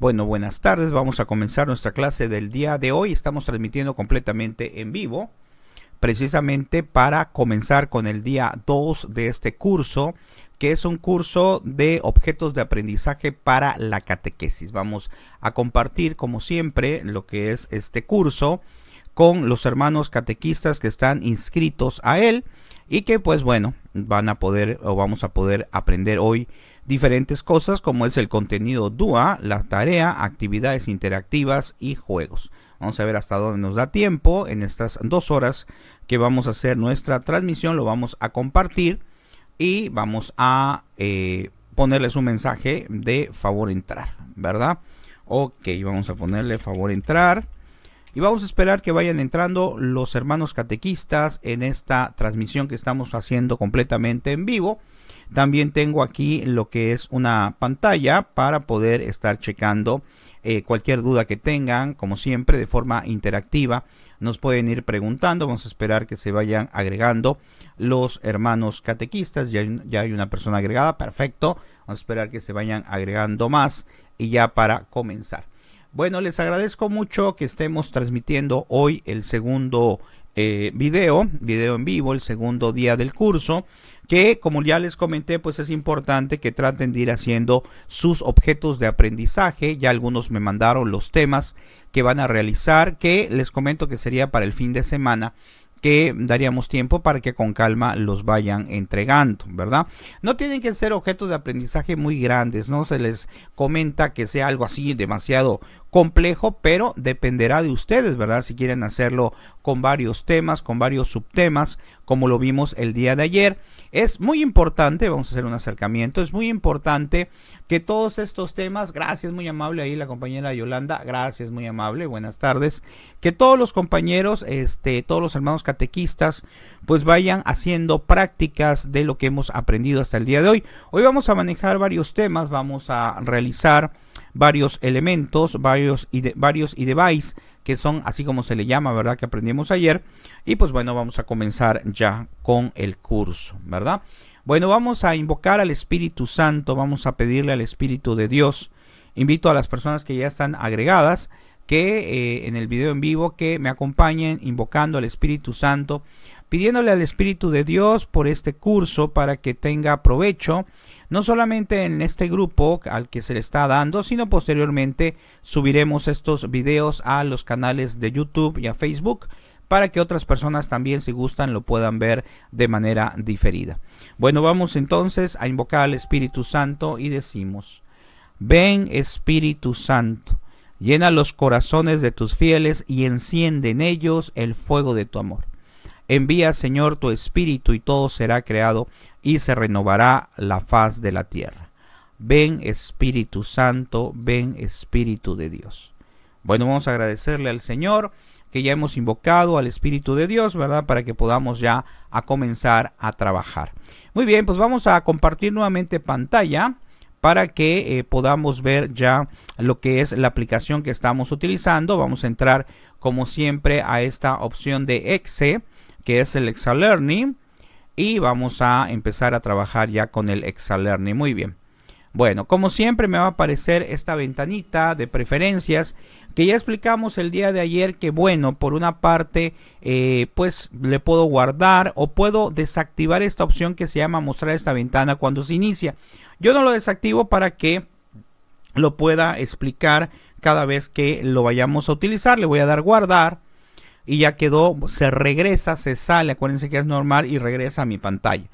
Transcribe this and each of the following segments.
Bueno, buenas tardes. Vamos a comenzar nuestra clase del día de hoy. Estamos transmitiendo completamente en vivo, precisamente para comenzar con el día 2 de este curso, que es un curso de objetos de aprendizaje para la catequesis. Vamos a compartir, como siempre, lo que es este curso con los hermanos catequistas que están inscritos a él y que pues bueno, van a poder o vamos a poder aprender hoy diferentes cosas como es el contenido DUA, la tarea, actividades interactivas y juegos. Vamos a ver hasta dónde nos da tiempo. En estas dos horas que vamos a hacer nuestra transmisión, lo vamos a compartir y vamos a eh, ponerles un mensaje de favor entrar, ¿verdad? Ok, vamos a ponerle favor entrar. Y vamos a esperar que vayan entrando los hermanos catequistas en esta transmisión que estamos haciendo completamente en vivo. También tengo aquí lo que es una pantalla para poder estar checando eh, cualquier duda que tengan, como siempre, de forma interactiva. Nos pueden ir preguntando, vamos a esperar que se vayan agregando los hermanos catequistas, ya hay, una persona agregada, perfecto, vamos a esperar que se vayan agregando más y ya para comenzar. Bueno, les agradezco mucho que estemos transmitiendo hoy el segundo eh, video, video en vivo, el segundo día del curso que como ya les comenté, pues es importante que traten de ir haciendo sus objetos de aprendizaje. Ya algunos me mandaron los temas que van a realizar, que les comento que sería para el fin de semana que daríamos tiempo para que con calma los vayan entregando, ¿verdad? No tienen que ser objetos de aprendizaje muy grandes, no se les comenta que sea algo así demasiado complejo, pero dependerá de ustedes, ¿verdad? Si quieren hacerlo con varios temas, con varios subtemas, como lo vimos el día de ayer. Es muy importante, vamos a hacer un acercamiento, es muy importante que todos estos temas, gracias, muy amable ahí la compañera Yolanda, gracias, muy amable, buenas tardes, que todos los compañeros, este, todos los hermanos catequistas, pues vayan haciendo prácticas de lo que hemos aprendido hasta el día de hoy. Hoy vamos a manejar varios temas, vamos a realizar varios elementos, varios, de varios y vais que son así como se le llama, ¿verdad? Que aprendimos ayer. Y pues bueno, vamos a comenzar ya con el curso, ¿verdad? Bueno, vamos a invocar al Espíritu Santo, vamos a pedirle al Espíritu de Dios. Invito a las personas que ya están agregadas que eh, en el video en vivo que me acompañen invocando al Espíritu Santo, pidiéndole al Espíritu de Dios por este curso para que tenga provecho no solamente en este grupo al que se le está dando, sino posteriormente subiremos estos videos a los canales de YouTube y a Facebook para que otras personas también si gustan lo puedan ver de manera diferida. Bueno, vamos entonces a invocar al Espíritu Santo y decimos, ven Espíritu Santo, llena los corazones de tus fieles y enciende en ellos el fuego de tu amor. Envía, Señor, tu Espíritu y todo será creado y se renovará la faz de la tierra. Ven Espíritu Santo, ven Espíritu de Dios. Bueno, vamos a agradecerle al Señor que ya hemos invocado al Espíritu de Dios, ¿verdad? Para que podamos ya a comenzar a trabajar. Muy bien, pues vamos a compartir nuevamente pantalla para que eh, podamos ver ya lo que es la aplicación que estamos utilizando. Vamos a entrar como siempre a esta opción de Excel, que es el Excel Learning y vamos a empezar a trabajar ya con el Exalerny. Muy bien. Bueno, como siempre me va a aparecer esta ventanita de preferencias que ya explicamos el día de ayer que bueno, por una parte eh, pues le puedo guardar o puedo desactivar esta opción que se llama mostrar esta ventana cuando se inicia. Yo no lo desactivo para que lo pueda explicar cada vez que lo vayamos a utilizar. Le voy a dar guardar y ya quedó, se regresa, se sale, acuérdense que es normal y regresa a mi pantalla.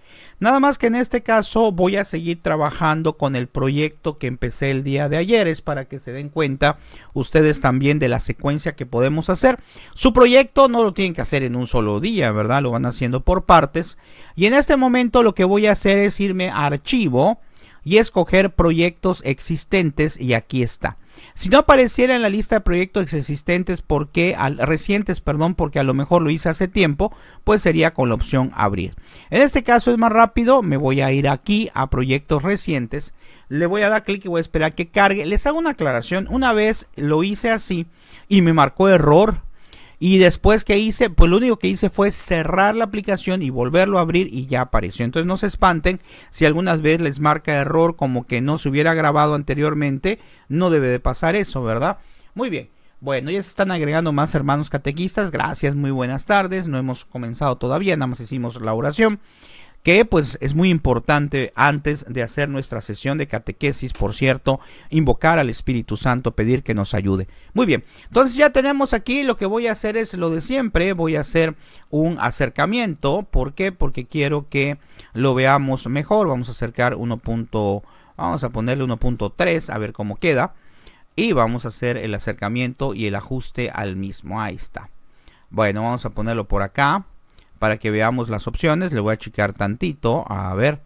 Nada más que en este caso voy a seguir trabajando con el proyecto que empecé el día de ayer, es para que se den cuenta ustedes también de la secuencia que podemos hacer. Su proyecto no lo tienen que hacer en un solo día, ¿verdad? Lo van haciendo por partes. Y en este momento lo que voy a hacer es irme a archivo y escoger proyectos existentes y aquí está. Si no apareciera en la lista de proyectos existentes porque, al, recientes, perdón, porque a lo mejor lo hice hace tiempo, pues sería con la opción abrir. En este caso es más rápido, me voy a ir aquí a proyectos recientes, le voy a dar clic y voy a esperar que cargue. Les hago una aclaración, una vez lo hice así y me marcó error y después que hice, pues lo único que hice fue cerrar la aplicación y volverlo a abrir y ya apareció. Entonces no se espanten si algunas veces les marca error como que no se hubiera grabado anteriormente. No debe de pasar eso, ¿verdad? Muy bien. Bueno, ya se están agregando más hermanos catequistas. Gracias, muy buenas tardes. No hemos comenzado todavía, nada más hicimos la oración que pues es muy importante antes de hacer nuestra sesión de catequesis, por cierto, invocar al Espíritu Santo, pedir que nos ayude. Muy bien, entonces ya tenemos aquí, lo que voy a hacer es lo de siempre, voy a hacer un acercamiento, ¿por qué? Porque quiero que lo veamos mejor, vamos a acercar 1. Vamos a ponerle 1.3 a ver cómo queda y vamos a hacer el acercamiento y el ajuste al mismo, ahí está. Bueno, vamos a ponerlo por acá para que veamos las opciones. Le voy a checar tantito, a ver,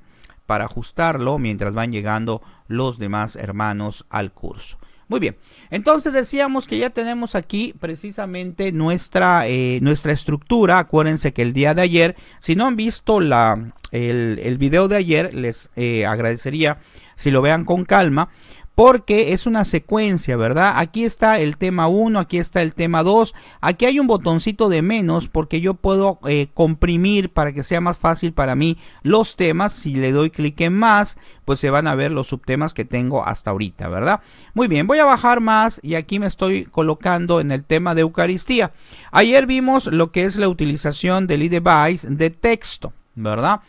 para ajustarlo mientras van llegando los demás hermanos al curso. Muy bien, entonces decíamos que ya tenemos aquí precisamente nuestra, eh, nuestra estructura. Acuérdense que el día de ayer, si no han visto la, el, el video de ayer, les eh, agradecería si lo vean con calma porque es una secuencia, ¿verdad? Aquí está el tema 1, aquí está el tema 2, aquí hay un botoncito de menos porque yo puedo eh, comprimir para que sea más fácil para mí los temas, si le doy clic en más, pues se van a ver los subtemas que tengo hasta ahorita, ¿verdad? Muy bien, voy a bajar más y aquí me estoy colocando en el tema de Eucaristía. Ayer vimos lo que es la utilización del e-device de texto. ¿verdad?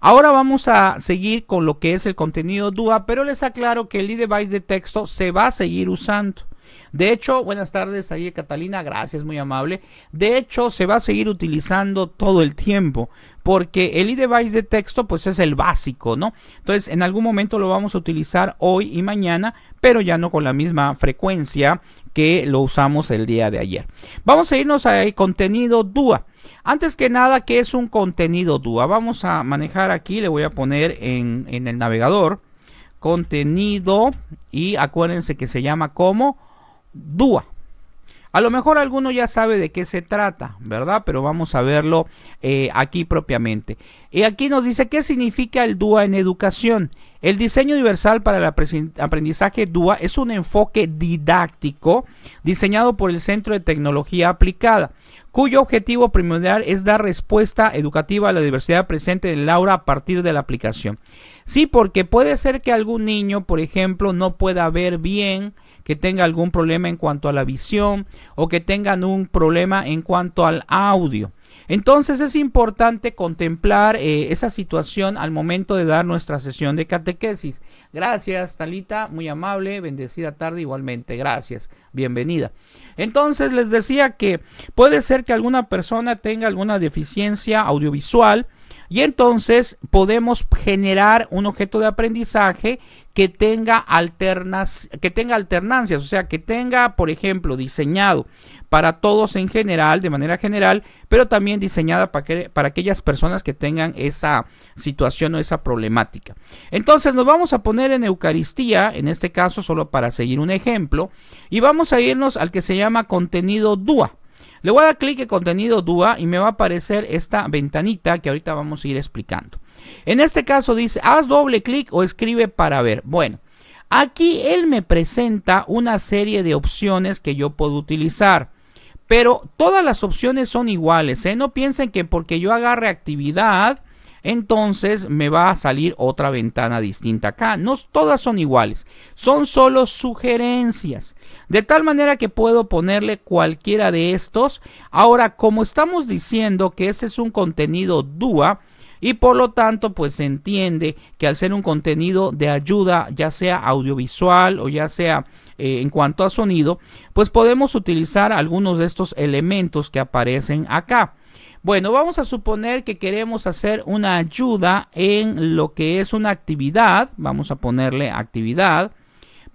Ahora vamos a seguir con lo que es el contenido DUA, pero les aclaro que el e-device de texto se va a seguir usando. De hecho, buenas tardes ahí Catalina, gracias, muy amable. De hecho, se va a seguir utilizando todo el tiempo, porque el e-device de texto pues es el básico, ¿no? Entonces, en algún momento lo vamos a utilizar hoy y mañana, pero ya no con la misma frecuencia que lo usamos el día de ayer. Vamos a irnos al contenido DUA. Antes que nada, ¿qué es un contenido DUA? Vamos a manejar aquí, le voy a poner en, el navegador contenido y acuérdense que se llama como DUA. A lo mejor alguno ya sabe de qué se trata, ¿verdad? Pero vamos a verlo eh, aquí propiamente. Y aquí nos dice qué significa el DUA en educación. El diseño universal para el aprendizaje DUA es un enfoque didáctico diseñado por el Centro de Tecnología Aplicada cuyo objetivo primordial es dar respuesta educativa a la diversidad presente en Laura a partir de la aplicación. Sí, porque puede ser que algún niño, por ejemplo, no pueda ver bien, que tenga algún problema en cuanto a la visión o que tengan un problema en cuanto al audio. Entonces es importante contemplar eh, esa situación al momento de dar nuestra sesión de catequesis. Gracias, Talita, muy amable, bendecida tarde igualmente, gracias, bienvenida. Entonces les decía que puede ser que alguna persona tenga alguna deficiencia audiovisual. Y entonces podemos generar un objeto de aprendizaje que tenga, alternas, que tenga alternancias, o sea, que tenga, por ejemplo, diseñado para todos en general, de manera general, pero también diseñada para, para aquellas personas que tengan esa situación o esa problemática. Entonces nos vamos a poner en Eucaristía, en este caso solo para seguir un ejemplo, y vamos a irnos al que se llama contenido DUA. Le voy a dar clic en contenido DUA y me va a aparecer esta ventanita que ahorita vamos a ir explicando. En este caso dice, haz doble clic o escribe para ver. Bueno, aquí él me presenta una serie de opciones que yo puedo utilizar. Pero todas las opciones son iguales. ¿eh? No piensen que porque yo agarre actividad, entonces me va a salir otra ventana distinta acá. No todas son iguales. Son solo sugerencias. De tal manera que puedo ponerle cualquiera de estos. Ahora, como estamos diciendo que ese es un contenido DUA, y por lo tanto pues se entiende que al ser un contenido de ayuda ya sea audiovisual o ya sea eh, en cuanto a sonido, pues podemos utilizar algunos de estos elementos que aparecen acá. Bueno, vamos a suponer que queremos hacer una ayuda en lo que es una actividad. Vamos a ponerle actividad.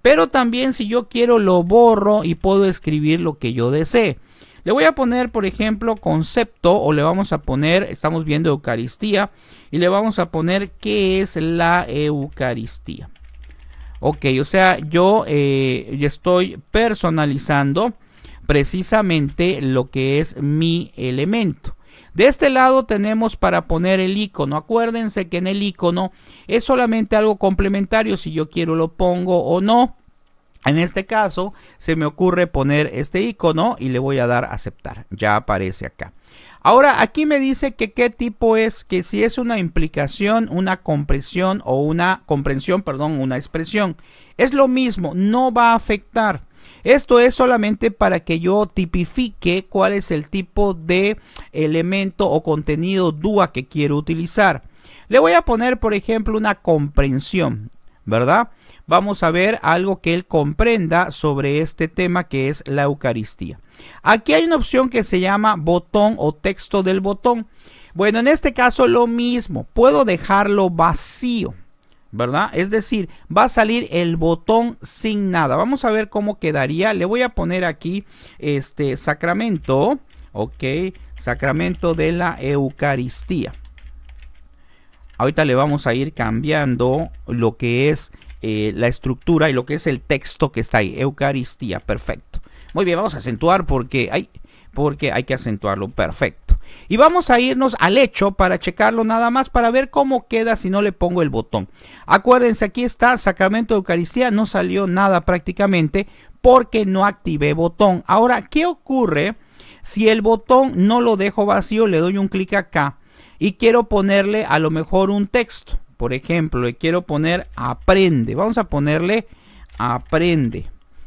Pero también si yo quiero lo borro y puedo escribir lo que yo desee. Le voy a poner, por ejemplo, concepto o le vamos a poner, estamos viendo Eucaristía, y le vamos a poner qué es la Eucaristía. Ok, o sea, yo eh, estoy personalizando precisamente lo que es mi elemento. De este lado tenemos para poner el icono. Acuérdense que en el icono es solamente algo complementario si yo quiero lo pongo o no. En este caso se me ocurre poner este icono y le voy a dar aceptar. Ya aparece acá. Ahora, aquí me dice que qué tipo es, que si es una implicación, una compresión o una comprensión, perdón, una expresión. Es lo mismo, no va a afectar. Esto es solamente para que yo tipifique cuál es el tipo de elemento o contenido DUA que quiero utilizar. Le voy a poner, por ejemplo, una comprensión, ¿verdad? vamos a ver algo que él comprenda sobre este tema que es la Eucaristía. Aquí hay una opción que se llama botón o texto del botón. Bueno, en este caso lo mismo, puedo dejarlo vacío, ¿verdad? Es decir, va a salir el botón sin nada. Vamos a ver cómo quedaría. Le voy a poner aquí este sacramento, ¿ok? Sacramento de la Eucaristía. Ahorita le vamos a ir cambiando lo que es eh, la estructura y lo que es el texto que está ahí. Eucaristía, perfecto. Muy bien, vamos a acentuar porque hay, porque hay que acentuarlo, perfecto. Y vamos a irnos al hecho para checarlo nada más para ver cómo queda si no le pongo el botón. Acuérdense, aquí está, sacramento de Eucaristía, no salió nada prácticamente porque no activé botón. Ahora, ¿qué ocurre si el botón no lo dejo vacío? Le doy un clic acá y quiero ponerle a lo mejor un texto. Por ejemplo, le quiero poner aprende. Vamos a ponerle aprende.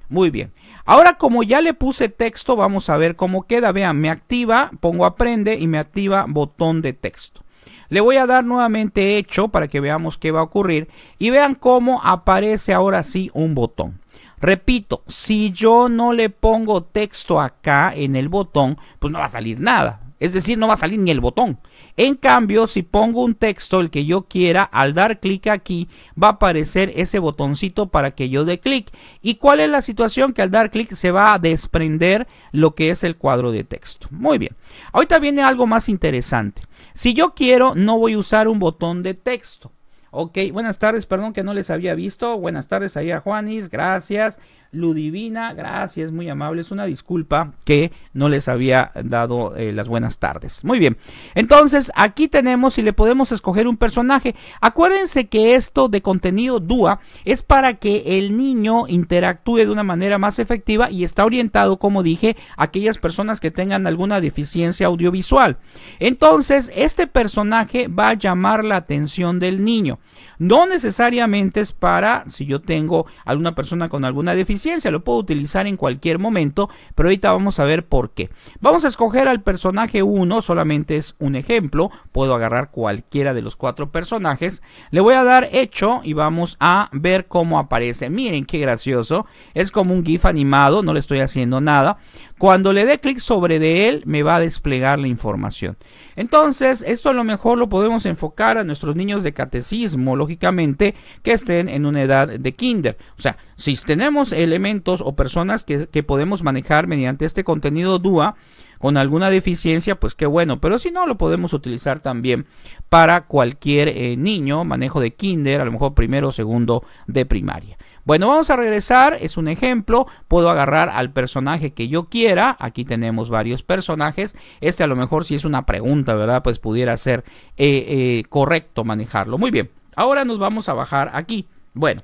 Muy bien. Ahora como ya le puse texto, vamos a ver cómo queda. Vean, me activa, pongo aprende y me activa botón de texto. Le voy a dar nuevamente hecho para que veamos qué va a ocurrir. Y vean cómo aparece ahora sí un botón. Repito, si yo no le pongo texto acá en el botón, pues no va a salir nada. Es decir, no va a salir ni el botón. En cambio, si pongo un texto, el que yo quiera, al dar clic aquí, va a aparecer ese botoncito para que yo dé clic. ¿Y cuál es la situación? Que al dar clic se va a desprender lo que es el cuadro de texto. Muy bien. Ahorita viene algo más interesante. Si yo quiero, no voy a usar un botón de texto. Ok, buenas tardes, perdón que no les había visto. Buenas tardes ahí a Juanis, gracias. Ludivina, gracias, muy amable. Es una disculpa que no les había dado eh, las buenas tardes. Muy bien, entonces aquí tenemos si le podemos escoger un personaje. Acuérdense que esto de contenido DUA es para que el niño interactúe de una manera más efectiva y está orientado, como dije, a aquellas personas que tengan alguna deficiencia audiovisual. Entonces, este personaje va a llamar la atención del niño. No necesariamente es para si yo tengo alguna persona con alguna deficiencia lo puedo utilizar en cualquier momento, pero ahorita vamos a ver por qué. Vamos a escoger al personaje 1, solamente es un ejemplo, puedo agarrar cualquiera de los cuatro personajes. Le voy a dar hecho y vamos a ver cómo aparece. Miren qué gracioso, es como un GIF animado, no le estoy haciendo nada. Cuando le dé clic sobre de él, me va a desplegar la información. Entonces, esto a lo mejor lo podemos enfocar a nuestros niños de catecismo, lógicamente, que estén en una edad de kinder. O sea, si tenemos elementos o personas que, podemos manejar mediante este contenido DUA, con alguna deficiencia, pues qué bueno. Pero si no, lo podemos utilizar también para cualquier eh, niño, manejo de kinder, a lo mejor primero o segundo de primaria. Bueno, vamos a regresar, es un ejemplo, puedo agarrar al personaje que yo quiera, aquí tenemos varios personajes, este a lo mejor si es una pregunta, ¿verdad? Pues pudiera ser eh, eh, correcto manejarlo. Muy bien, ahora nos vamos a bajar aquí. Bueno,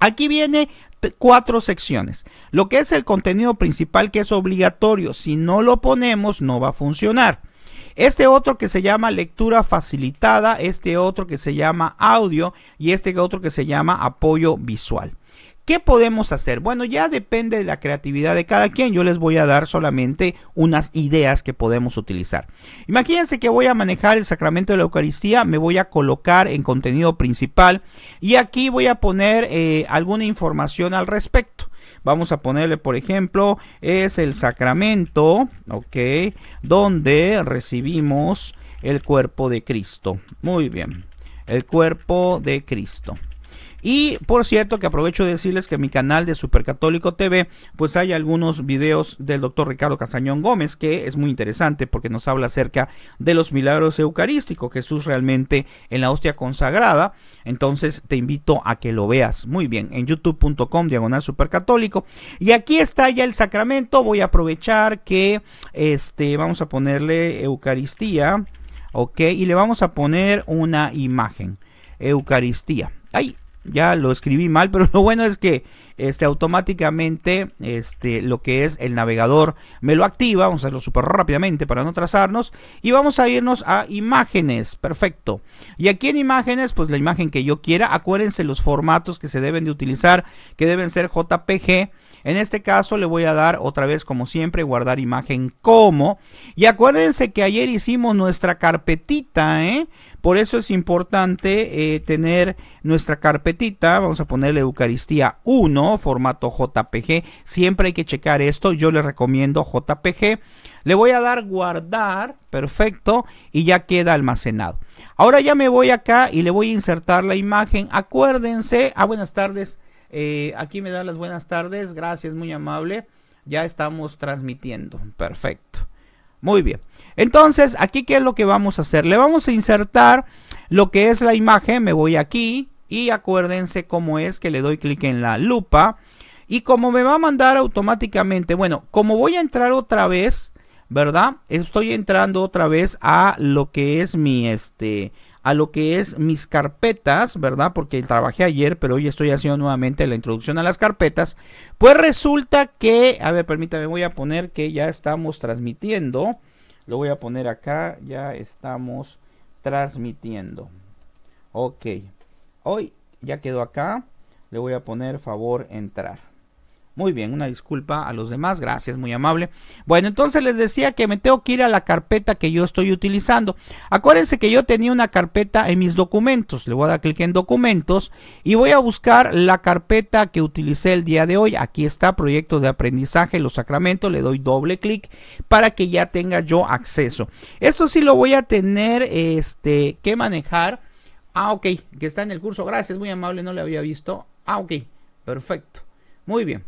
Aquí viene cuatro secciones. Lo que es el contenido principal que es obligatorio, si no lo ponemos no va a funcionar. Este otro que se llama lectura facilitada, este otro que se llama audio y este otro que se llama apoyo visual. ¿Qué podemos hacer? Bueno, ya depende de la creatividad de cada quien. Yo les voy a dar solamente unas ideas que podemos utilizar. Imagínense que voy a manejar el sacramento de la Eucaristía, me voy a colocar en contenido principal y aquí voy a poner eh, alguna información al respecto. Vamos a ponerle, por ejemplo, es el sacramento, ¿ok? Donde recibimos el cuerpo de Cristo. Muy bien, el cuerpo de Cristo. Y por cierto que aprovecho de decirles que en mi canal de Supercatólico TV pues hay algunos videos del doctor Ricardo Castañón Gómez que es muy interesante porque nos habla acerca de los milagros eucarísticos, Jesús realmente en la hostia consagrada. Entonces te invito a que lo veas muy bien en youtube.com diagonal supercatólico. Y aquí está ya el sacramento, voy a aprovechar que este, vamos a ponerle Eucaristía, ok, y le vamos a poner una imagen. Eucaristía. Ahí, ya lo escribí mal, pero lo bueno es que este, automáticamente este, lo que es el navegador me lo activa. Vamos a hacerlo súper rápidamente para no trazarnos. Y vamos a irnos a imágenes. Perfecto. Y aquí en imágenes, pues la imagen que yo quiera. Acuérdense los formatos que se deben de utilizar, que deben ser JPG en este caso le voy a dar otra vez como siempre guardar imagen como. Y acuérdense que ayer hicimos nuestra carpetita, ¿eh? Por eso es importante eh, tener nuestra carpetita. Vamos a ponerle Eucaristía 1, formato JPG. Siempre hay que checar esto. Yo les recomiendo JPG. Le voy a dar guardar. Perfecto. Y ya queda almacenado. Ahora ya me voy acá y le voy a insertar la imagen. Acuérdense. Ah, buenas tardes. Eh, aquí me da las buenas tardes, gracias, muy amable. Ya estamos transmitiendo, perfecto. Muy bien, entonces aquí qué es lo que vamos a hacer. Le vamos a insertar lo que es la imagen, me voy aquí y acuérdense cómo es que le doy clic en la lupa. Y como me va a mandar automáticamente, bueno, como voy a entrar otra vez, ¿verdad? Estoy entrando otra vez a lo que es mi, este, a lo que es mis carpetas, ¿verdad? Porque trabajé ayer, pero hoy estoy haciendo nuevamente la introducción a las carpetas. Pues resulta que, a ver, permítame, voy a poner que ya estamos transmitiendo. Lo voy a poner acá, ya estamos transmitiendo. Ok, hoy ya quedó acá. Le voy a poner favor entrar. Muy bien, una disculpa a los demás, gracias, muy amable. Bueno, entonces les decía que me tengo que ir a la carpeta que yo estoy utilizando. Acuérdense que yo tenía una carpeta en mis documentos. Le voy a dar clic en documentos y voy a buscar la carpeta que utilicé el día de hoy. Aquí está, Proyecto de aprendizaje, los sacramentos. Le doy doble clic para que ya tenga yo acceso. Esto sí lo voy a tener este, que manejar. Ah, ok, que está en el curso. Gracias, muy amable, no le había visto. Ah, ok, perfecto. Muy bien.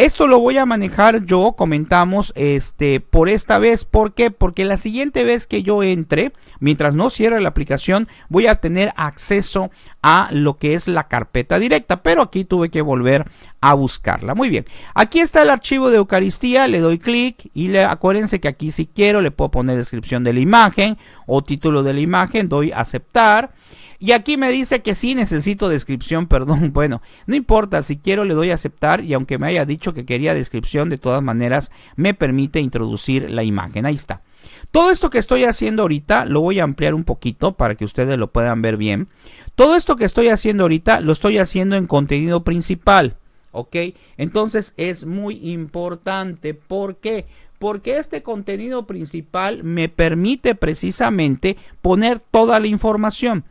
Esto lo voy a manejar yo, comentamos, este, por esta vez. ¿Por qué? Porque la siguiente vez que yo entre, mientras no cierre la aplicación, voy a tener acceso a lo que es la carpeta directa. Pero aquí tuve que volver a buscarla. Muy bien, aquí está el archivo de Eucaristía, le doy clic y acuérdense que aquí si quiero le puedo poner descripción de la imagen o título de la imagen, doy aceptar y aquí me dice que sí necesito descripción, perdón. Bueno, no importa, si quiero le doy a aceptar y aunque me haya dicho que quería descripción, de todas maneras me permite introducir la imagen. Ahí está. Todo esto que estoy haciendo ahorita lo voy a ampliar un poquito para que ustedes lo puedan ver bien. Todo esto que estoy haciendo ahorita lo estoy haciendo en contenido principal. ¿Ok? Entonces es muy importante. ¿Por qué? Porque este contenido principal me permite precisamente poner toda la información.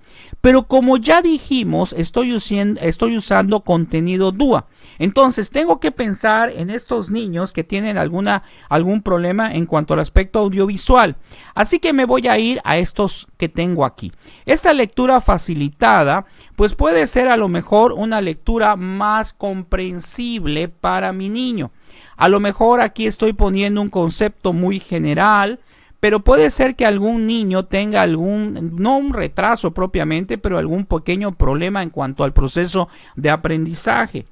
Pero como ya dijimos, estoy, usando, estoy usando contenido DUA. Entonces, tengo que pensar en estos niños que tienen alguna, algún problema en cuanto al aspecto audiovisual. Así que me voy a ir a estos que tengo aquí. Esta lectura facilitada, pues puede ser a lo mejor una lectura más comprensible para mi niño. A lo mejor aquí estoy poniendo un concepto muy general pero puede ser que algún niño tenga algún, no un retraso propiamente, pero algún pequeño problema en cuanto al proceso de aprendizaje.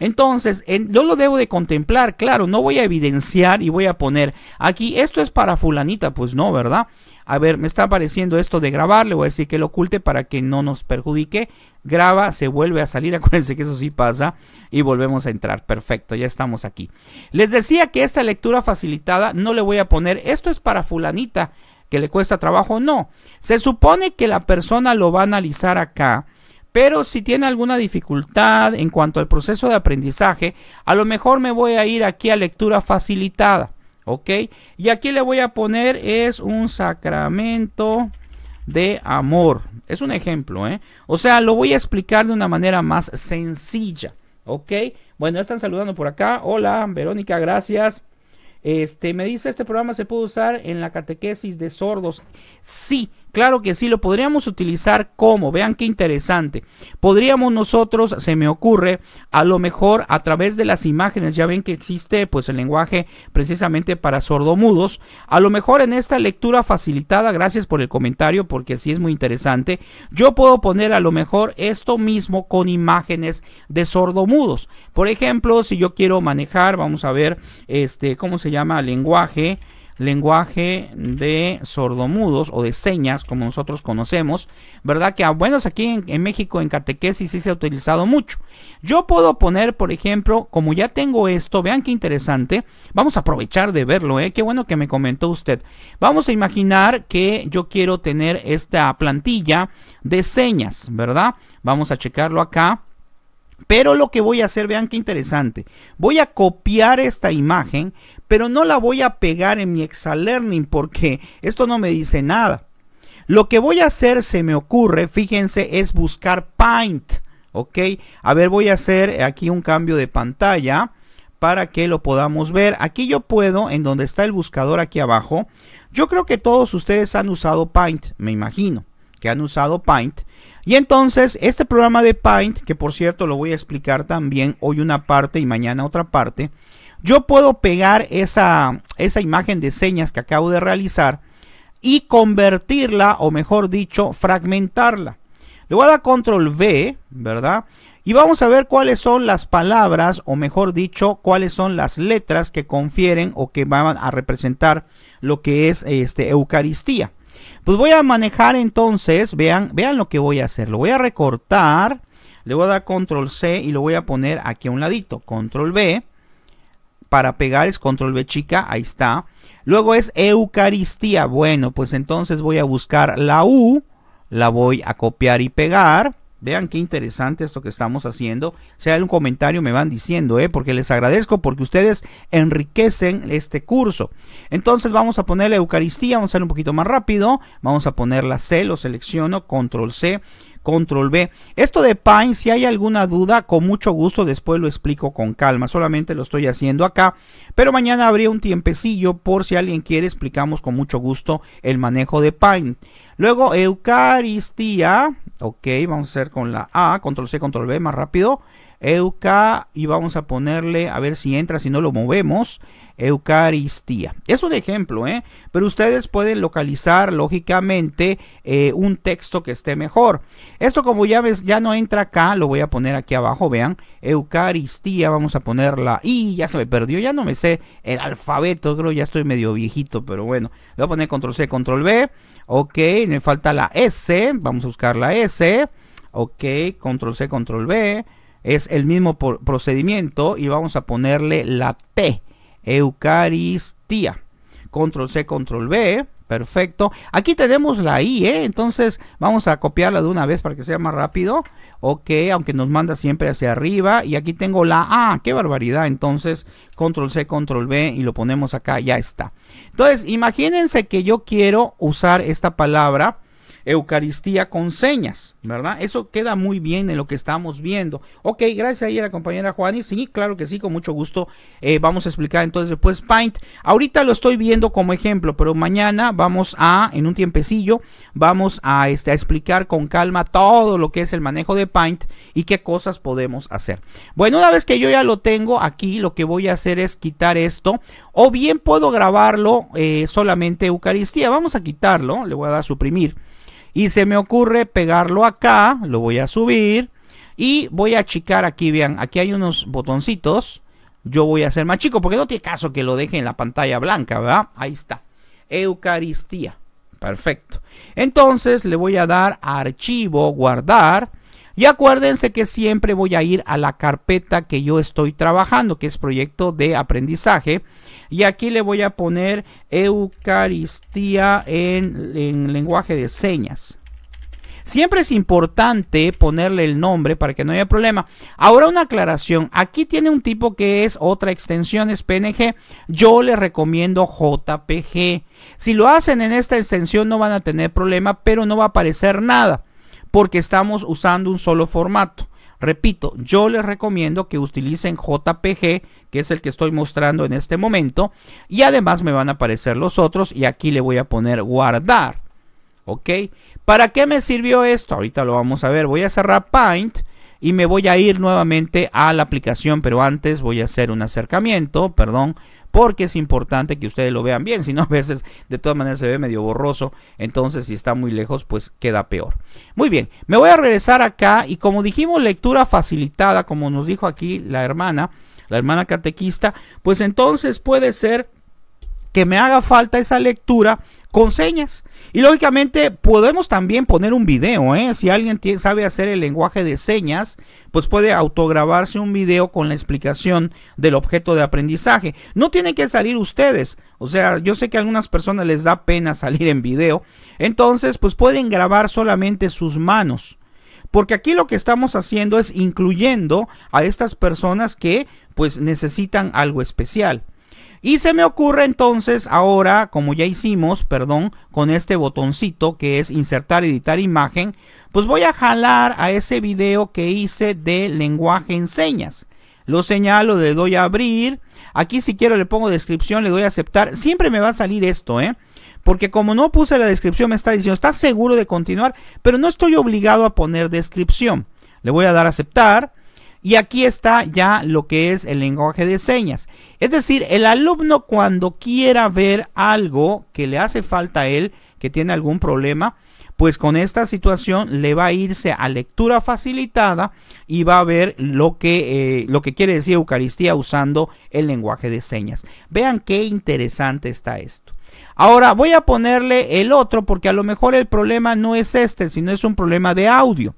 Entonces, yo lo debo de contemplar, claro, no voy a evidenciar y voy a poner aquí, esto es para fulanita, pues no, ¿verdad? a ver, me está apareciendo esto de grabar, le voy a decir que lo oculte para que no nos perjudique, graba, se vuelve a salir, acuérdense que eso sí pasa y volvemos a entrar, perfecto, ya estamos aquí. Les decía que esta lectura facilitada no le voy a poner, esto es para fulanita que le cuesta trabajo, no, se supone que la persona lo va a analizar acá, pero si tiene alguna dificultad en cuanto al proceso de aprendizaje, a lo mejor me voy a ir aquí a lectura facilitada ok y aquí le voy a poner es un sacramento de amor es un ejemplo ¿eh? o sea lo voy a explicar de una manera más sencilla ok bueno están saludando por acá hola Verónica gracias este me dice este programa se puede usar en la catequesis de sordos sí Claro que sí, lo podríamos utilizar como, vean qué interesante. Podríamos nosotros, se me ocurre, a lo mejor a través de las imágenes, ya ven que existe pues el lenguaje precisamente para sordomudos, a lo mejor en esta lectura facilitada, gracias por el comentario porque sí es muy interesante, yo puedo poner a lo mejor esto mismo con imágenes de sordomudos. Por ejemplo, si yo quiero manejar, vamos a ver, este, ¿cómo se llama? Lenguaje lenguaje de sordomudos o de señas, como nosotros conocemos, ¿verdad? Que a buenos aquí en, México en catequesis sí se ha utilizado mucho. Yo puedo poner, por ejemplo, como ya tengo esto, vean qué interesante, vamos a aprovechar de verlo, ¿eh? Qué bueno que me comentó usted. Vamos a imaginar que yo quiero tener esta plantilla de señas, ¿verdad? Vamos a checarlo acá. Pero lo que voy a hacer, vean qué interesante. Voy a copiar esta imagen, pero no la voy a pegar en mi Excel Learning porque esto no me dice nada. Lo que voy a hacer, se me ocurre, fíjense, es buscar Paint. ¿Ok? A ver, voy a hacer aquí un cambio de pantalla para que lo podamos ver. Aquí yo puedo, en donde está el buscador aquí abajo, yo creo que todos ustedes han usado Paint, me imagino que han usado Paint. Y entonces, este programa de Paint, que por cierto lo voy a explicar también, hoy una parte y mañana otra parte, yo puedo pegar esa, esa imagen de señas que acabo de realizar y convertirla, o mejor dicho, fragmentarla. Le voy a dar control V, ¿verdad? Y vamos a ver cuáles son las palabras, o mejor dicho, cuáles son las letras que confieren o que van a representar lo que es este, Eucaristía. Pues voy a manejar entonces, vean, vean lo que voy a hacer. Lo voy a recortar, le voy a dar control C y lo voy a poner aquí a un ladito. Control B, para pegar es control B chica, ahí está. Luego es Eucaristía. Bueno, pues entonces voy a buscar la U, la voy a copiar y pegar. Vean qué interesante esto que estamos haciendo. Si hay un comentario me van diciendo, ¿eh? porque les agradezco, porque ustedes enriquecen este curso. Entonces vamos a poner la Eucaristía, vamos a hacer un poquito más rápido. Vamos a poner la C, lo selecciono, control C control B. Esto de Pine, si hay alguna duda, con mucho gusto después lo explico con calma. Solamente lo estoy haciendo acá, pero mañana habría un tiempecillo por si alguien quiere, explicamos con mucho gusto el manejo de Pine. Luego, Eucaristía, ok, vamos a hacer con la A, control C, control B, más rápido. Euca y vamos a ponerle, a ver si entra, si no lo movemos, Eucaristía. Es un ejemplo, ¿eh? Pero ustedes pueden localizar lógicamente eh, un texto que esté mejor. Esto como ya ves, ya no entra acá, lo voy a poner aquí abajo, vean, Eucaristía, vamos a ponerla. Y ya se me perdió, ya no me sé el alfabeto, creo ya estoy medio viejito, pero bueno, le voy a poner control C, control B. Ok, me falta la S, vamos a buscar la S. Ok, control C, control B. Es el mismo procedimiento y vamos a ponerle la T, Eucaristía. Control C, Control B. Perfecto. Aquí tenemos la I, ¿eh? entonces vamos a copiarla de una vez para que sea más rápido. Ok, aunque nos manda siempre hacia arriba. Y aquí tengo la A, qué barbaridad. Entonces, control C, control B y lo ponemos acá, ya está. Entonces, imagínense que yo quiero usar esta palabra Eucaristía con señas, ¿verdad? Eso queda muy bien en lo que estamos viendo. Ok, gracias ahí a la compañera Juani. Sí, claro que sí, con mucho gusto eh, vamos a explicar entonces después Paint. Ahorita lo estoy viendo como ejemplo, pero mañana vamos a, en un tiempecillo, vamos este, a, explicar con calma todo lo que es el manejo de Paint y qué cosas podemos hacer. Bueno, una vez que yo ya lo tengo aquí, lo que voy a hacer es quitar esto o bien puedo grabarlo eh, solamente Eucaristía. Vamos a quitarlo, le voy a dar suprimir y se me ocurre pegarlo acá, lo voy a subir y voy a achicar aquí, vean, aquí hay unos botoncitos, yo voy a hacer más chico porque no tiene caso que lo deje en la pantalla blanca, ¿verdad? Ahí está, Eucaristía, perfecto. Entonces le voy a dar a archivo, guardar. Y acuérdense que siempre voy a ir a la carpeta que yo estoy trabajando, que es proyecto de aprendizaje. Y aquí le voy a poner Eucaristía en, lenguaje de señas. Siempre es importante ponerle el nombre para que no haya problema. Ahora una aclaración. Aquí tiene un tipo que es otra extensión, es PNG. Yo le recomiendo JPG. Si lo hacen en esta extensión no van a tener problema, pero no va a aparecer nada porque estamos usando un solo formato. Repito, yo les recomiendo que utilicen JPG, que es el que estoy mostrando en este momento. Y además me van a aparecer los otros y aquí le voy a poner guardar. ¿Ok? ¿Para qué me sirvió esto? Ahorita lo vamos a ver. Voy a cerrar Paint y me voy a ir nuevamente a la aplicación, pero antes voy a hacer un acercamiento, perdón, porque es importante que ustedes lo vean bien, si no a veces de todas maneras se ve medio borroso, entonces si está muy lejos pues queda peor. Muy bien, me voy a regresar acá y como dijimos lectura facilitada, como nos dijo aquí la hermana, la hermana catequista, pues entonces puede ser que me haga falta esa lectura con señas. Y lógicamente podemos también poner un video, ¿eh? si alguien sabe hacer el lenguaje de señas, pues puede autograbarse un video con la explicación del objeto de aprendizaje. No tienen que salir ustedes, o sea, yo sé que a algunas personas les da pena salir en video, entonces pues pueden grabar solamente sus manos. Porque aquí lo que estamos haciendo es incluyendo a estas personas que pues necesitan algo especial. Y se me ocurre entonces ahora, como ya hicimos, perdón, con este botoncito que es insertar, editar imagen, pues voy a jalar a ese video que hice de lenguaje en señas. Lo señalo, le doy a abrir. Aquí si quiero le pongo descripción, le doy a aceptar. Siempre me va a salir esto, ¿eh? Porque como no puse la descripción, me está diciendo, está seguro de continuar? Pero no estoy obligado a poner descripción. Le voy a dar a aceptar. Y aquí está ya lo que es el lenguaje de señas. Es decir, el alumno cuando quiera ver algo que le hace falta a él, que tiene algún problema, pues con esta situación le va a irse a lectura facilitada y va a ver lo que, eh, lo que quiere decir Eucaristía usando el lenguaje de señas. Vean qué interesante está esto. Ahora voy a ponerle el otro porque a lo mejor el problema no es este, sino es un problema de audio.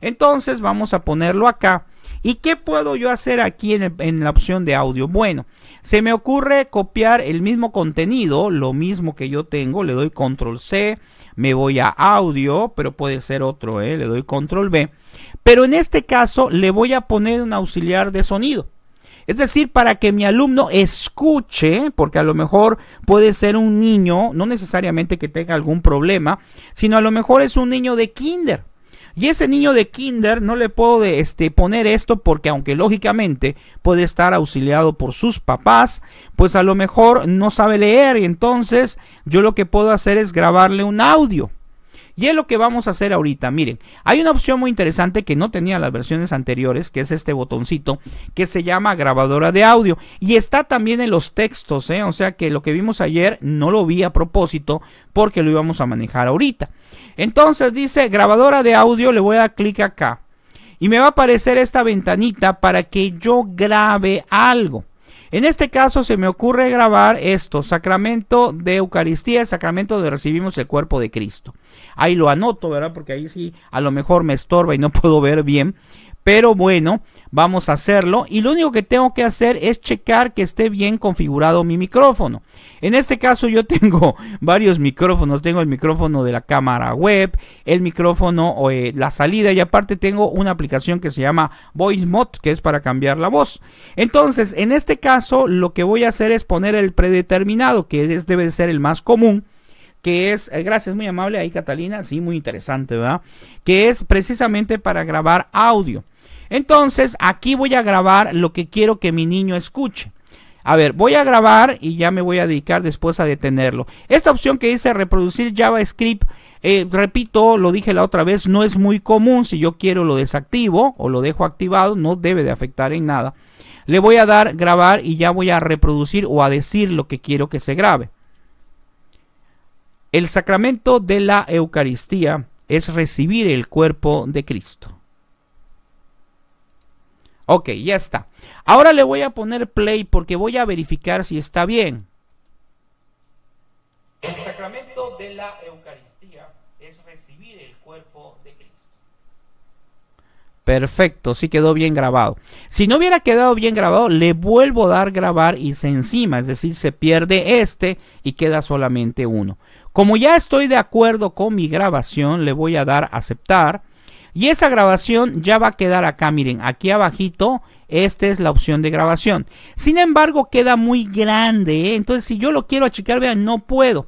Entonces vamos a ponerlo acá ¿Y qué puedo yo hacer aquí en, la opción de audio? Bueno, se me ocurre copiar el mismo contenido, lo mismo que yo tengo, le doy control C, me voy a audio, pero puede ser otro, ¿eh? le doy control B. Pero en este caso le voy a poner un auxiliar de sonido. Es decir, para que mi alumno escuche, porque a lo mejor puede ser un niño, no necesariamente que tenga algún problema, sino a lo mejor es un niño de kinder y ese niño de kinder no le puedo este, poner esto porque aunque lógicamente puede estar auxiliado por sus papás, pues a lo mejor no sabe leer y entonces yo lo que puedo hacer es grabarle un audio. Y es lo que vamos a hacer ahorita. Miren, hay una opción muy interesante que no tenía las versiones anteriores, que es este botoncito que se llama grabadora de audio. Y está también en los textos, ¿eh? o sea que lo que vimos ayer no lo vi a propósito porque lo íbamos a manejar ahorita. Entonces dice grabadora de audio, le voy a dar clic acá. Y me va a aparecer esta ventanita para que yo grabe algo. En este caso se me ocurre grabar esto, sacramento de Eucaristía, el sacramento donde recibimos el cuerpo de Cristo. Ahí lo anoto, ¿verdad? Porque ahí sí a lo mejor me estorba y no puedo ver bien. Pero bueno, vamos a hacerlo y lo único que tengo que hacer es checar que esté bien configurado mi micrófono. En este caso yo tengo varios micrófonos, tengo el micrófono de la cámara web, el micrófono o eh, la salida y aparte tengo una aplicación que se llama Voice Mod que es para cambiar la voz. Entonces, en este caso lo que voy a hacer es poner el predeterminado que es, debe ser el más común que es, eh, gracias, muy amable ahí Catalina, sí, muy interesante, ¿verdad? Que es precisamente para grabar audio. Entonces, aquí voy a grabar lo que quiero que mi niño escuche. A ver, voy a grabar y ya me voy a dedicar después a detenerlo. Esta opción que dice reproducir JavaScript, eh, repito, lo dije la otra vez, no es muy común. Si yo quiero lo desactivo o lo dejo activado, no debe de afectar en nada. Le voy a dar grabar y ya voy a reproducir o a decir lo que quiero que se grabe. El sacramento de la Eucaristía es recibir el cuerpo de Cristo. Ok, ya está. Ahora le voy a poner play porque voy a verificar si está bien. El sacramento de la Eucaristía es recibir el cuerpo de Cristo. Perfecto, sí quedó bien grabado. Si no hubiera quedado bien grabado, le vuelvo a dar grabar y se encima, es decir, se pierde este y queda solamente uno. Como ya estoy de acuerdo con mi grabación, le voy a dar aceptar y esa grabación ya va a quedar acá, miren, aquí abajito, esta es la opción de grabación. Sin embargo, queda muy grande, ¿eh? entonces si yo lo quiero achicar, vean, no puedo.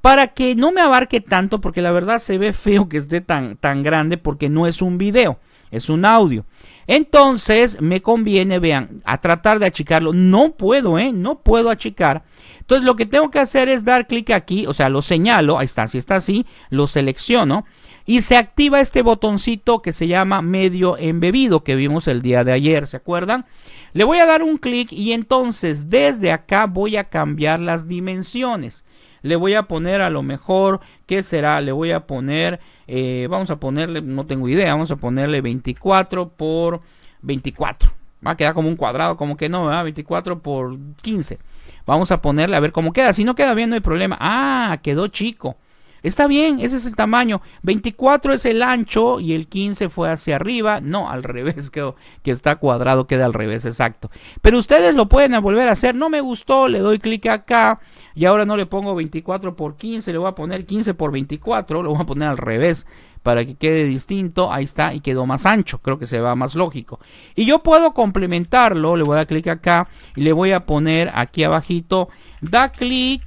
Para que no me abarque tanto, porque la verdad se ve feo que esté tan, tan grande, porque no es un video, es un audio. Entonces me conviene, vean, a tratar de achicarlo. No puedo, ¿eh? No puedo achicar. Entonces lo que tengo que hacer es dar clic aquí, o sea, lo señalo, ahí está, si está así, lo selecciono y se activa este botoncito que se llama medio embebido que vimos el día de ayer, ¿se acuerdan? Le voy a dar un clic y entonces desde acá voy a cambiar las dimensiones. Le voy a poner a lo mejor, ¿qué será? Le voy a poner, eh, vamos a ponerle, no tengo idea, vamos a ponerle 24 por 24. Va a quedar como un cuadrado, como que no, ¿verdad? 24 por 15. Vamos a ponerle a ver cómo queda. Si no queda bien, no hay problema. Ah, quedó chico. Está bien, ese es el tamaño. 24 es el ancho y el 15 fue hacia arriba. No, al revés quedó que está cuadrado, queda al revés, exacto. Pero ustedes lo pueden volver a hacer. No me gustó, le doy clic acá y ahora no le pongo 24 por 15, le voy a poner 15 por 24, lo voy a poner al revés para que quede distinto. Ahí está y quedó más ancho, creo que se va más lógico. Y yo puedo complementarlo, le voy a dar clic acá y le voy a poner aquí abajito, da clic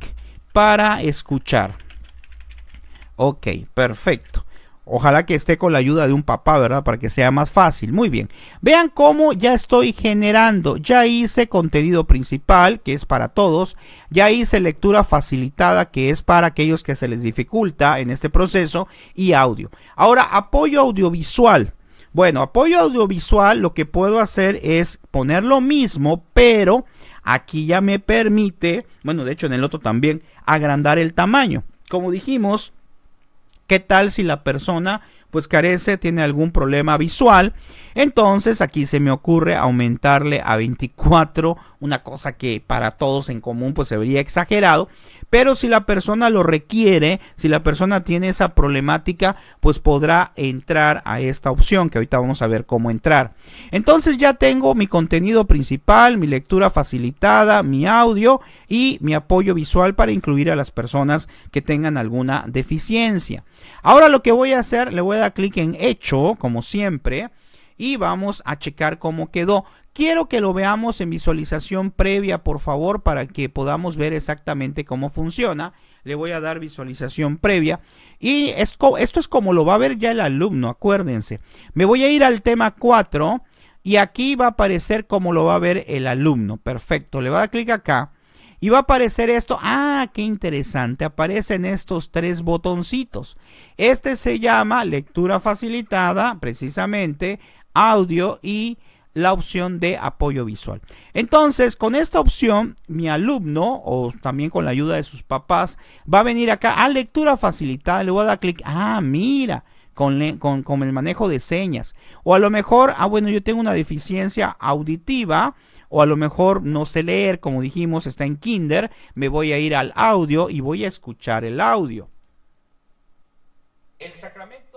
para escuchar. Ok, perfecto. Ojalá que esté con la ayuda de un papá, ¿verdad? Para que sea más fácil. Muy bien. Vean cómo ya estoy generando. Ya hice contenido principal, que es para todos. Ya hice lectura facilitada, que es para aquellos que se les dificulta en este proceso. Y audio. Ahora, apoyo audiovisual. Bueno, apoyo audiovisual lo que puedo hacer es poner lo mismo, pero aquí ya me permite, bueno, de hecho en el otro también, agrandar el tamaño. Como dijimos, ¿Qué tal si la persona pues carece, tiene algún problema visual? Entonces aquí se me ocurre aumentarle a 24, una cosa que para todos en común pues se vería exagerado, pero si la persona lo requiere, si la persona tiene esa problemática, pues podrá entrar a esta opción que ahorita vamos a ver cómo entrar. Entonces ya tengo mi contenido principal, mi lectura facilitada, mi audio y mi apoyo visual para incluir a las personas que tengan alguna deficiencia. Ahora lo que voy a hacer, le voy a dar clic en hecho, como siempre y vamos a checar cómo quedó. Quiero que lo veamos en visualización previa, por favor, para que podamos ver exactamente cómo funciona. Le voy a dar visualización previa. Y esto, es como lo va a ver ya el alumno, acuérdense. Me voy a ir al tema 4 y aquí va a aparecer como lo va a ver el alumno. Perfecto, le va a dar clic acá. Y va a aparecer esto. Ah, qué interesante. Aparecen estos tres botoncitos. Este se llama lectura facilitada, precisamente audio y la opción de apoyo visual. Entonces, con esta opción, mi alumno, o también con la ayuda de sus papás, va a venir acá a lectura facilitada, le voy a dar clic, ah, mira, con, con, el manejo de señas. O a lo mejor, ah, bueno, yo tengo una deficiencia auditiva, o a lo mejor no sé leer, como dijimos, está en Kinder, me voy a ir al audio y voy a escuchar el audio. El sacramento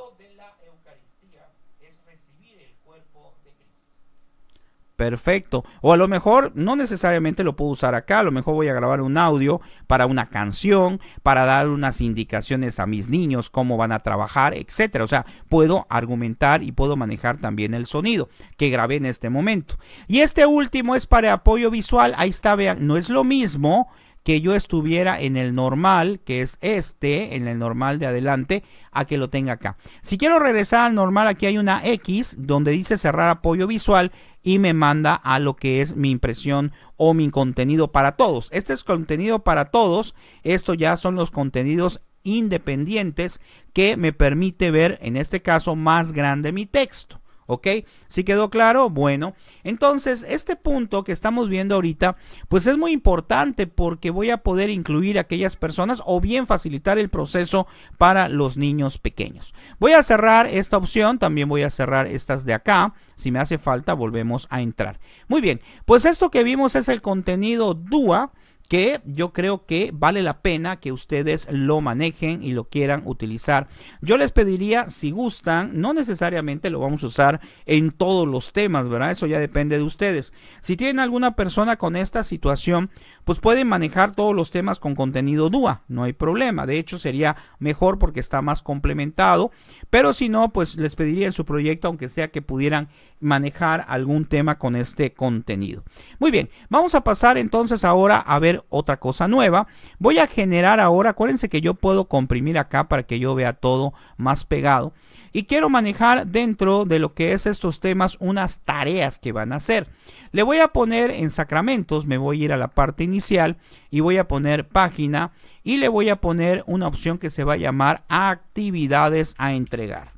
Perfecto. O a lo mejor no necesariamente lo puedo usar acá, a lo mejor voy a grabar un audio para una canción, para dar unas indicaciones a mis niños, cómo van a trabajar, etcétera. O sea, puedo argumentar y puedo manejar también el sonido que grabé en este momento. Y este último es para apoyo visual. Ahí está, vean, no es lo mismo que yo estuviera en el normal, que es este, en el normal de adelante, a que lo tenga acá. Si quiero regresar al normal, aquí hay una X donde dice cerrar apoyo visual y me manda a lo que es mi impresión o mi contenido para todos. Este es contenido para todos. Esto ya son los contenidos independientes que me permite ver, en este caso, más grande mi texto. ¿Ok? ¿Sí quedó claro? Bueno, entonces este punto que estamos viendo ahorita, pues es muy importante porque voy a poder incluir a aquellas personas o bien facilitar el proceso para los niños pequeños. Voy a cerrar esta opción, también voy a cerrar estas de acá. Si me hace falta, volvemos a entrar. Muy bien, pues esto que vimos es el contenido DUA que yo creo que vale la pena que ustedes lo manejen y lo quieran utilizar. Yo les pediría, si gustan, no necesariamente lo vamos a usar en todos los temas, ¿verdad? Eso ya depende de ustedes. Si tienen alguna persona con esta situación, pues pueden manejar todos los temas con contenido DUA, no hay problema. De hecho, sería mejor porque está más complementado. Pero si no, pues les pediría en su proyecto, aunque sea que pudieran manejar algún tema con este contenido. Muy bien, vamos a pasar entonces ahora a ver otra cosa nueva. Voy a generar ahora, acuérdense que yo puedo comprimir acá para que yo vea todo más pegado. Y quiero manejar dentro de lo que es estos temas unas tareas que van a hacer. Le voy a poner en sacramentos, me voy a ir a la parte inicial y voy a poner página y le voy a poner una opción que se va a llamar actividades a entregar.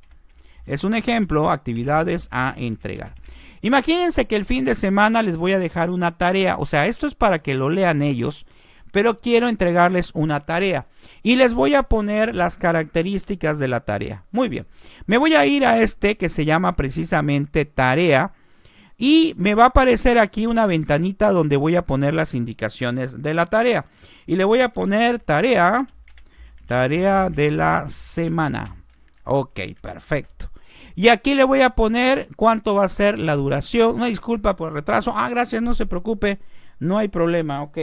Es un ejemplo, actividades a entregar. Imagínense que el fin de semana les voy a dejar una tarea, o sea, esto es para que lo lean ellos, pero quiero entregarles una tarea y les voy a poner las características de la tarea. Muy bien, me voy a ir a este que se llama precisamente tarea y me va a aparecer aquí una ventanita donde voy a poner las indicaciones de la tarea y le voy a poner tarea, tarea de la semana. Ok, perfecto. Y aquí le voy a poner cuánto va a ser la duración. Una disculpa por el retraso. Ah, gracias, no se preocupe. No hay problema, ok.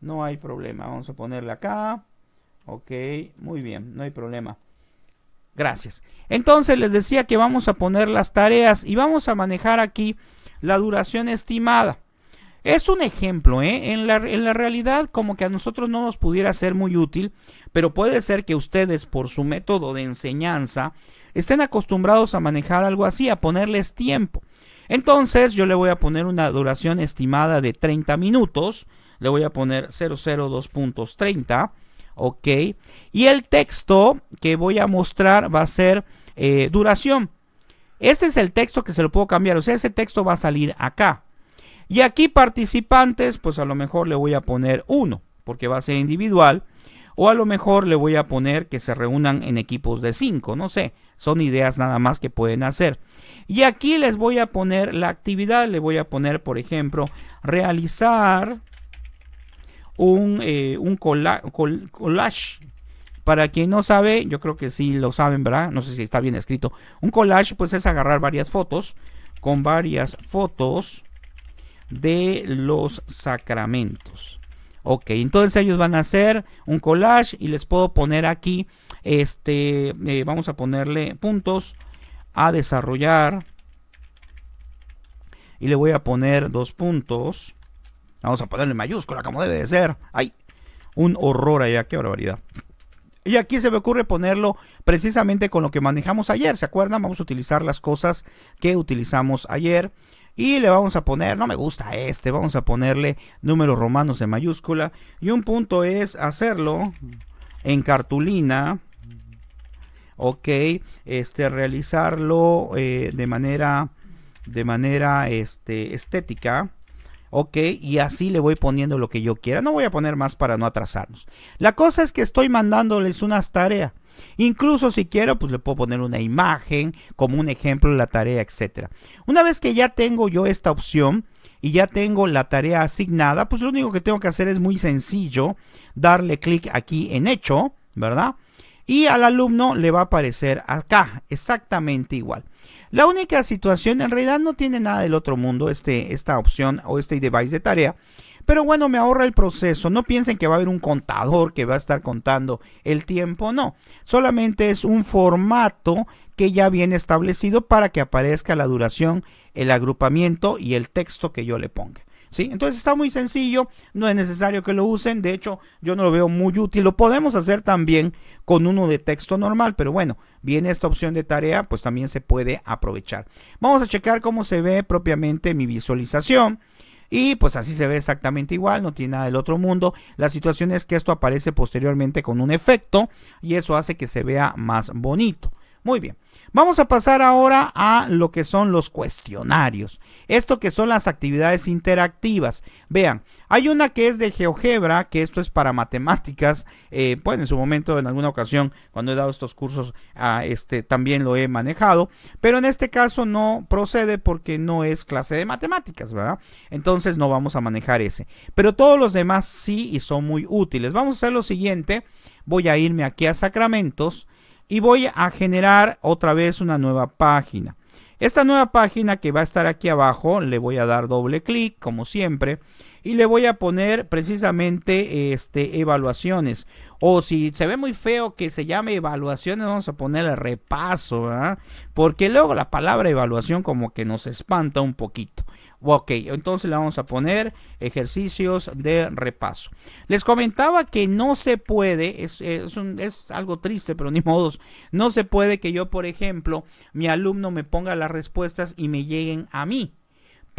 No hay problema. Vamos a ponerle acá. Ok, muy bien, no hay problema. Gracias. Entonces les decía que vamos a poner las tareas y vamos a manejar aquí la duración estimada. Es un ejemplo, ¿eh? en, la, realidad como que a nosotros no nos pudiera ser muy útil, pero puede ser que ustedes por su método de enseñanza estén acostumbrados a manejar algo así, a ponerles tiempo. Entonces yo le voy a poner una duración estimada de 30 minutos, le voy a poner 002.30, ok, y el texto que voy a mostrar va a ser eh, duración. Este es el texto que se lo puedo cambiar, o sea, ese texto va a salir acá. Y aquí participantes, pues a lo mejor le voy a poner uno, porque va a ser individual. O a lo mejor le voy a poner que se reúnan en equipos de cinco, no sé. Son ideas nada más que pueden hacer. Y aquí les voy a poner la actividad, le voy a poner, por ejemplo, realizar un, eh, collage. Para quien no sabe, yo creo que sí lo saben, ¿verdad? No sé si está bien escrito. Un collage pues es agarrar varias fotos. Con varias fotos de los sacramentos. Ok, entonces ellos van a hacer un collage y les puedo poner aquí, este, eh, vamos a ponerle puntos a desarrollar y le voy a poner dos puntos. Vamos a ponerle mayúscula como debe de ser. Ay, un horror allá, qué barbaridad. Y aquí se me ocurre ponerlo precisamente con lo que manejamos ayer, ¿se acuerdan? Vamos a utilizar las cosas que utilizamos ayer. Y le vamos a poner, no me gusta este, vamos a ponerle números romanos en mayúscula. Y un punto es hacerlo en cartulina. Ok, este, realizarlo eh, de manera, de manera este, estética. ¿ok? Y así le voy poniendo lo que yo quiera. No voy a poner más para no atrasarnos. La cosa es que estoy mandándoles unas tareas. Incluso si quiero, pues le puedo poner una imagen como un ejemplo de la tarea, etcétera Una vez que ya tengo yo esta opción y ya tengo la tarea asignada, pues lo único que tengo que hacer es muy sencillo, darle clic aquí en hecho, ¿verdad? Y al alumno le va a aparecer acá, exactamente igual. La única situación, en realidad no tiene nada del otro mundo este, esta opción o este device de tarea, pero bueno, me ahorra el proceso. No piensen que va a haber un contador que va a estar contando el tiempo, no. Solamente es un formato que ya viene establecido para que aparezca la duración, el agrupamiento y el texto que yo le ponga. ¿Sí? Entonces está muy sencillo, no es necesario que lo usen, de hecho yo no lo veo muy útil, lo podemos hacer también con uno de texto normal, pero bueno, viene esta opción de tarea, pues también se puede aprovechar. Vamos a checar cómo se ve propiamente mi visualización. Y pues así se ve exactamente igual, no tiene nada del otro mundo. La situación es que esto aparece posteriormente con un efecto y eso hace que se vea más bonito. Muy bien. Vamos a pasar ahora a lo que son los cuestionarios. Esto que son las actividades interactivas. Vean, hay una que es de GeoGebra, que esto es para matemáticas. Eh, pues en su momento, en alguna ocasión, cuando he dado estos cursos, ah, este, también lo he manejado. Pero en este caso no procede porque no es clase de matemáticas, ¿verdad? Entonces no vamos a manejar ese. Pero todos los demás sí y son muy útiles. Vamos a hacer lo siguiente. Voy a irme aquí a Sacramentos y voy a generar otra vez una nueva página. Esta nueva página que va a estar aquí abajo, le voy a dar doble clic como siempre y le voy a poner precisamente este, evaluaciones. O si se ve muy feo que se llame evaluaciones, vamos a ponerle repaso, Porque luego la palabra evaluación como que nos espanta un poquito. Ok, entonces le vamos a poner ejercicios de repaso. Les comentaba que no se puede, es, es, algo triste, pero ni modos, no se puede que yo, por ejemplo, mi alumno me ponga las respuestas y me lleguen a mí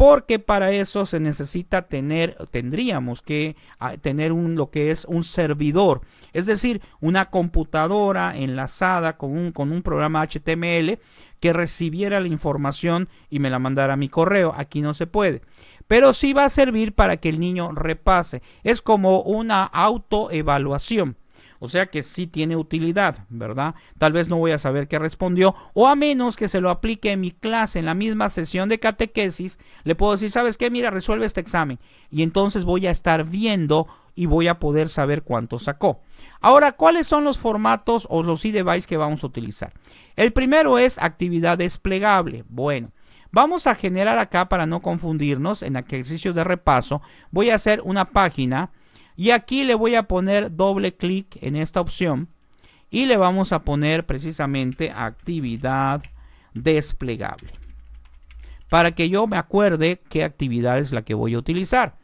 porque para eso se necesita tener, tendríamos que ah, tener lo que es un servidor, es decir, una computadora enlazada con un, con un programa HTML que recibiera la información y me la mandara a mi correo. Aquí no se puede. Pero sí va a servir para que el niño repase. Es como una autoevaluación. O sea que sí tiene utilidad, ¿verdad? Tal vez no voy a saber qué respondió, o a menos que se lo aplique en mi clase, en la misma sesión de catequesis, le puedo decir, ¿sabes qué? Mira, resuelve este examen. Y entonces voy a estar viendo y voy a poder saber cuánto sacó. Ahora, ¿cuáles son los formatos o los e-device que vamos a utilizar? El primero es actividad desplegable. Bueno, vamos a generar acá para no confundirnos en ejercicio de repaso. Voy a hacer una página y aquí le voy a poner doble clic en esta opción. Y le vamos a poner precisamente actividad desplegable. Para que yo me acuerde qué actividad es la que voy a utilizar.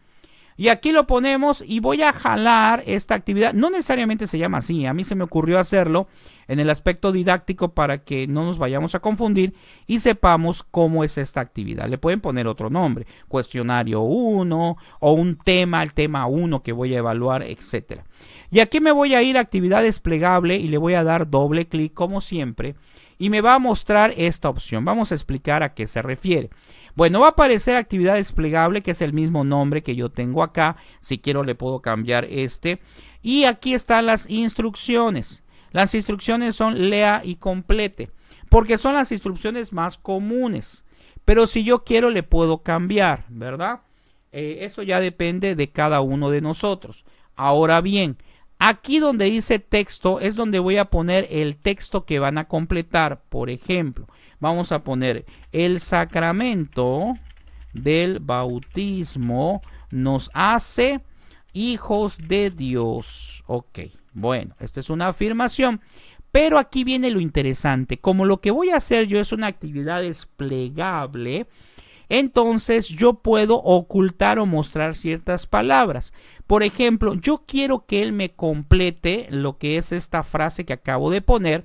Y aquí lo ponemos y voy a jalar esta actividad. No necesariamente se llama así, a mí se me ocurrió hacerlo en el aspecto didáctico para que no nos vayamos a confundir y sepamos cómo es esta actividad. Le pueden poner otro nombre, cuestionario 1 o un tema, el tema 1 que voy a evaluar, etc. Y aquí me voy a ir a actividad desplegable y le voy a dar doble clic como siempre y me va a mostrar esta opción. Vamos a explicar a qué se refiere. Bueno, va a aparecer actividad desplegable, que es el mismo nombre que yo tengo acá. Si quiero le puedo cambiar este. Y aquí están las instrucciones. Las instrucciones son lea y complete, porque son las instrucciones más comunes. Pero si yo quiero le puedo cambiar, ¿verdad? Eh, eso ya depende de cada uno de nosotros. Ahora bien, aquí donde dice texto es donde voy a poner el texto que van a completar, por ejemplo. Vamos a poner el sacramento del bautismo nos hace hijos de Dios. Ok, bueno, esta es una afirmación. Pero aquí viene lo interesante. Como lo que voy a hacer yo es una actividad desplegable, entonces yo puedo ocultar o mostrar ciertas palabras. Por ejemplo, yo quiero que él me complete lo que es esta frase que acabo de poner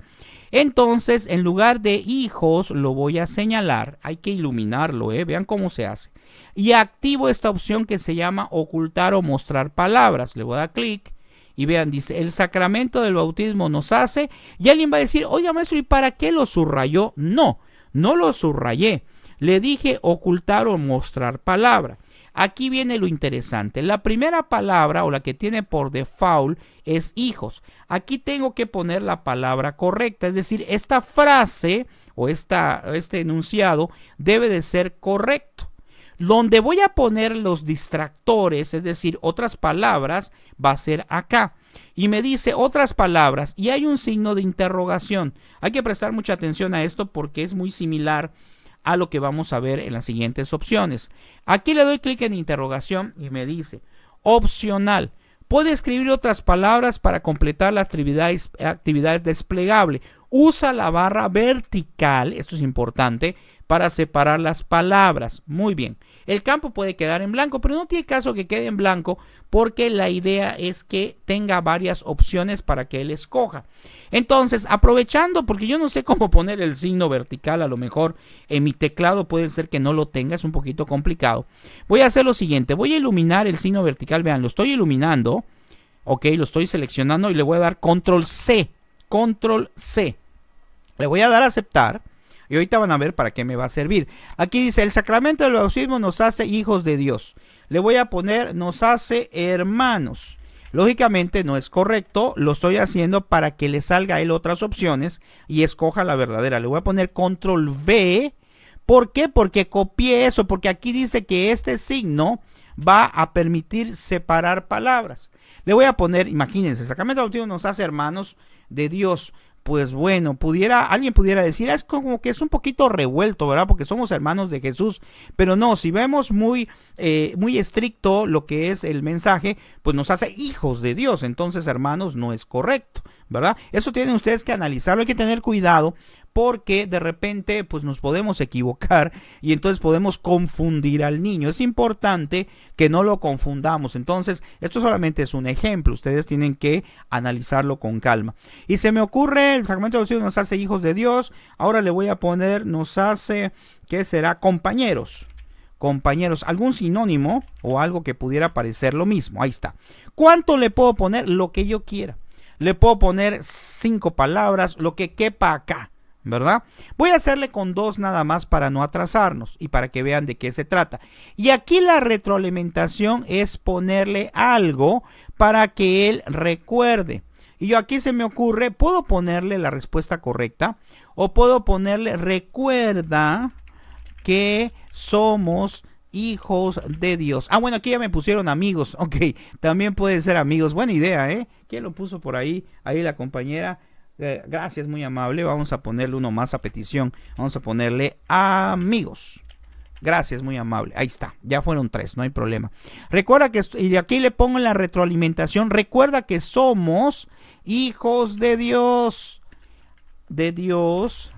entonces, en lugar de hijos, lo voy a señalar. Hay que iluminarlo, ¿eh? Vean cómo se hace. Y activo esta opción que se llama ocultar o mostrar palabras. Le voy a dar clic. Y vean, dice, el sacramento del bautismo nos hace. Y alguien va a decir, oiga maestro, ¿y para qué lo subrayó? No, no lo subrayé. Le dije ocultar o mostrar palabra. Aquí viene lo interesante. La primera palabra o la que tiene por default es hijos. Aquí tengo que poner la palabra correcta, es decir, esta frase o esta, este enunciado debe de ser correcto. Donde voy a poner los distractores, es decir, otras palabras, va a ser acá. Y me dice otras palabras y hay un signo de interrogación. Hay que prestar mucha atención a esto porque es muy similar a lo que vamos a ver en las siguientes opciones. Aquí le doy clic en interrogación y me dice opcional. Puede escribir otras palabras para completar las actividades, desplegables. Usa la barra vertical, esto es importante, para separar las palabras. Muy bien. El campo puede quedar en blanco, pero no tiene caso que quede en blanco porque la idea es que tenga varias opciones para que él escoja. Entonces, aprovechando, porque yo no sé cómo poner el signo vertical, a lo mejor en mi teclado puede ser que no lo tenga, es un poquito complicado. Voy a hacer lo siguiente, voy a iluminar el signo vertical, vean, lo estoy iluminando, ok, lo estoy seleccionando y le voy a dar control C, control C. Le voy a dar a aceptar. Y ahorita van a ver para qué me va a servir. Aquí dice, el sacramento del bautismo nos hace hijos de Dios. Le voy a poner, nos hace hermanos. Lógicamente no es correcto, lo estoy haciendo para que le salga a él otras opciones y escoja la verdadera. Le voy a poner control V. ¿Por qué? Porque copié eso, porque aquí dice que este signo va a permitir separar palabras. Le voy a poner, imagínense, el sacramento del bautismo nos hace hermanos de Dios pues bueno, pudiera, alguien pudiera decir, ah, es como que es un poquito revuelto, ¿verdad? Porque somos hermanos de Jesús. Pero no, si vemos muy, eh, muy estricto lo que es el mensaje, pues nos hace hijos de Dios. Entonces, hermanos, no es correcto, ¿verdad? Eso tienen ustedes que analizarlo, hay que tener cuidado, porque de repente pues nos podemos equivocar y entonces podemos confundir al niño. Es importante que no lo confundamos. Entonces, esto solamente es un ejemplo, ustedes tienen que analizarlo con calma. Y se me ocurre el fragmento de los hijos nos hace hijos de Dios. Ahora le voy a poner nos hace que será compañeros compañeros, algún sinónimo o algo que pudiera parecer lo mismo. Ahí está. ¿Cuánto le puedo poner? Lo que yo quiera. Le puedo poner cinco palabras, lo que quepa acá. ¿verdad? Voy a hacerle con dos nada más para no atrasarnos y para que vean de qué se trata. Y aquí la retroalimentación es ponerle algo para que él recuerde. Y yo aquí se me ocurre, puedo ponerle la respuesta correcta o puedo ponerle recuerda que somos hijos de Dios. Ah, bueno, aquí ya me pusieron amigos. Ok, también puede ser amigos. Buena idea, ¿eh? ¿Quién lo puso por ahí? Ahí la compañera eh, gracias, muy amable. Vamos a ponerle uno más a petición. Vamos a ponerle amigos. Gracias, muy amable. Ahí está, ya fueron tres, no hay problema. Recuerda que, y aquí le pongo en la retroalimentación, recuerda que somos hijos de Dios, de Dios,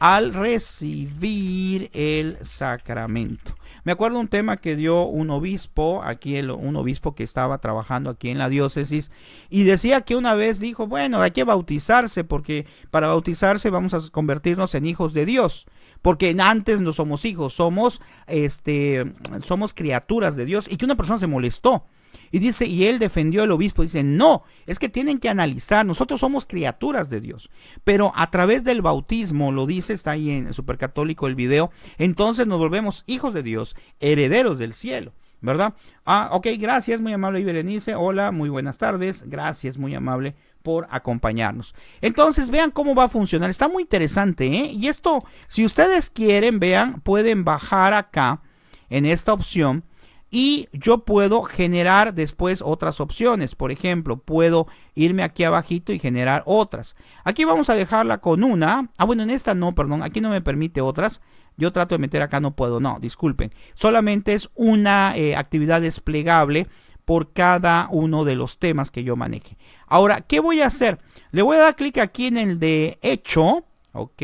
al recibir el sacramento. Me acuerdo un tema que dio un obispo, aquí un obispo que estaba trabajando aquí en la diócesis, y decía que una vez dijo, bueno, hay que bautizarse porque para bautizarse vamos a convertirnos en hijos de Dios, porque antes no somos hijos, somos, este, somos criaturas de Dios, y que una persona se molestó y dice, y él defendió al obispo. Dice, no, es que tienen que analizar. Nosotros somos criaturas de Dios. Pero a través del bautismo, lo dice, está ahí en Supercatólico el video, entonces nos volvemos hijos de Dios, herederos del cielo. ¿Verdad? Ah, ok, gracias, muy amable Berenice. Hola, muy buenas tardes. Gracias, muy amable por acompañarnos. Entonces, vean cómo va a funcionar. Está muy interesante, ¿eh? Y esto, si ustedes quieren, vean, pueden bajar acá en esta opción y yo puedo generar después otras opciones. Por ejemplo, puedo irme aquí abajito y generar otras. Aquí vamos a dejarla con una. Ah, bueno, en esta no, perdón. Aquí no me permite otras. Yo trato de meter acá, no puedo. No, disculpen. Solamente es una eh, actividad desplegable por cada uno de los temas que yo maneje. Ahora, ¿qué voy a hacer? Le voy a dar clic aquí en el de hecho. Ok.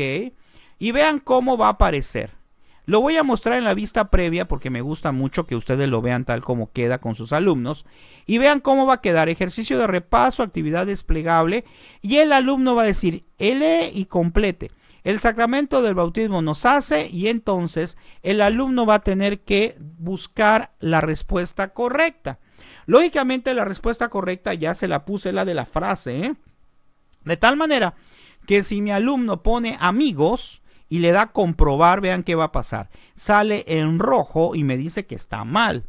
Y vean cómo va a aparecer. Lo voy a mostrar en la vista previa porque me gusta mucho que ustedes lo vean tal como queda con sus alumnos y vean cómo va a quedar ejercicio de repaso, actividad desplegable y el alumno va a decir L y complete. El sacramento del bautismo nos hace y entonces el alumno va a tener que buscar la respuesta correcta. Lógicamente la respuesta correcta ya se la puse la de la frase. ¿eh? De tal manera que si mi alumno pone amigos, y le da comprobar, vean qué va a pasar. Sale en rojo y me dice que está mal.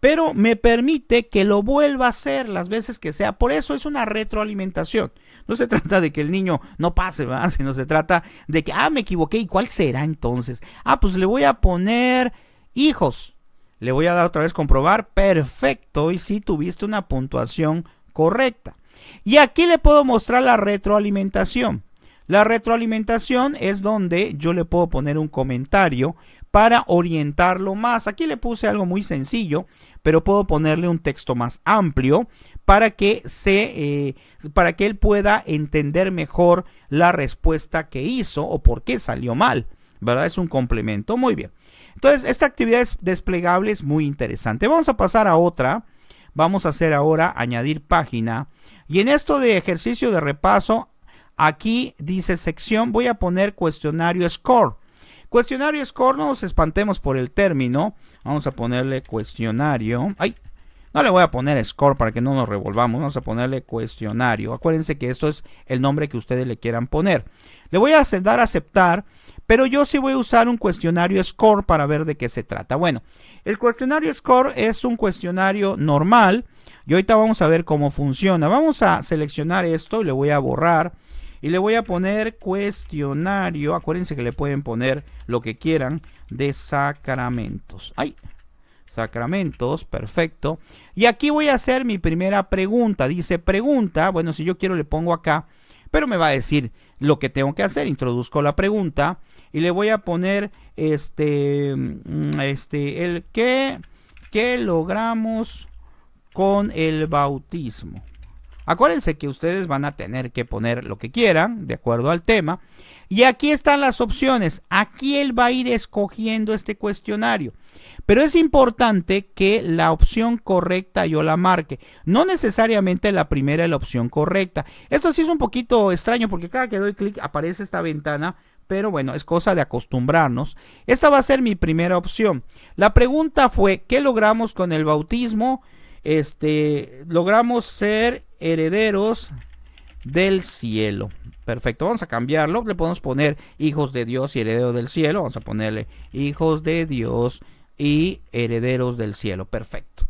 Pero me permite que lo vuelva a hacer las veces que sea. Por eso es una retroalimentación. No se trata de que el niño no pase, ¿verdad? Sino se trata de que, ah, me equivoqué. ¿Y cuál será entonces? Ah, pues le voy a poner hijos. Le voy a dar otra vez comprobar. Perfecto. Y si sí, tuviste una puntuación correcta. Y aquí le puedo mostrar la retroalimentación. La retroalimentación es donde yo le puedo poner un comentario para orientarlo más. Aquí le puse algo muy sencillo, pero puedo ponerle un texto más amplio para que, se, eh, para que él pueda entender mejor la respuesta que hizo o por qué salió mal. ¿Verdad? Es un complemento. Muy bien. Entonces, esta actividad es desplegable es muy interesante. Vamos a pasar a otra. Vamos a hacer ahora añadir página. Y en esto de ejercicio de repaso, Aquí dice sección, voy a poner cuestionario score. Cuestionario score, no nos espantemos por el término. Vamos a ponerle cuestionario. Ay, no le voy a poner score para que no nos revolvamos. Vamos a ponerle cuestionario. Acuérdense que esto es el nombre que ustedes le quieran poner. Le voy a dar a aceptar, pero yo sí voy a usar un cuestionario score para ver de qué se trata. Bueno, el cuestionario score es un cuestionario normal. Y ahorita vamos a ver cómo funciona. Vamos a seleccionar esto y le voy a borrar. Y le voy a poner cuestionario. Acuérdense que le pueden poner lo que quieran de sacramentos. ¡Ay! Sacramentos, perfecto. Y aquí voy a hacer mi primera pregunta. Dice pregunta. Bueno, si yo quiero le pongo acá. Pero me va a decir lo que tengo que hacer. Introduzco la pregunta. Y le voy a poner este. Mm, este. El que. ¿Qué logramos con el bautismo? Acuérdense que ustedes van a tener que poner lo que quieran, de acuerdo al tema. Y aquí están las opciones. Aquí él va a ir escogiendo este cuestionario. Pero es importante que la opción correcta yo la marque. No necesariamente la primera es la opción correcta. Esto sí es un poquito extraño porque cada que doy clic aparece esta ventana pero bueno, es cosa de acostumbrarnos. Esta va a ser mi primera opción. La pregunta fue, ¿qué logramos con el bautismo? Este, logramos ser herederos del cielo. Perfecto, vamos a cambiarlo. Le podemos poner hijos de Dios y herederos del cielo. Vamos a ponerle hijos de Dios y herederos del cielo. Perfecto.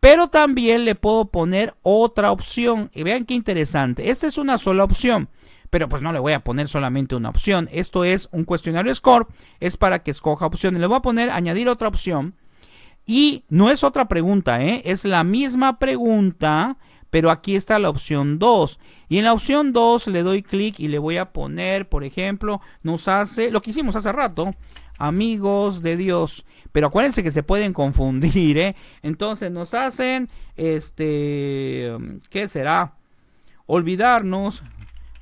Pero también le puedo poner otra opción. Y vean qué interesante. Esta es una sola opción. Pero pues no le voy a poner solamente una opción. Esto es un cuestionario score. Es para que escoja opciones. Le voy a poner añadir otra opción. Y no es otra pregunta, ¿eh? es la misma pregunta pero aquí está la opción 2. Y en la opción 2 le doy clic y le voy a poner, por ejemplo, nos hace lo que hicimos hace rato. Amigos de Dios. Pero acuérdense que se pueden confundir, ¿eh? Entonces nos hacen, este, ¿qué será? Olvidarnos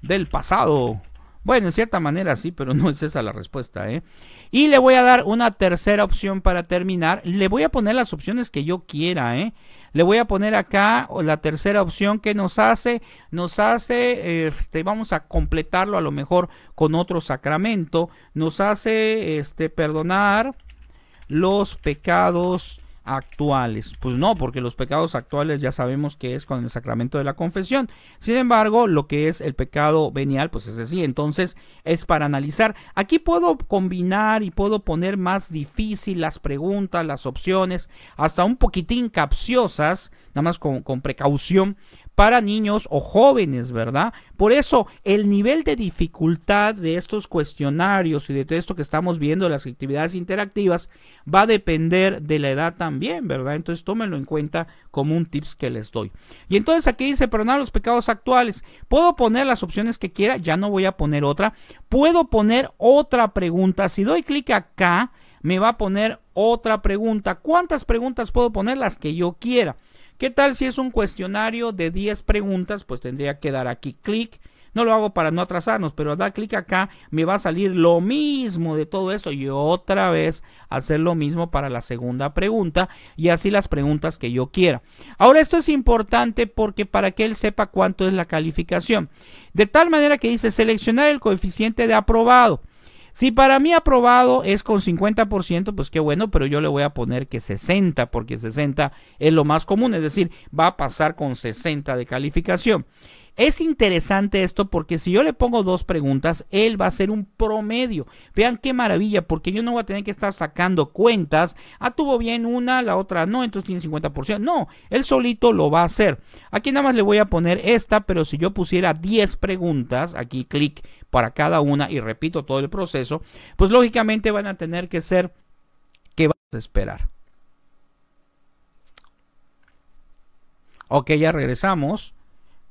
del pasado. Bueno, en cierta manera sí, pero no es esa la respuesta. ¿eh? Y le voy a dar una tercera opción para terminar. Le voy a poner las opciones que yo quiera. ¿eh? Le voy a poner acá la tercera opción que nos hace. Nos hace, este, vamos a completarlo a lo mejor con otro sacramento. Nos hace este, perdonar los pecados actuales. Pues no, porque los pecados actuales ya sabemos que es con el sacramento de la confesión. Sin embargo, lo que es el pecado venial, pues es así. Entonces, es para analizar. Aquí puedo combinar y puedo poner más difícil las preguntas, las opciones, hasta un poquitín capciosas, nada más con, con precaución, para niños o jóvenes, ¿verdad? Por eso el nivel de dificultad de estos cuestionarios y de todo esto que estamos viendo, las actividades interactivas, va a depender de la edad también, ¿verdad? Entonces tómenlo en cuenta como un tips que les doy. Y entonces aquí dice, perdonar los pecados actuales. Puedo poner las opciones que quiera, ya no voy a poner otra. Puedo poner otra pregunta. Si doy clic acá, me va a poner otra pregunta. ¿Cuántas preguntas puedo poner? Las que yo quiera. ¿Qué tal si es un cuestionario de 10 preguntas? Pues tendría que dar aquí clic. No lo hago para no atrasarnos, pero al dar clic acá me va a salir lo mismo de todo esto y otra vez hacer lo mismo para la segunda pregunta y así las preguntas que yo quiera. Ahora esto es importante porque para que él sepa cuánto es la calificación. De tal manera que dice seleccionar el coeficiente de aprobado. Si para mí aprobado es con 50%, pues qué bueno, pero yo le voy a poner que 60, porque 60 es lo más común, es decir, va a pasar con 60 de calificación. Es interesante esto porque si yo le pongo dos preguntas, él va a ser un promedio. Vean qué maravilla, porque yo no voy a tener que estar sacando cuentas. Ah, tuvo bien una, la otra no, entonces tiene 50%. No, él solito lo va a hacer. Aquí nada más le voy a poner esta, pero si yo pusiera 10 preguntas, aquí clic para cada una y repito todo el proceso, pues lógicamente van a tener que ser ¿Qué vas a esperar. Ok, ya regresamos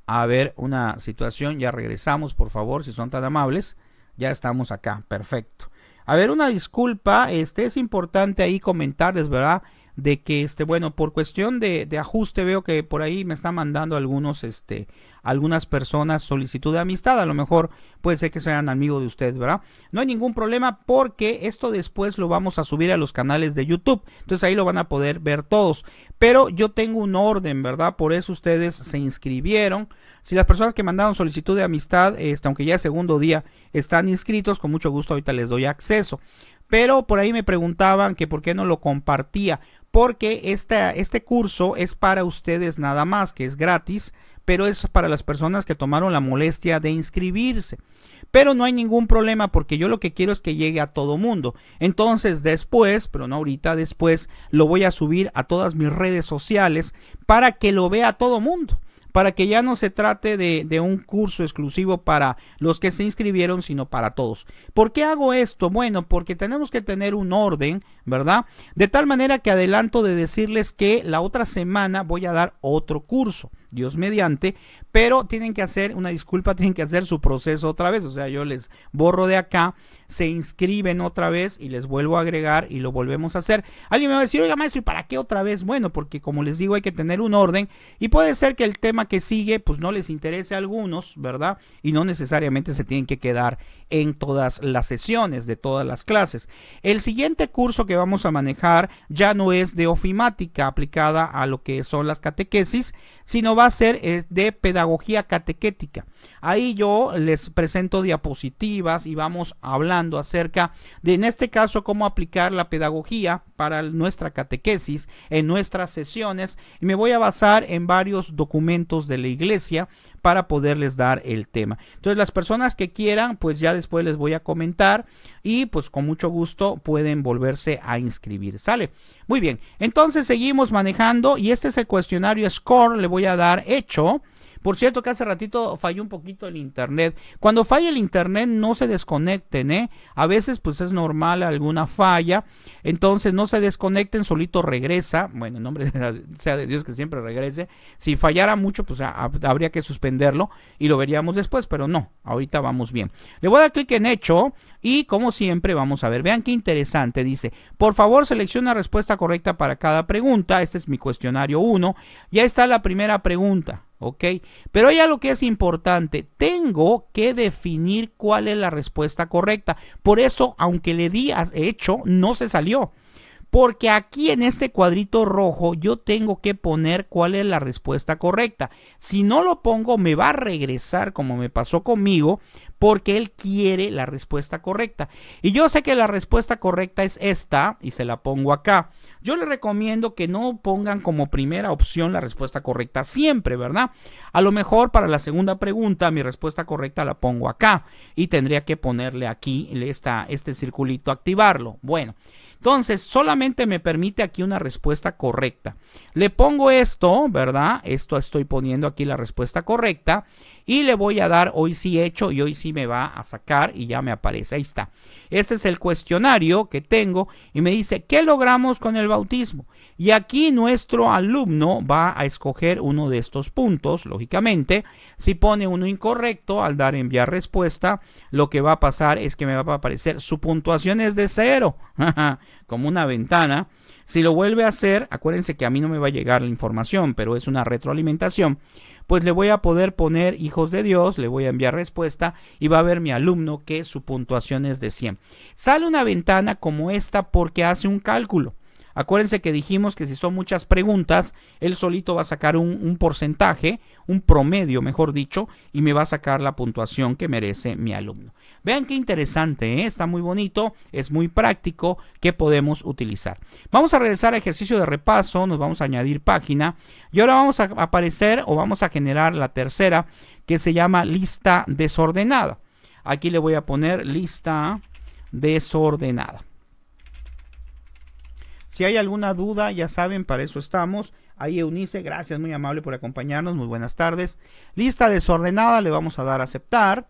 a ver una situación. Ya regresamos, por favor, si son tan amables. Ya estamos acá, perfecto. A ver, una disculpa, este es importante ahí comentarles, ¿verdad? de que este bueno por cuestión de, ajuste veo que por ahí me están mandando algunos este algunas personas solicitud de amistad a lo mejor puede ser que sean amigos de ustedes verdad no hay ningún problema porque esto después lo vamos a subir a los canales de youtube entonces ahí lo van a poder ver todos pero yo tengo un orden verdad por eso ustedes se inscribieron si las personas que mandaron solicitud de amistad este aunque ya es segundo día están inscritos con mucho gusto ahorita les doy acceso pero por ahí me preguntaban que por qué no lo compartía porque este curso es para ustedes nada más, que es gratis, pero es para las personas que tomaron la molestia de inscribirse. Pero no hay ningún problema porque yo lo que quiero es que llegue a todo mundo. Entonces después, pero no ahorita, después lo voy a subir a todas mis redes sociales para que lo vea todo mundo para que ya no se trate de, un curso exclusivo para los que se inscribieron, sino para todos. ¿Por qué hago esto? Bueno, porque tenemos que tener un orden, ¿verdad? De tal manera que adelanto de decirles que la otra semana voy a dar otro curso. Dios mediante, pero tienen que hacer una disculpa, tienen que hacer su proceso otra vez, o sea, yo les borro de acá, se inscriben otra vez y les vuelvo a agregar y lo volvemos a hacer. Alguien me va a decir, oiga maestro, ¿y para qué otra vez? Bueno, porque como les digo, hay que tener un orden y puede ser que el tema que sigue pues no les interese a algunos, ¿verdad? Y no necesariamente se tienen que quedar en todas las sesiones de todas las clases. El siguiente curso que vamos a manejar ya no es de ofimática aplicada a lo que son las catequesis, sino va a ser eh, de pedagogía catequética. Ahí yo les presento diapositivas y vamos hablando acerca de, en este caso, cómo aplicar la pedagogía para nuestra catequesis en nuestras sesiones. me voy a basar en varios documentos de la iglesia para poderles dar el tema. Entonces las personas que quieran, pues ya después les voy a comentar y pues con mucho gusto pueden volverse a inscribir. ¿Sale? Muy bien, entonces seguimos manejando y este es el cuestionario score, le voy a dar hecho. Por cierto que hace ratito falló un poquito el internet. Cuando falla el internet no se desconecten, ¿eh? A veces pues es normal alguna falla. Entonces no se desconecten, solito regresa. Bueno, en nombre de sea de Dios que siempre regrese. Si fallara mucho pues habría que suspenderlo y lo veríamos después, pero no, ahorita vamos bien. Le voy a dar clic en hecho y como siempre vamos a ver. Vean qué interesante, dice. Por favor selecciona respuesta correcta para cada pregunta. Este es mi cuestionario 1. Ya está la primera pregunta. Pero ya lo que es importante. Tengo que definir cuál es la respuesta correcta. Por eso, aunque le di hecho, no se salió. Porque aquí en este cuadrito rojo yo tengo que poner cuál es la respuesta correcta. Si no lo pongo me va a regresar como me pasó conmigo porque él quiere la respuesta correcta. Y yo sé que la respuesta correcta es esta y se la pongo acá. Yo les recomiendo que no pongan como primera opción la respuesta correcta siempre, ¿verdad? A lo mejor para la segunda pregunta mi respuesta correcta la pongo acá y tendría que ponerle aquí este circulito, activarlo. Bueno, entonces solamente me permite aquí una respuesta correcta. Le pongo esto, ¿verdad? Esto estoy poniendo aquí la respuesta correcta. Y le voy a dar hoy sí hecho y hoy sí me va a sacar y ya me aparece. Ahí está. Este es el cuestionario que tengo y me dice, ¿qué logramos con el bautismo? Y aquí nuestro alumno va a escoger uno de estos puntos, lógicamente. Si pone uno incorrecto al dar enviar respuesta, lo que va a pasar es que me va a aparecer su puntuación es de cero, como una ventana. Si lo vuelve a hacer, acuérdense que a mí no me va a llegar la información, pero es una retroalimentación pues le voy a poder poner hijos de Dios, le voy a enviar respuesta y va a ver mi alumno que su puntuación es de 100. Sale una ventana como esta porque hace un cálculo. Acuérdense que dijimos que si son muchas preguntas, él solito va a sacar un, porcentaje, un promedio, mejor dicho, y me va a sacar la puntuación que merece mi alumno. Vean qué interesante, ¿eh? está muy bonito, es muy práctico que podemos utilizar. Vamos a regresar al ejercicio de repaso, nos vamos a añadir página y ahora vamos a aparecer o vamos a generar la tercera que se llama lista desordenada. Aquí le voy a poner lista desordenada. Si hay alguna duda, ya saben, para eso estamos. Ahí Eunice, gracias, muy amable por acompañarnos, muy buenas tardes. Lista desordenada, le vamos a dar a aceptar.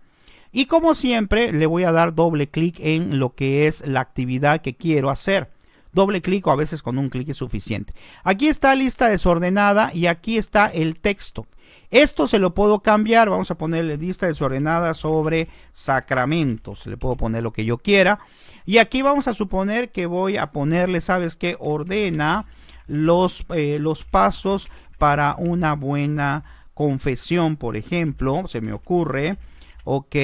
Y como siempre, le voy a dar doble clic en lo que es la actividad que quiero hacer. Doble clic o a veces con un clic es suficiente. Aquí está lista desordenada y aquí está el texto. Esto se lo puedo cambiar, vamos a ponerle lista desordenada sobre sacramentos, le puedo poner lo que yo quiera. Y aquí vamos a suponer que voy a ponerle, ¿sabes qué? Ordena los, eh, los pasos para una buena confesión, por ejemplo, se me ocurre, ¿ok?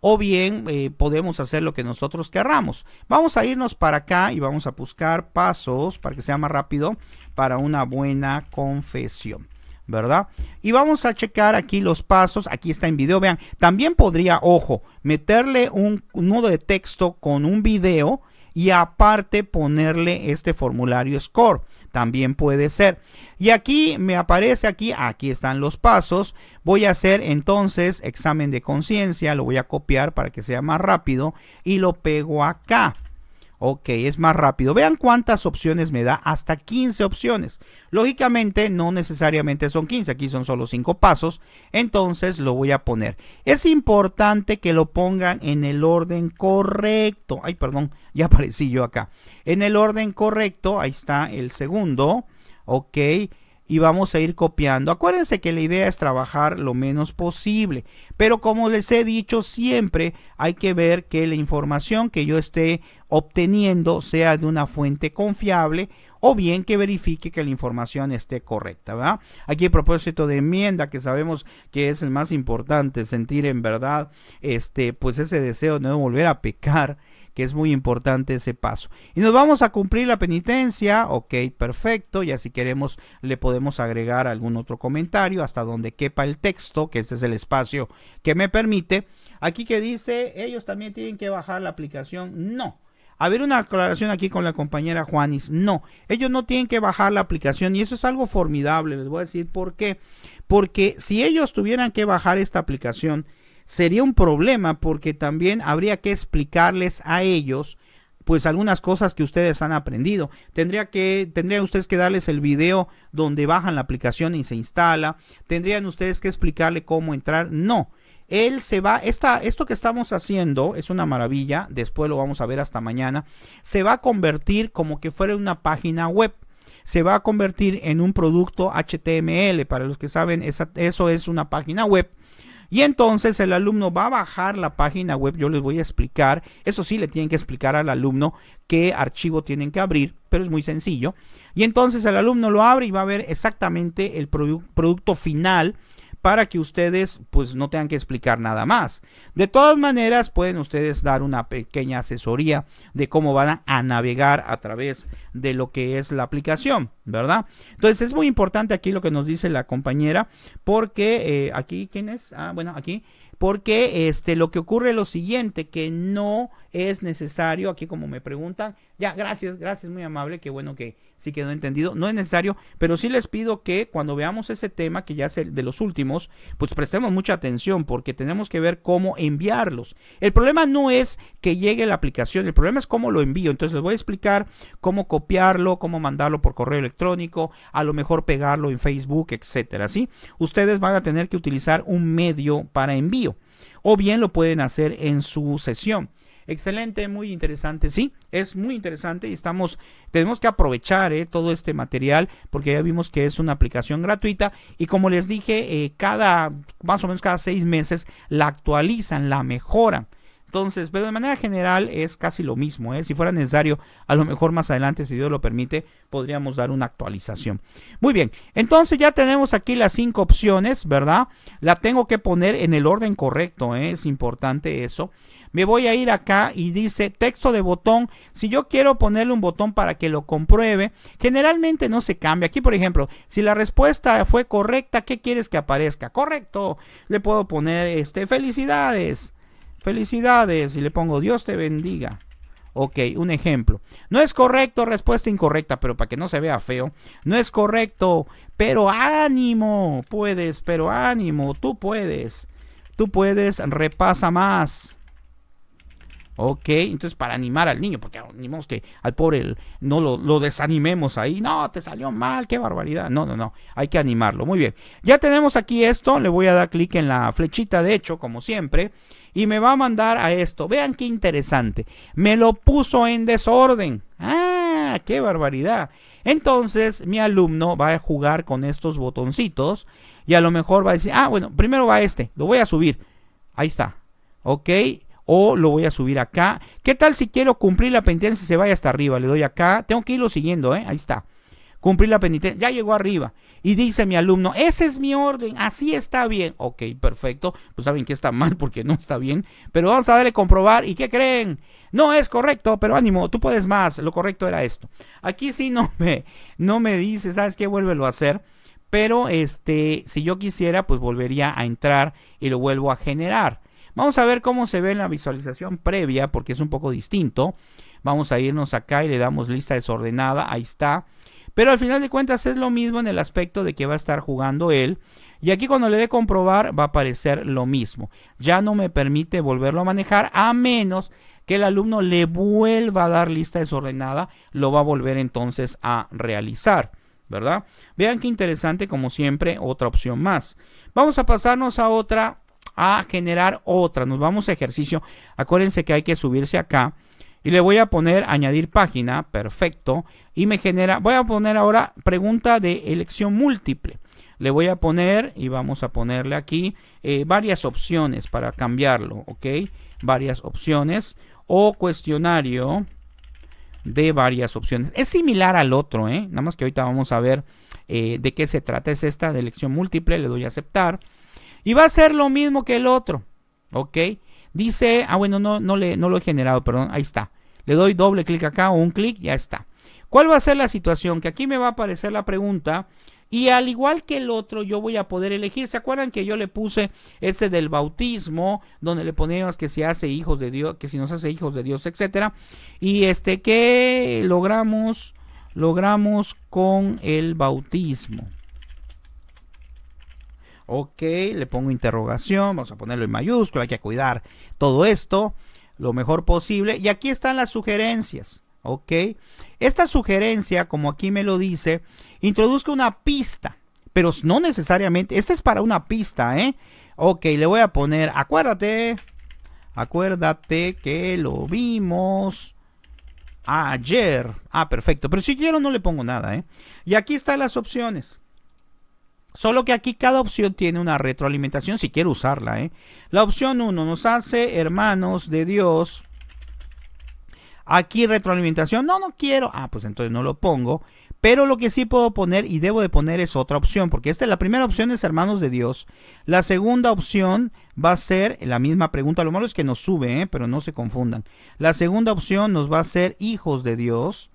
O bien eh, podemos hacer lo que nosotros querramos. Vamos a irnos para acá y vamos a buscar pasos para que sea más rápido para una buena confesión. ¿verdad? Y vamos a checar aquí los pasos, aquí está en video, vean, también podría, ojo, meterle un nudo de texto con un video y aparte ponerle este formulario score, también puede ser. Y aquí me aparece aquí, aquí están los pasos, voy a hacer entonces examen de conciencia, lo voy a copiar para que sea más rápido y lo pego acá. Ok, es más rápido. Vean cuántas opciones me da, hasta 15 opciones. Lógicamente, no necesariamente son 15, aquí son solo 5 pasos, entonces lo voy a poner. Es importante que lo pongan en el orden correcto. Ay, perdón, ya aparecí yo acá. En el orden correcto, ahí está el segundo. Ok, y vamos a ir copiando. Acuérdense que la idea es trabajar lo menos posible, pero como les he dicho siempre, hay que ver que la información que yo esté obteniendo sea de una fuente confiable o bien que verifique que la información esté correcta, Aquí el propósito de enmienda, que sabemos que es el más importante, sentir en verdad, este, pues ese deseo de no volver a pecar, que es muy importante ese paso. Y nos vamos a cumplir la penitencia, ok, perfecto, y así queremos le podemos agregar algún otro comentario hasta donde quepa el texto, que este es el espacio que me permite. Aquí que dice, ellos también tienen que bajar la aplicación, no. A ver una aclaración aquí con la compañera Juanis. No, ellos no tienen que bajar la aplicación y eso es algo formidable. Les voy a decir por qué. Porque si ellos tuvieran que bajar esta aplicación, sería un problema porque también habría que explicarles a ellos pues algunas cosas que ustedes han aprendido. Tendría que, tendrían ustedes que darles el video donde bajan la aplicación y se instala. Tendrían ustedes que explicarle cómo entrar. No. Él se va, esta, esto que estamos haciendo es una maravilla, después lo vamos a ver hasta mañana, se va a convertir como que fuera una página web se va a convertir en un producto HTML. Para los que saben, eso es una página web y entonces el alumno va a bajar la página web, yo les voy a explicar, eso sí le tienen que explicar al alumno qué archivo tienen que abrir, pero es muy sencillo. Y entonces el alumno lo abre y va a ver exactamente el producto final para que ustedes pues no tengan que explicar nada más. De todas maneras, pueden ustedes dar una pequeña asesoría de cómo van a navegar a través de lo que es la aplicación, ¿verdad? Entonces es muy importante aquí lo que nos dice la compañera, porque eh, aquí, ¿quién es? Ah, bueno, aquí, porque este, lo que ocurre es lo siguiente, que no es necesario, aquí como me preguntan, ya, gracias, gracias, muy amable, qué bueno que sí quedó entendido, no es necesario, pero sí les pido que cuando veamos ese tema, que ya es el de los últimos, pues prestemos mucha atención porque tenemos que ver cómo enviarlos. El problema no es que llegue la aplicación, el problema es cómo lo envío, entonces les voy a explicar cómo copiarlo, cómo mandarlo por correo electrónico, a lo mejor pegarlo en Facebook, etcétera, Ustedes van a tener que utilizar un medio para envío o bien lo pueden hacer en su sesión. Excelente, muy interesante. Sí, es muy interesante y estamos, tenemos que aprovechar eh, todo este material porque ya vimos que es una aplicación gratuita y como les dije, eh, cada, más o menos cada seis meses la actualizan, la mejoran. Entonces, pero de manera general es casi lo mismo. Eh. Si fuera necesario, a lo mejor más adelante, si Dios lo permite, podríamos dar una actualización. Muy bien, entonces ya tenemos aquí las cinco opciones, ¿verdad? La tengo que poner en el orden correcto, es importante eso me voy a ir acá y dice texto de botón. Si yo quiero ponerle un botón para que lo compruebe, generalmente no se cambia. Aquí, por ejemplo, si la respuesta fue correcta, ¿qué quieres que aparezca? Correcto. Le puedo poner este felicidades. Felicidades y le pongo Dios te bendiga. Ok, un ejemplo. No es correcto, respuesta incorrecta, pero para que no se vea feo. No es correcto, pero ánimo, puedes, pero ánimo, tú puedes. Tú puedes, repasa más. Ok, entonces para animar al niño, porque animamos que al pobre no lo, desanimemos ahí, no, te salió mal, qué barbaridad. No, no, no, hay que animarlo. Muy bien, ya tenemos aquí esto, le voy a dar clic en la flechita, de hecho, como siempre, y me va a mandar a esto. Vean qué interesante, me lo puso en desorden. Ah, qué barbaridad. Entonces mi alumno va a jugar con estos botoncitos y a lo mejor va a decir, ah, bueno, primero va este, lo voy a subir. Ahí está. Ok, o lo voy a subir acá. ¿Qué tal si quiero cumplir la penitencia se vaya hasta arriba? Le doy acá. Tengo que irlo siguiendo, ¿eh? Ahí está. Cumplir la penitencia. Ya llegó arriba. Y dice mi alumno, ese es mi orden, así está bien. Ok, perfecto. Pues saben que está mal porque no está bien. Pero vamos a darle a comprobar. ¿Y qué creen? No es correcto, pero ánimo, tú puedes más. Lo correcto era esto. Aquí sí no me, no me dice, ¿sabes qué? Vuélvelo a hacer. Pero este, si yo quisiera, pues volvería a entrar y lo vuelvo a generar. Vamos a ver cómo se ve en la visualización previa porque es un poco distinto. Vamos a irnos acá y le damos lista desordenada. Ahí está. Pero al final de cuentas es lo mismo en el aspecto de que va a estar jugando él. Y aquí cuando le dé comprobar va a aparecer lo mismo. Ya no me permite volverlo a manejar a menos que el alumno le vuelva a dar lista desordenada. Lo va a volver entonces a realizar. ¿Verdad? Vean qué interesante como siempre otra opción más. Vamos a pasarnos a otra a generar otra. Nos vamos a ejercicio. Acuérdense que hay que subirse acá. Y le voy a poner añadir página. Perfecto. Y me genera. Voy a poner ahora pregunta de elección múltiple. Le voy a poner y vamos a ponerle aquí eh, varias opciones para cambiarlo. Ok. Varias opciones. O cuestionario de varias opciones. Es similar al otro, ¿eh? nada más que ahorita vamos a ver eh, de qué se trata. Es esta de elección múltiple, le doy a aceptar. Y va a ser lo mismo que el otro. ¿Ok? Dice, ah bueno, no, no, le, no lo he generado, perdón, ahí está. Le doy doble clic acá o un clic, ya está. ¿Cuál va a ser la situación? Que aquí me va a aparecer la pregunta y al igual que el otro yo voy a poder elegir. ¿Se acuerdan que yo le puse ese del bautismo donde le poníamos que si hace de Dios, que si nos hace hijos de Dios, etcétera? Y este que logramos logramos con el bautismo. Ok, le pongo interrogación, vamos a ponerlo en mayúscula, hay que cuidar todo esto lo mejor posible. Y aquí están las sugerencias, ok. Esta sugerencia, como aquí me lo dice, introduzca una pista, pero no necesariamente, esta es para una pista, ¿eh? Ok, le voy a poner, acuérdate, acuérdate que lo vimos ayer. Ah, perfecto, pero si quiero no le pongo nada, ¿eh? Y aquí están las opciones. Solo que aquí cada opción tiene una retroalimentación si quiero usarla. ¿eh? La opción 1 nos hace hermanos de Dios. Aquí retroalimentación. No, no quiero. Ah, pues entonces no lo pongo. Pero lo que sí puedo poner y debo de poner es otra opción. Porque esta es la primera opción es hermanos de Dios. La segunda opción va a ser la misma pregunta. Lo malo es que nos sube, ¿eh? pero no se confundan. La segunda opción nos va a ser hijos de Dios.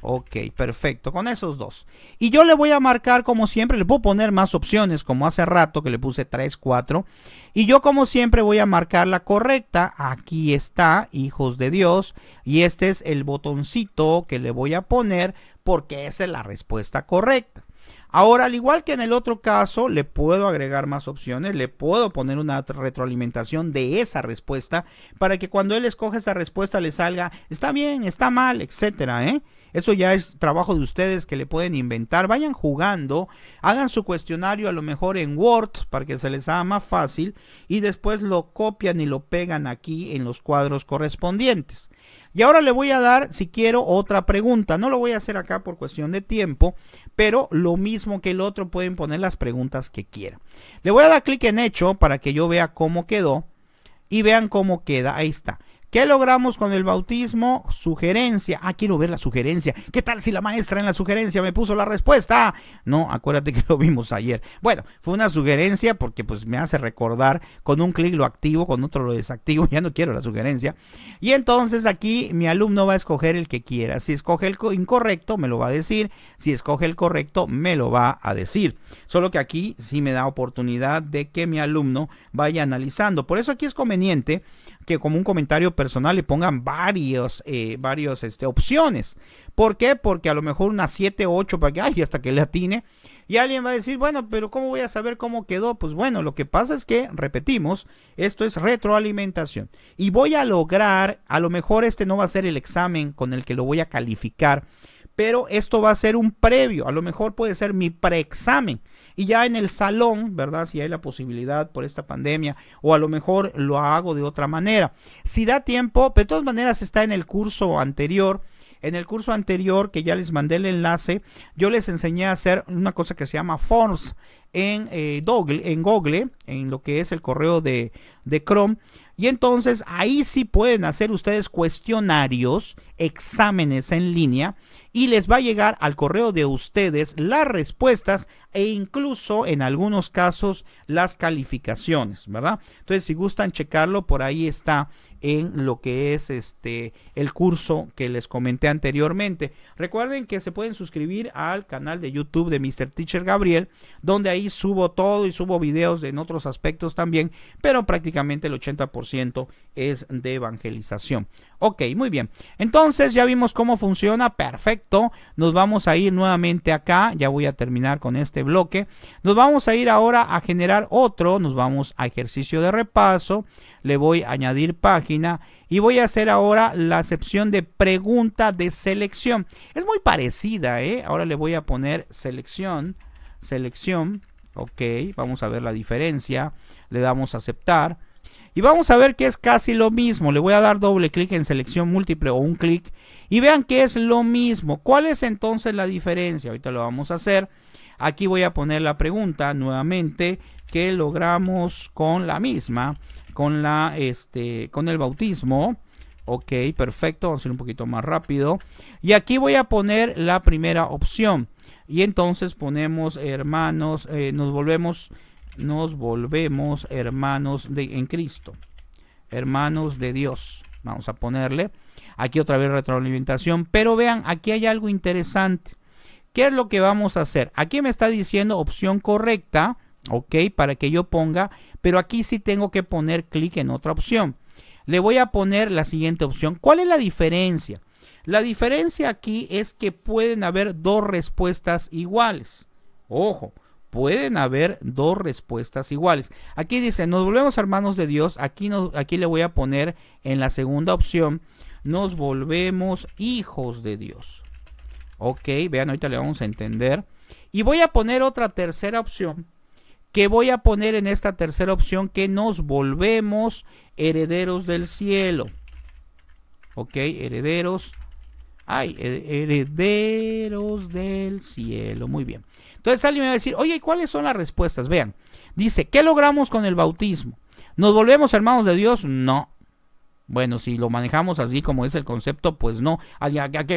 Ok, perfecto, con esos dos. Y yo le voy a marcar como siempre, le puedo poner más opciones como hace rato que le puse 3, 4. Y yo como siempre voy a marcar la correcta. Aquí está, hijos de Dios. Y este es el botoncito que le voy a poner porque esa es la respuesta correcta. Ahora, al igual que en el otro caso, le puedo agregar más opciones, le puedo poner una retroalimentación de esa respuesta para que cuando él escoge esa respuesta le salga, está bien, está mal, etcétera, ¿eh? Eso ya es trabajo de ustedes que le pueden inventar. Vayan jugando, hagan su cuestionario a lo mejor en Word para que se les haga más fácil y después lo copian y lo pegan aquí en los cuadros correspondientes. Y ahora le voy a dar, si quiero, otra pregunta. No lo voy a hacer acá por cuestión de tiempo, pero lo mismo que el otro pueden poner las preguntas que quieran. Le voy a dar clic en hecho para que yo vea cómo quedó y vean cómo queda. Ahí está. ¿Qué logramos con el bautismo? Sugerencia. Ah, quiero ver la sugerencia. ¿Qué tal si la maestra en la sugerencia me puso la respuesta? No, acuérdate que lo vimos ayer. Bueno, fue una sugerencia porque pues me hace recordar con un clic lo activo, con otro lo desactivo. Ya no quiero la sugerencia. Y entonces aquí mi alumno va a escoger el que quiera. Si escoge el incorrecto, me lo va a decir. Si escoge el correcto, me lo va a decir. Solo que aquí sí me da oportunidad de que mi alumno vaya analizando. Por eso aquí es conveniente que como un comentario personal le pongan varios, eh, varios este, opciones. ¿Por qué? Porque a lo mejor unas 7 o 8 para que, ay, hasta que le atine. Y alguien va a decir, bueno, pero ¿cómo voy a saber cómo quedó? Pues bueno, lo que pasa es que, repetimos, esto es retroalimentación. Y voy a lograr, a lo mejor este no va a ser el examen con el que lo voy a calificar, pero esto va a ser un previo, a lo mejor puede ser mi preexamen y ya en el salón, ¿verdad? Si hay la posibilidad por esta pandemia, o a lo mejor lo hago de otra manera. Si da tiempo, de todas maneras está en el curso anterior. En el curso anterior que ya les mandé el enlace, yo les enseñé a hacer una cosa que se llama Forms en, Google, eh, en Google, en lo que es el correo de, de Chrome. Y entonces ahí sí pueden hacer ustedes cuestionarios exámenes en línea y les va a llegar al correo de ustedes las respuestas e incluso en algunos casos las calificaciones, ¿verdad? Entonces, si gustan checarlo, por ahí está en lo que es este el curso que les comenté anteriormente. Recuerden que se pueden suscribir al canal de YouTube de Mr. Teacher Gabriel, donde ahí subo todo y subo videos en otros aspectos también, pero prácticamente el 80% es de evangelización. Ok, muy bien. Entonces ya vimos cómo funciona. Perfecto. Nos vamos a ir nuevamente acá. Ya voy a terminar con este bloque. Nos vamos a ir ahora a generar otro. Nos vamos a ejercicio de repaso. Le voy a añadir página. Y voy a hacer ahora la sección de pregunta de selección. Es muy parecida, ¿eh? Ahora le voy a poner selección. Selección. Ok, vamos a ver la diferencia. Le damos a aceptar y vamos a ver que es casi lo mismo. Le voy a dar doble clic en selección múltiple o un clic. Y vean que es lo mismo. ¿Cuál es entonces la diferencia? Ahorita lo vamos a hacer. Aquí voy a poner la pregunta nuevamente que logramos con la misma, con la este, con el bautismo. Ok, perfecto, vamos a ir un poquito más rápido. Y aquí voy a poner la primera opción. Y entonces ponemos hermanos, eh, nos volvemos nos volvemos hermanos de, en Cristo, hermanos de Dios. Vamos a ponerle aquí otra vez retroalimentación, pero vean, aquí hay algo interesante. ¿Qué es lo que vamos a hacer? Aquí me está diciendo opción correcta, ok, para que yo ponga, pero aquí sí tengo que poner clic en otra opción. Le voy a poner la siguiente opción. ¿Cuál es la diferencia? La diferencia aquí es que pueden haber dos respuestas iguales. Ojo, pueden haber dos respuestas iguales. Aquí dice, nos volvemos hermanos de Dios. Aquí, no, aquí le voy a poner en la segunda opción, nos volvemos hijos de Dios. Ok, vean, ahorita le vamos a entender. Y voy a poner otra tercera opción, que voy a poner en esta tercera opción que nos volvemos herederos del cielo. Ok, herederos. Ay, herederos del cielo. Muy bien. Entonces alguien me va a decir, oye, cuáles son las respuestas? Vean, dice, ¿qué logramos con el bautismo? ¿Nos volvemos hermanos de Dios? No. Bueno, si lo manejamos así como es el concepto, pues no.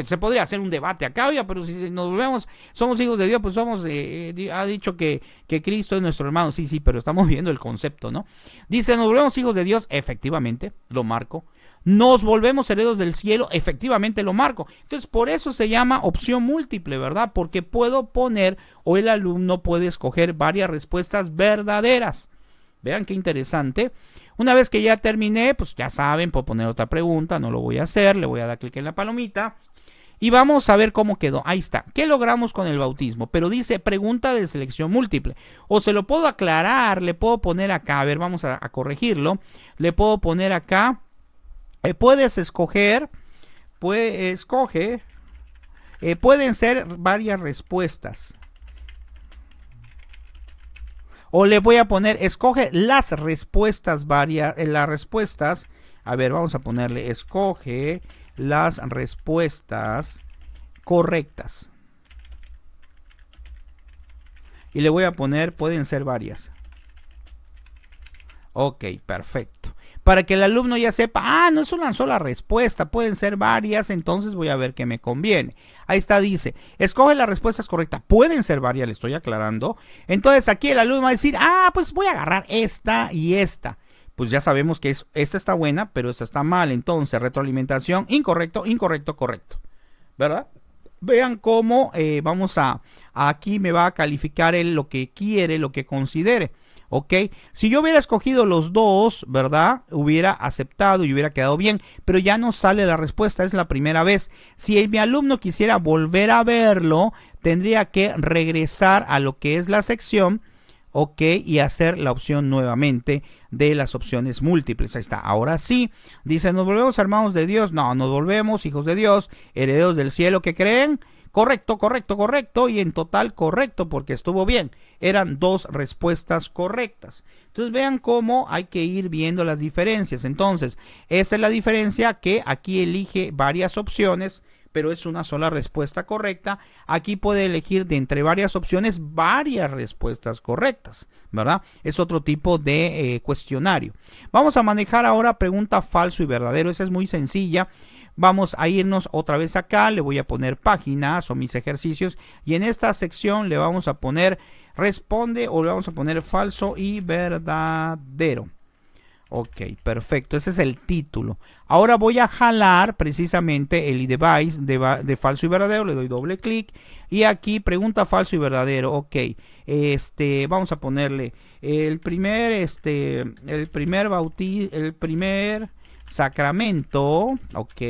Se podría hacer un debate acá, pero si nos volvemos, somos hijos de Dios, pues somos, eh, eh, ha dicho que, que Cristo es nuestro hermano. Sí, sí, pero estamos viendo el concepto, ¿no? Dice, nos volvemos hijos de Dios, efectivamente, lo marco nos volvemos heredos del cielo, efectivamente lo marco. Entonces, por eso se llama opción múltiple, ¿verdad? Porque puedo poner o el alumno puede escoger varias respuestas verdaderas. Vean qué interesante. Una vez que ya terminé, pues ya saben, puedo poner otra pregunta, no lo voy a hacer, le voy a dar clic en la palomita. Y vamos a ver cómo quedó. Ahí está. ¿Qué logramos con el bautismo? Pero dice pregunta de selección múltiple. O se lo puedo aclarar, le puedo poner acá, a ver, vamos a, corregirlo. Le puedo poner acá eh, puedes escoger, puede, escoge, eh, pueden ser varias respuestas. O le voy a poner, escoge las respuestas varias, eh, las respuestas. A ver, vamos a ponerle, escoge las respuestas correctas. Y le voy a poner, pueden ser varias. Ok, perfecto para que el alumno ya sepa, ah, no es una sola respuesta, pueden ser varias, entonces voy a ver qué me conviene. Ahí está, dice, escoge las respuestas correctas, pueden ser varias, le estoy aclarando. Entonces aquí el alumno va a decir, ah, pues voy a agarrar esta y esta. Pues ya sabemos que es, esta está buena, pero esta está mal. Entonces, retroalimentación, incorrecto, incorrecto, correcto. ¿Verdad? vean cómo eh, vamos a, aquí me va a calificar él lo que quiere, lo que considere. ¿ok? Si yo hubiera escogido los dos, ¿verdad? Hubiera aceptado y hubiera quedado bien, pero ya no sale la respuesta, es la primera vez. Si mi alumno quisiera volver a verlo, tendría que regresar a lo que es la sección, ¿ok? Y hacer la opción nuevamente de las opciones múltiples. Ahí está, ahora sí, dice, nos volvemos hermanos de Dios, no, nos volvemos hijos de Dios, herederos del cielo que creen. Correcto, correcto, correcto. Y en total correcto porque estuvo bien eran dos respuestas correctas. Entonces vean cómo hay que ir viendo las diferencias. Entonces, esa es la diferencia que aquí elige varias opciones, pero es una sola respuesta correcta. Aquí puede elegir de entre varias opciones varias respuestas correctas, ¿verdad? Es otro tipo de eh, cuestionario. Vamos a manejar ahora pregunta falso y verdadero. Esa es muy sencilla. Vamos a irnos otra vez acá, le voy a poner páginas o mis ejercicios y en esta sección le vamos a poner responde o le vamos a poner falso y verdadero. Ok, perfecto. Ese es el título. Ahora voy a jalar precisamente el device de, falso y verdadero. Le doy doble clic. Y aquí pregunta falso y verdadero. Ok. Este, vamos a ponerle el primer, este, el primer bautiz, el primer Sacramento, ok,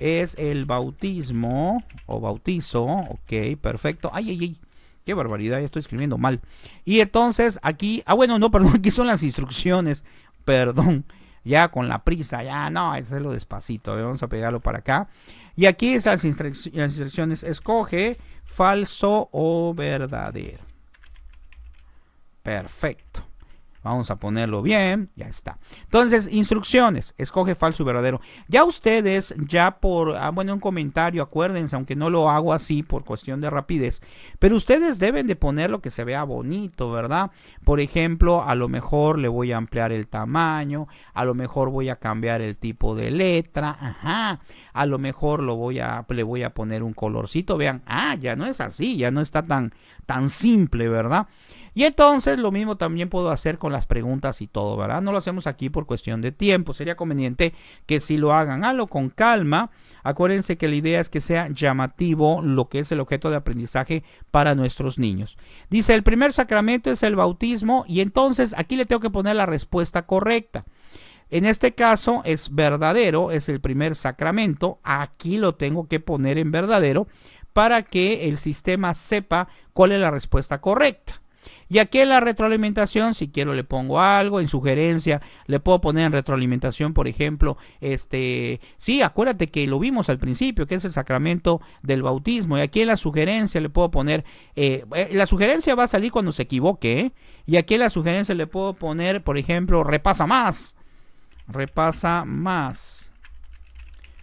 es el bautismo o bautizo, ok, perfecto. Ay, ay, ay, qué barbaridad, ya estoy escribiendo mal. Y entonces aquí, ah, bueno, no, perdón, aquí son las instrucciones, perdón, ya con la prisa, ya, no, eso es lo despacito, vamos a pegarlo para acá. Y aquí es las instrucciones, escoge falso o verdadero. Perfecto. Vamos a ponerlo bien, ya está. Entonces, instrucciones, escoge falso y verdadero. Ya ustedes, ya por, ah, bueno, un comentario, acuérdense, aunque no lo hago así por cuestión de rapidez, pero ustedes deben de poner lo que se vea bonito, ¿verdad? Por ejemplo, a lo mejor le voy a ampliar el tamaño, a lo mejor voy a cambiar el tipo de letra, ajá, a lo mejor lo voy a, le voy a poner un colorcito, vean, ah, ya no es así, ya no está tan, tan simple, ¿verdad? Y entonces lo mismo también puedo hacer con las preguntas y todo, ¿verdad? No lo hacemos aquí por cuestión de tiempo. Sería conveniente que si lo hagan, hazlo con calma. Acuérdense que la idea es que sea llamativo lo que es el objeto de aprendizaje para nuestros niños. Dice, el primer sacramento es el bautismo y entonces aquí le tengo que poner la respuesta correcta. En este caso es verdadero, es el primer sacramento. Aquí lo tengo que poner en verdadero para que el sistema sepa cuál es la respuesta correcta. Y aquí en la retroalimentación, si quiero le pongo algo, en sugerencia, le puedo poner en retroalimentación, por ejemplo, este, sí, acuérdate que lo vimos al principio, que es el sacramento del bautismo. Y aquí en la sugerencia le puedo poner, eh, eh, la sugerencia va a salir cuando se equivoque, ¿eh? Y aquí en la sugerencia le puedo poner, por ejemplo, repasa más. Repasa más.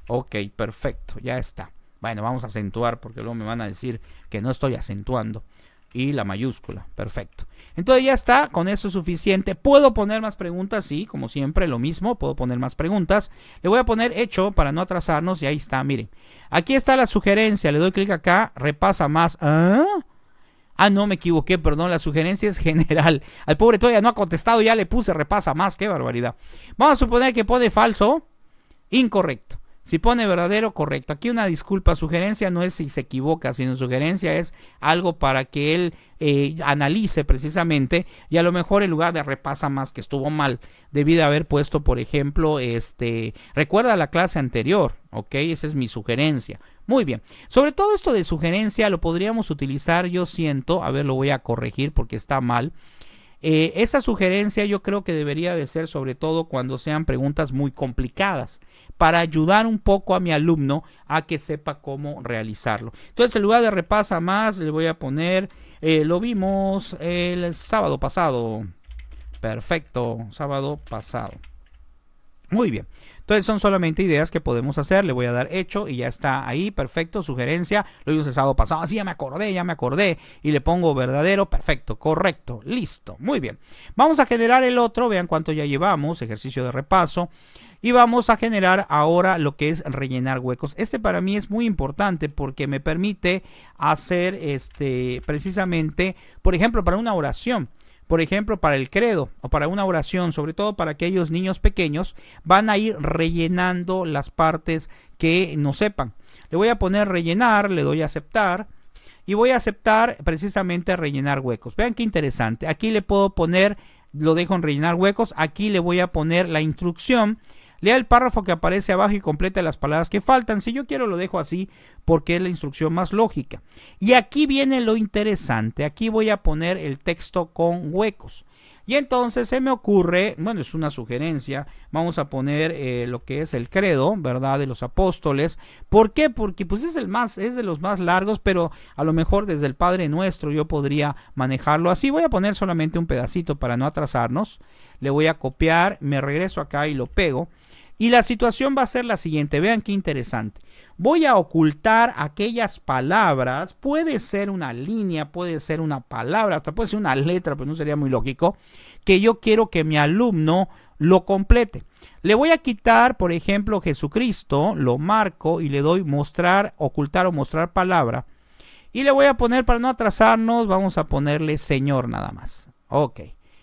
Ok, perfecto, ya está. Bueno, vamos a acentuar porque luego me van a decir que no estoy acentuando y la mayúscula. Perfecto. Entonces ya está, con eso es suficiente. ¿Puedo poner más preguntas? Sí, como siempre, lo mismo, puedo poner más preguntas. Le voy a poner hecho para no atrasarnos y ahí está, miren. Aquí está la sugerencia, le doy clic acá, repasa más. ¿Ah? Ah, no, me equivoqué, perdón, la sugerencia es general. Al pobre todavía no ha contestado, ya le puse repasa más, qué barbaridad. Vamos a suponer que pone falso, incorrecto. Si pone verdadero, correcto. Aquí una disculpa, sugerencia no es si se equivoca, sino sugerencia es algo para que él eh, analice precisamente y a lo mejor en lugar de repasa más que estuvo mal, debido a haber puesto, por ejemplo, este, recuerda la clase anterior, ¿ok? Esa es mi sugerencia. Muy bien. Sobre todo esto de sugerencia lo podríamos utilizar, yo siento, a ver, lo voy a corregir porque está mal. Eh, esa sugerencia yo creo que debería de ser sobre todo cuando sean preguntas muy complicadas para ayudar un poco a mi alumno a que sepa cómo realizarlo. Entonces, en lugar de repasa más, le voy a poner, eh, lo vimos el sábado pasado. Perfecto, sábado pasado. Muy bien. Entonces son solamente ideas que podemos hacer. Le voy a dar hecho y ya está ahí. Perfecto. Sugerencia. Lo vimos el sábado pasado. Así ah, ya me acordé, ya me acordé. Y le pongo verdadero. Perfecto. Correcto. Listo. Muy bien. Vamos a generar el otro. Vean cuánto ya llevamos. Ejercicio de repaso. Y vamos a generar ahora lo que es rellenar huecos. Este para mí es muy importante porque me permite hacer este precisamente, por ejemplo, para una oración por ejemplo, para el credo o para una oración, sobre todo para aquellos niños pequeños, van a ir rellenando las partes que no sepan. Le voy a poner rellenar, le doy a aceptar y voy a aceptar precisamente rellenar huecos. Vean qué interesante. Aquí le puedo poner, lo dejo en rellenar huecos, aquí le voy a poner la instrucción Lea el párrafo que aparece abajo y completa las palabras que faltan. Si yo quiero lo dejo así porque es la instrucción más lógica. Y aquí viene lo interesante. Aquí voy a poner el texto con huecos. Y entonces se me ocurre, bueno, es una sugerencia, vamos a poner eh, lo que es el credo, ¿verdad? De los apóstoles. ¿Por qué? Porque pues es el más, es de los más largos, pero a lo mejor desde el Padre Nuestro yo podría manejarlo así. Voy a poner solamente un pedacito para no atrasarnos. Le voy a copiar, me regreso acá y lo pego. Y la situación va a ser la siguiente, vean qué interesante. Voy a ocultar aquellas palabras, puede ser una línea, puede ser una palabra, hasta puede ser una letra, pero pues no sería muy lógico, que yo quiero que mi alumno lo complete. Le voy a quitar, por ejemplo, Jesucristo, lo marco y le doy mostrar, ocultar o mostrar palabra. Y le voy a poner, para no atrasarnos, vamos a ponerle Señor nada más. Ok,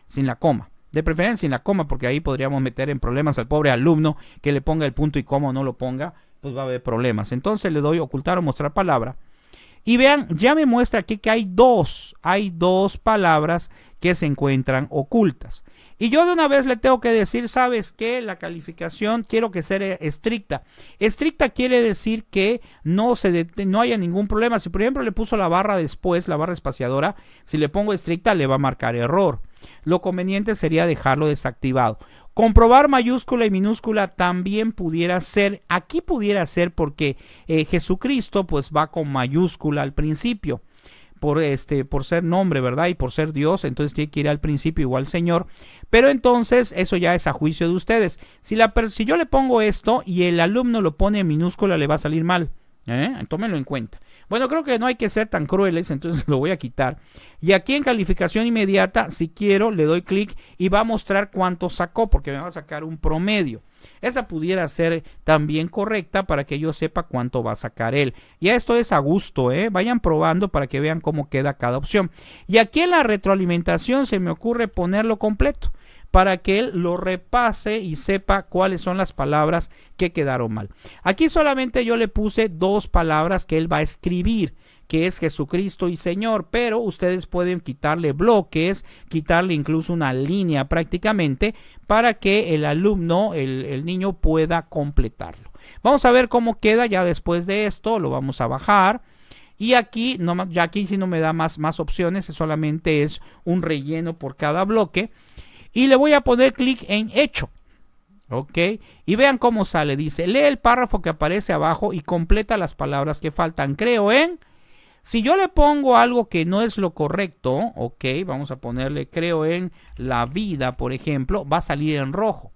sin la coma. De preferencia en la coma, porque ahí podríamos meter en problemas al pobre alumno que le ponga el punto y como no lo ponga, pues va a haber problemas. Entonces le doy ocultar o mostrar palabra. Y vean, ya me muestra aquí que hay dos, hay dos palabras que se encuentran ocultas. Y yo de una vez le tengo que decir, ¿sabes qué? La calificación quiero que sea estricta. Estricta quiere decir que no, se no haya ningún problema. Si por ejemplo le puso la barra después, la barra espaciadora, si le pongo estricta le va a marcar error lo conveniente sería dejarlo desactivado. Comprobar mayúscula y minúscula también pudiera ser, aquí pudiera ser porque eh, Jesucristo pues va con mayúscula al principio. Por, este, por ser nombre, ¿verdad? Y por ser Dios, entonces tiene que ir al principio igual Señor. Pero entonces eso ya es a juicio de ustedes. Si, la, si yo le pongo esto y el alumno lo pone en minúscula, le va a salir mal. ¿eh? Tómenlo en cuenta. Bueno, creo que no hay que ser tan crueles, entonces lo voy a quitar. Y aquí en calificación inmediata, si quiero, le doy clic y va a mostrar cuánto sacó, porque me va a sacar un promedio. Esa pudiera ser también correcta para que yo sepa cuánto va a sacar él. Y esto es a gusto, ¿eh? Vayan probando para que vean cómo queda cada opción. Y aquí en la retroalimentación se me ocurre ponerlo completo para que él lo repase y sepa cuáles son las palabras que quedaron mal. Aquí solamente yo le puse dos palabras que él va a escribir que es Jesucristo y Señor, pero ustedes pueden quitarle bloques, quitarle incluso una línea prácticamente para que el alumno, el, niño pueda completarlo. Vamos a ver cómo queda ya después de esto, lo vamos a bajar. Y aquí, no, ya aquí si no me da más, más opciones, solamente es un relleno por cada bloque y le voy a poner clic en hecho. ¿Ok? Y vean cómo sale. Dice, lee el párrafo que aparece abajo y completa las palabras que faltan. Creo en... Si yo le pongo algo que no es lo correcto, ok, vamos a ponerle creo en la vida, por ejemplo, va a salir en rojo.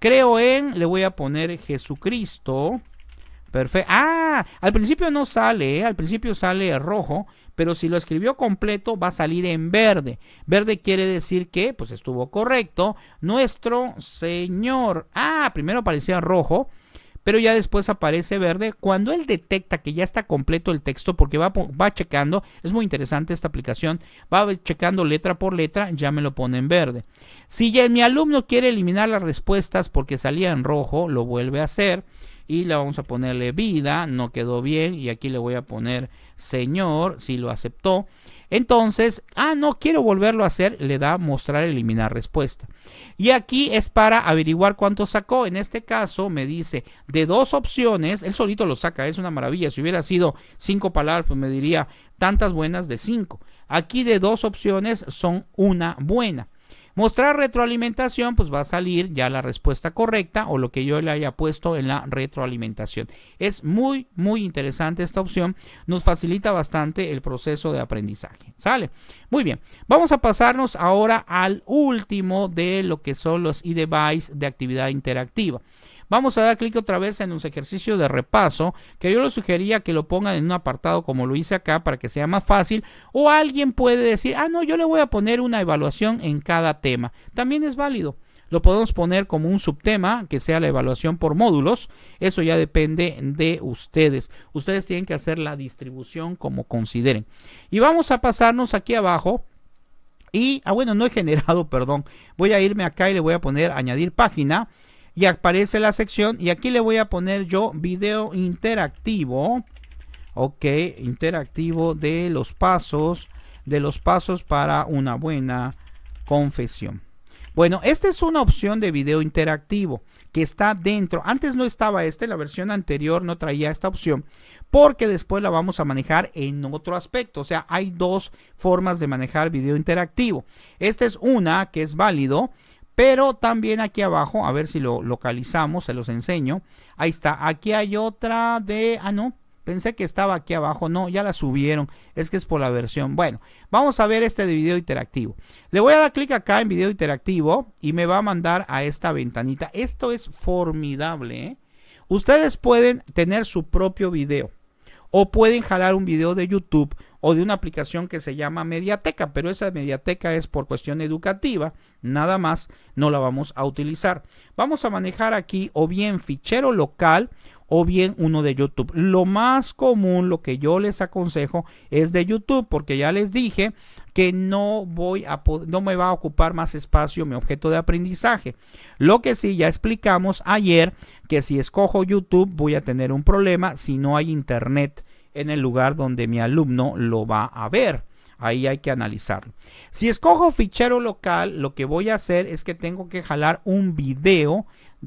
Creo en, le voy a poner Jesucristo. Perfecto. Ah, al principio no sale, ¿eh? al principio sale rojo, pero si lo escribió completo va a salir en verde. Verde quiere decir que pues estuvo correcto. Nuestro Señor. Ah, primero aparecía rojo, pero ya después aparece verde. Cuando él detecta que ya está completo el texto, porque va, va checando, es muy interesante esta aplicación, va checando letra por letra, ya me lo pone en verde. Si ya mi alumno quiere eliminar las respuestas porque salía en rojo, lo vuelve a hacer. Y le vamos a ponerle vida, no quedó bien, y aquí le voy a poner Señor, si lo aceptó. Entonces, ah, no quiero volverlo a hacer, le da mostrar eliminar respuesta. Y aquí es para averiguar cuánto sacó. En este caso me dice de dos opciones, él solito lo saca, es una maravilla. Si hubiera sido cinco palabras, pues me diría tantas buenas de cinco. Aquí de dos opciones son una buena. Mostrar retroalimentación, pues va a salir ya la respuesta correcta o lo que yo le haya puesto en la retroalimentación. Es muy, muy interesante esta opción. Nos facilita bastante el proceso de aprendizaje. ¿Sale? Muy bien. Vamos a pasarnos ahora al último de lo que son los e-device de actividad interactiva. Vamos a dar clic otra vez en los ejercicios de repaso, que yo les sugería que lo pongan en un apartado como lo hice acá para que sea más fácil. O alguien puede decir, ah, no, yo le voy a poner una evaluación en cada tema. También es válido. Lo podemos poner como un subtema, que sea la evaluación por módulos. Eso ya depende de ustedes. Ustedes tienen que hacer la distribución como consideren. Y vamos a pasarnos aquí abajo. Y, ah, bueno, no he generado, perdón. Voy a irme acá y le voy a poner añadir página y aparece la sección y aquí le voy a poner yo video interactivo ok interactivo de los pasos de los pasos para una buena confesión bueno esta es una opción de video interactivo que está dentro antes no estaba este la versión anterior no traía esta opción porque después la vamos a manejar en otro aspecto o sea hay dos formas de manejar video interactivo esta es una que es válido pero también aquí abajo, a ver si lo localizamos, se los enseño. Ahí está, aquí hay otra de... Ah, no, pensé que estaba aquí abajo. No, ya la subieron. Es que es por la versión. Bueno, vamos a ver este de video interactivo. Le voy a dar clic acá en video interactivo y me va a mandar a esta ventanita. Esto es formidable. ¿eh? Ustedes pueden tener su propio video o pueden jalar un video de YouTube o de una aplicación que se llama Mediateca, pero esa Mediateca es por cuestión educativa, nada más no la vamos a utilizar. Vamos a manejar aquí o bien fichero local o bien uno de YouTube. Lo más común, lo que yo les aconsejo es de YouTube, porque ya les dije que no voy a no me va a ocupar más espacio mi objeto de aprendizaje. Lo que sí ya explicamos ayer que si escojo YouTube voy a tener un problema si no hay internet en el lugar donde mi alumno lo va a ver. Ahí hay que analizarlo. Si escojo fichero local, lo que voy a hacer es que tengo que jalar un video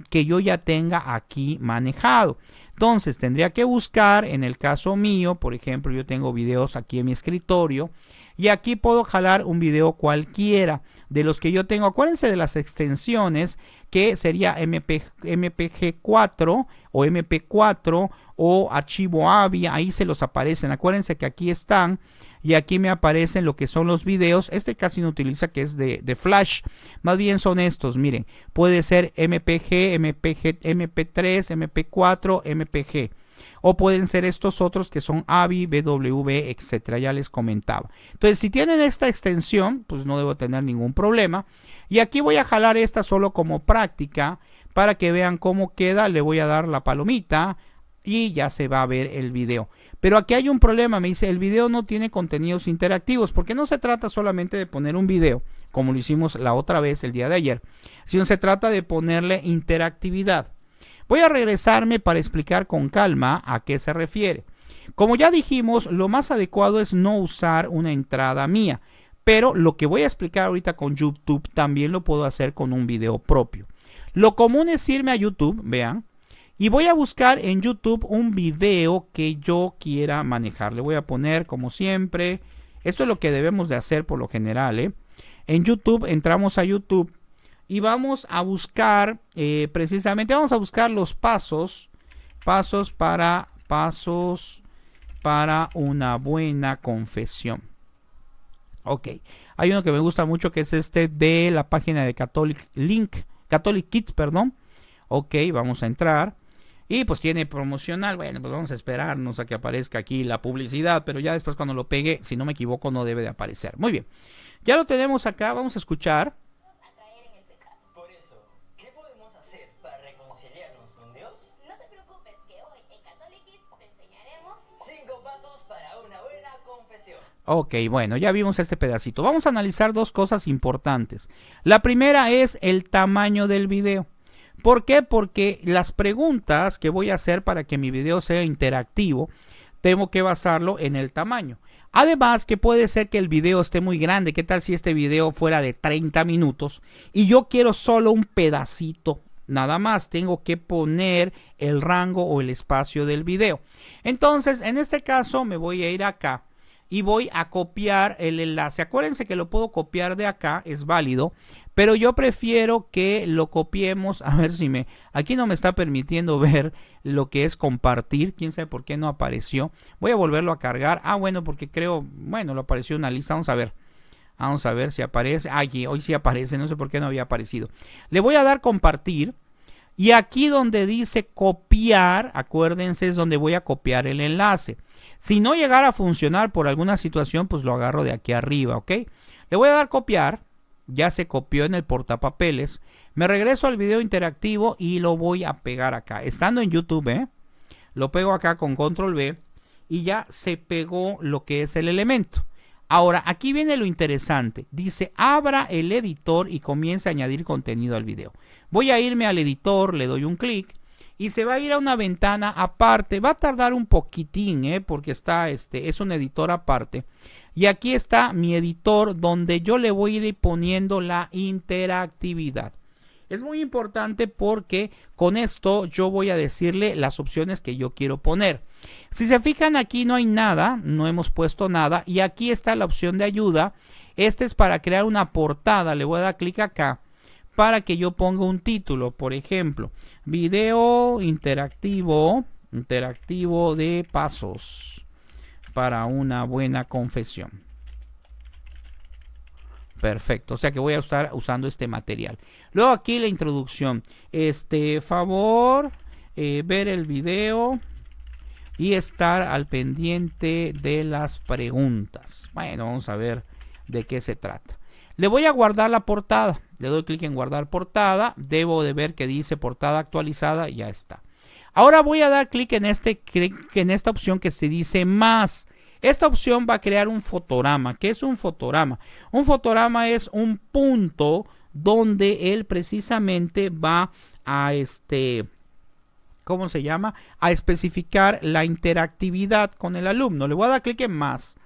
que yo ya tenga aquí manejado. Entonces tendría que buscar, en el caso mío, por ejemplo, yo tengo videos aquí en mi escritorio y aquí puedo jalar un video cualquiera de los que yo tengo. Acuérdense de las extensiones que sería MP, MPG4 o MP4 o archivo AVI, ahí se los aparecen. Acuérdense que aquí están y aquí me aparecen lo que son los videos. Este casi no utiliza que es de, Flash, más bien son estos, miren, puede ser MPG, MPG, MP3, MP4, MPG. O pueden ser estos otros que son AVI, BW, etcétera, ya les comentaba. Entonces, si tienen esta extensión, pues no debo tener ningún problema. Y aquí voy a jalar esta solo como práctica para que vean cómo queda. Le voy a dar la palomita y ya se va a ver el video. Pero aquí hay un problema, me dice, el video no tiene contenidos interactivos, porque no se trata solamente de poner un video, como lo hicimos la otra vez el día de ayer, sino se trata de ponerle interactividad. Voy a regresarme para explicar con calma a qué se refiere. Como ya dijimos, lo más adecuado es no usar una entrada mía, pero lo que voy a explicar ahorita con YouTube también lo puedo hacer con un video propio. Lo común es irme a YouTube, vean, y voy a buscar en YouTube un video que yo quiera manejar. Le voy a poner, como siempre, esto es lo que debemos de hacer por lo general. ¿eh? En YouTube, entramos a YouTube y vamos a buscar, eh, precisamente, vamos a buscar los pasos, pasos para, pasos para una buena confesión. Ok, hay uno que me gusta mucho que es este de la página de Catholic Link. Catholic Kids, perdón. Ok, vamos a entrar. Y pues tiene promocional. Bueno, pues vamos a esperarnos a que aparezca aquí la publicidad. Pero ya después cuando lo pegue, si no me equivoco, no debe de aparecer. Muy bien. Ya lo tenemos acá. Vamos a escuchar. Ok, bueno, ya vimos este pedacito. Vamos a analizar dos cosas importantes. La primera es el tamaño del video. ¿Por qué? Porque las preguntas que voy a hacer para que mi video sea interactivo, tengo que basarlo en el tamaño. Además que puede ser que el video esté muy grande. ¿Qué tal si este video fuera de 30 minutos? Y yo quiero solo un pedacito. Nada más tengo que poner el rango o el espacio del video. Entonces, en este caso me voy a ir acá y voy a copiar el enlace. Acuérdense que lo puedo copiar de acá, es válido, pero yo prefiero que lo copiemos, a ver si me, aquí no me está permitiendo ver lo que es compartir, quién sabe por qué no apareció. Voy a volverlo a cargar, ah bueno, porque creo, bueno, lo apareció una lista, vamos a ver. Vamos a ver si aparece. Aquí, hoy sí aparece, no sé por qué no había aparecido. Le voy a dar compartir. Y aquí donde dice copiar, acuérdense, es donde voy a copiar el enlace. Si no llegara a funcionar por alguna situación, pues lo agarro de aquí arriba, ¿ok? Le voy a dar copiar. Ya se copió en el portapapeles. Me regreso al video interactivo y lo voy a pegar acá. Estando en YouTube, ¿eh? Lo pego acá con control B y ya se pegó lo que es el elemento. Ahora, aquí viene lo interesante. Dice, abra el editor y comience a añadir contenido al video. Voy a irme al editor, le doy un clic y se va a ir a una ventana aparte. Va a tardar un poquitín, ¿eh? porque está, este, es un editor aparte. Y aquí está mi editor donde yo le voy a ir poniendo la interactividad. Es muy importante porque con esto yo voy a decirle las opciones que yo quiero poner. Si se fijan aquí no hay nada, no hemos puesto nada y aquí está la opción de ayuda. Este es para crear una portada, le voy a dar clic acá para que yo ponga un título, por ejemplo, video interactivo, interactivo de pasos para una buena confesión. Perfecto, o sea que voy a estar usando este material. Luego aquí la introducción. Este, favor, eh, ver el video y estar al pendiente de las preguntas. Bueno, vamos a ver de qué se trata. Le voy a guardar la portada. Le doy clic en guardar portada. Debo de ver que dice portada actualizada. Ya está. Ahora voy a dar clic en, este, en esta opción que se dice más. Esta opción va a crear un fotograma. ¿Qué es un fotograma? Un fotograma es un punto donde él precisamente va a este... ¿Cómo se llama? A especificar la interactividad con el alumno. Le voy a dar clic en más.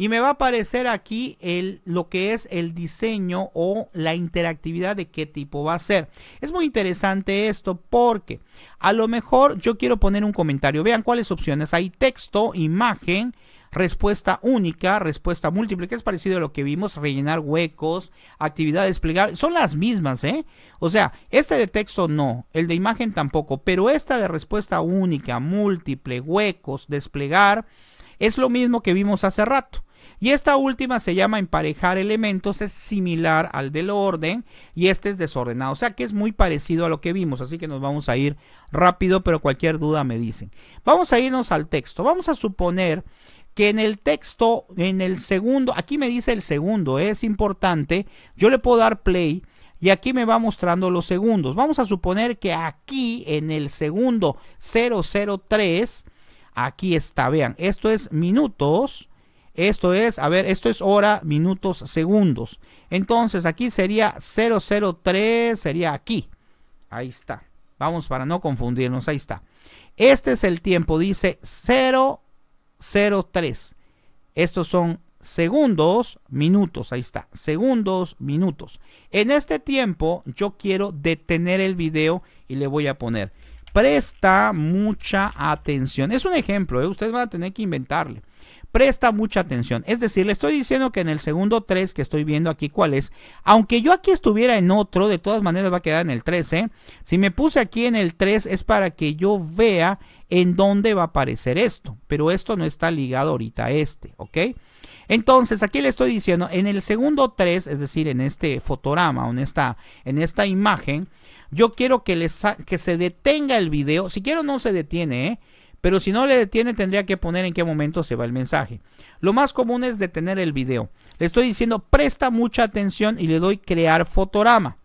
Y me va a aparecer aquí el, lo que es el diseño o la interactividad de qué tipo va a ser. Es muy interesante esto porque a lo mejor yo quiero poner un comentario. Vean cuáles opciones hay. Texto, imagen, respuesta única, respuesta múltiple, que es parecido a lo que vimos, rellenar huecos, actividad desplegar, son las mismas, ¿eh? O sea, este de texto no, el de imagen tampoco, pero esta de respuesta única, múltiple, huecos, desplegar, es lo mismo que vimos hace rato. Y esta última se llama emparejar elementos, es similar al del orden y este es desordenado, o sea que es muy parecido a lo que vimos, así que nos vamos a ir rápido, pero cualquier duda me dicen. Vamos a irnos al texto, vamos a suponer que en el texto, en el segundo, aquí me dice el segundo, ¿eh? es importante, yo le puedo dar play y aquí me va mostrando los segundos. Vamos a suponer que aquí en el segundo 003, aquí está, vean, esto es minutos esto es, a ver, esto es hora, minutos, segundos. Entonces aquí sería 003, sería aquí. Ahí está. Vamos para no confundirnos, ahí está. Este es el tiempo, dice 003. Estos son segundos, minutos, ahí está, segundos, minutos. En este tiempo yo quiero detener el video y le voy a poner, presta mucha atención. Es un ejemplo, ¿eh? ustedes van a tener que inventarle. Presta mucha atención. Es decir, le estoy diciendo que en el segundo 3 que estoy viendo aquí, ¿cuál es? Aunque yo aquí estuviera en otro, de todas maneras va a quedar en el 3, ¿eh? Si me puse aquí en el 3 es para que yo vea en dónde va a aparecer esto. Pero esto no está ligado ahorita a este, ¿ok? Entonces, aquí le estoy diciendo, en el segundo 3, es decir, en este fotograma, en esta, en esta imagen, yo quiero que, les, que se detenga el video. Si quiero no se detiene, ¿eh? Pero si no le detiene, tendría que poner en qué momento se va el mensaje. Lo más común es detener el video. Le estoy diciendo, presta mucha atención y le doy crear fotograma.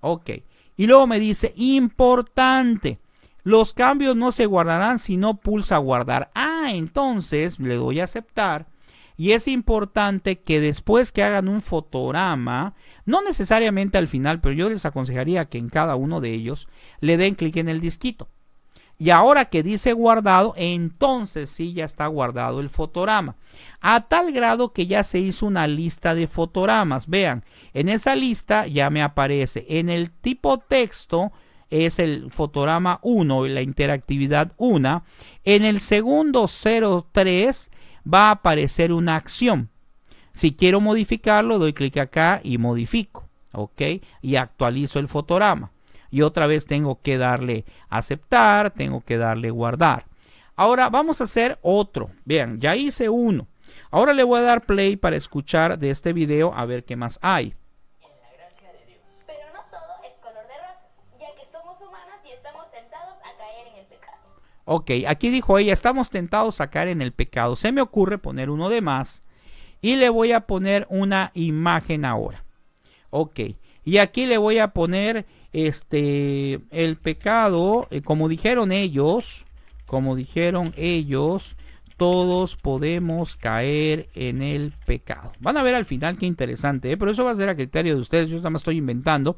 Ok. Y luego me dice, importante. Los cambios no se guardarán si no pulsa guardar. Ah, entonces le doy a aceptar. Y es importante que después que hagan un fotograma, no necesariamente al final, pero yo les aconsejaría que en cada uno de ellos le den clic en el disquito. Y ahora que dice guardado, entonces sí ya está guardado el fotograma. A tal grado que ya se hizo una lista de fotogramas. Vean, en esa lista ya me aparece. En el tipo texto es el fotograma 1 y la interactividad 1. En el segundo 03 va a aparecer una acción. Si quiero modificarlo, doy clic acá y modifico. ¿Ok? Y actualizo el fotograma y otra vez tengo que darle aceptar, tengo que darle guardar. Ahora vamos a hacer otro. Vean, ya hice uno. Ahora le voy a dar play para escuchar de este video a ver qué más hay. Ok, aquí dijo ella, estamos tentados a caer en el pecado. Se me ocurre poner uno de más y le voy a poner una imagen ahora. Ok, y aquí le voy a poner este, el pecado, eh, como dijeron ellos, como dijeron ellos, todos podemos caer en el pecado. Van a ver al final qué interesante, ¿eh? pero eso va a ser a criterio de ustedes, yo nada más estoy inventando.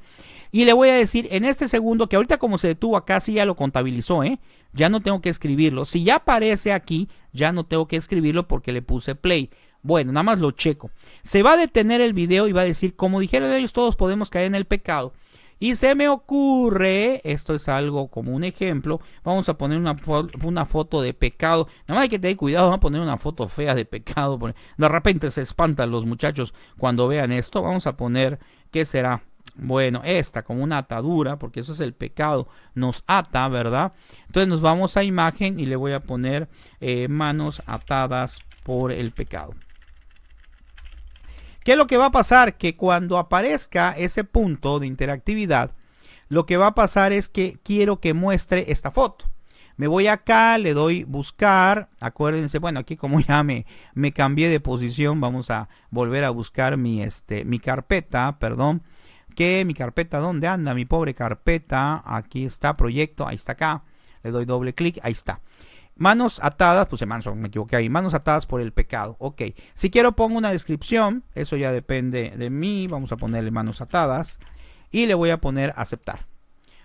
Y le voy a decir en este segundo, que ahorita como se detuvo acá, Si ya lo contabilizó, ¿eh? ya no tengo que escribirlo. Si ya aparece aquí, ya no tengo que escribirlo porque le puse play. Bueno, nada más lo checo. Se va a detener el video y va a decir, como dijeron ellos, todos podemos caer en el pecado. Y se me ocurre, esto es algo como un ejemplo, vamos a poner una, una foto de pecado. Nada más hay que tener cuidado, vamos a poner una foto fea de pecado. De repente se espantan los muchachos cuando vean esto. Vamos a poner, ¿qué será? Bueno, esta como una atadura, porque eso es el pecado, nos ata, ¿verdad? Entonces nos vamos a imagen y le voy a poner eh, manos atadas por el pecado. ¿Qué es lo que va a pasar? Que cuando aparezca ese punto de interactividad, lo que va a pasar es que quiero que muestre esta foto. Me voy acá, le doy buscar. Acuérdense, bueno, aquí como ya me, cambié de posición, vamos a volver a buscar mi, este, mi carpeta, perdón. ¿Qué? mi carpeta, ¿dónde anda? Mi pobre carpeta. Aquí está, proyecto, ahí está acá. Le doy doble clic, ahí está. Manos atadas, puse eh, manos, me equivoqué ahí. Manos atadas por el pecado. Ok. Si quiero pongo una descripción, eso ya depende de mí. Vamos a ponerle manos atadas. Y le voy a poner aceptar.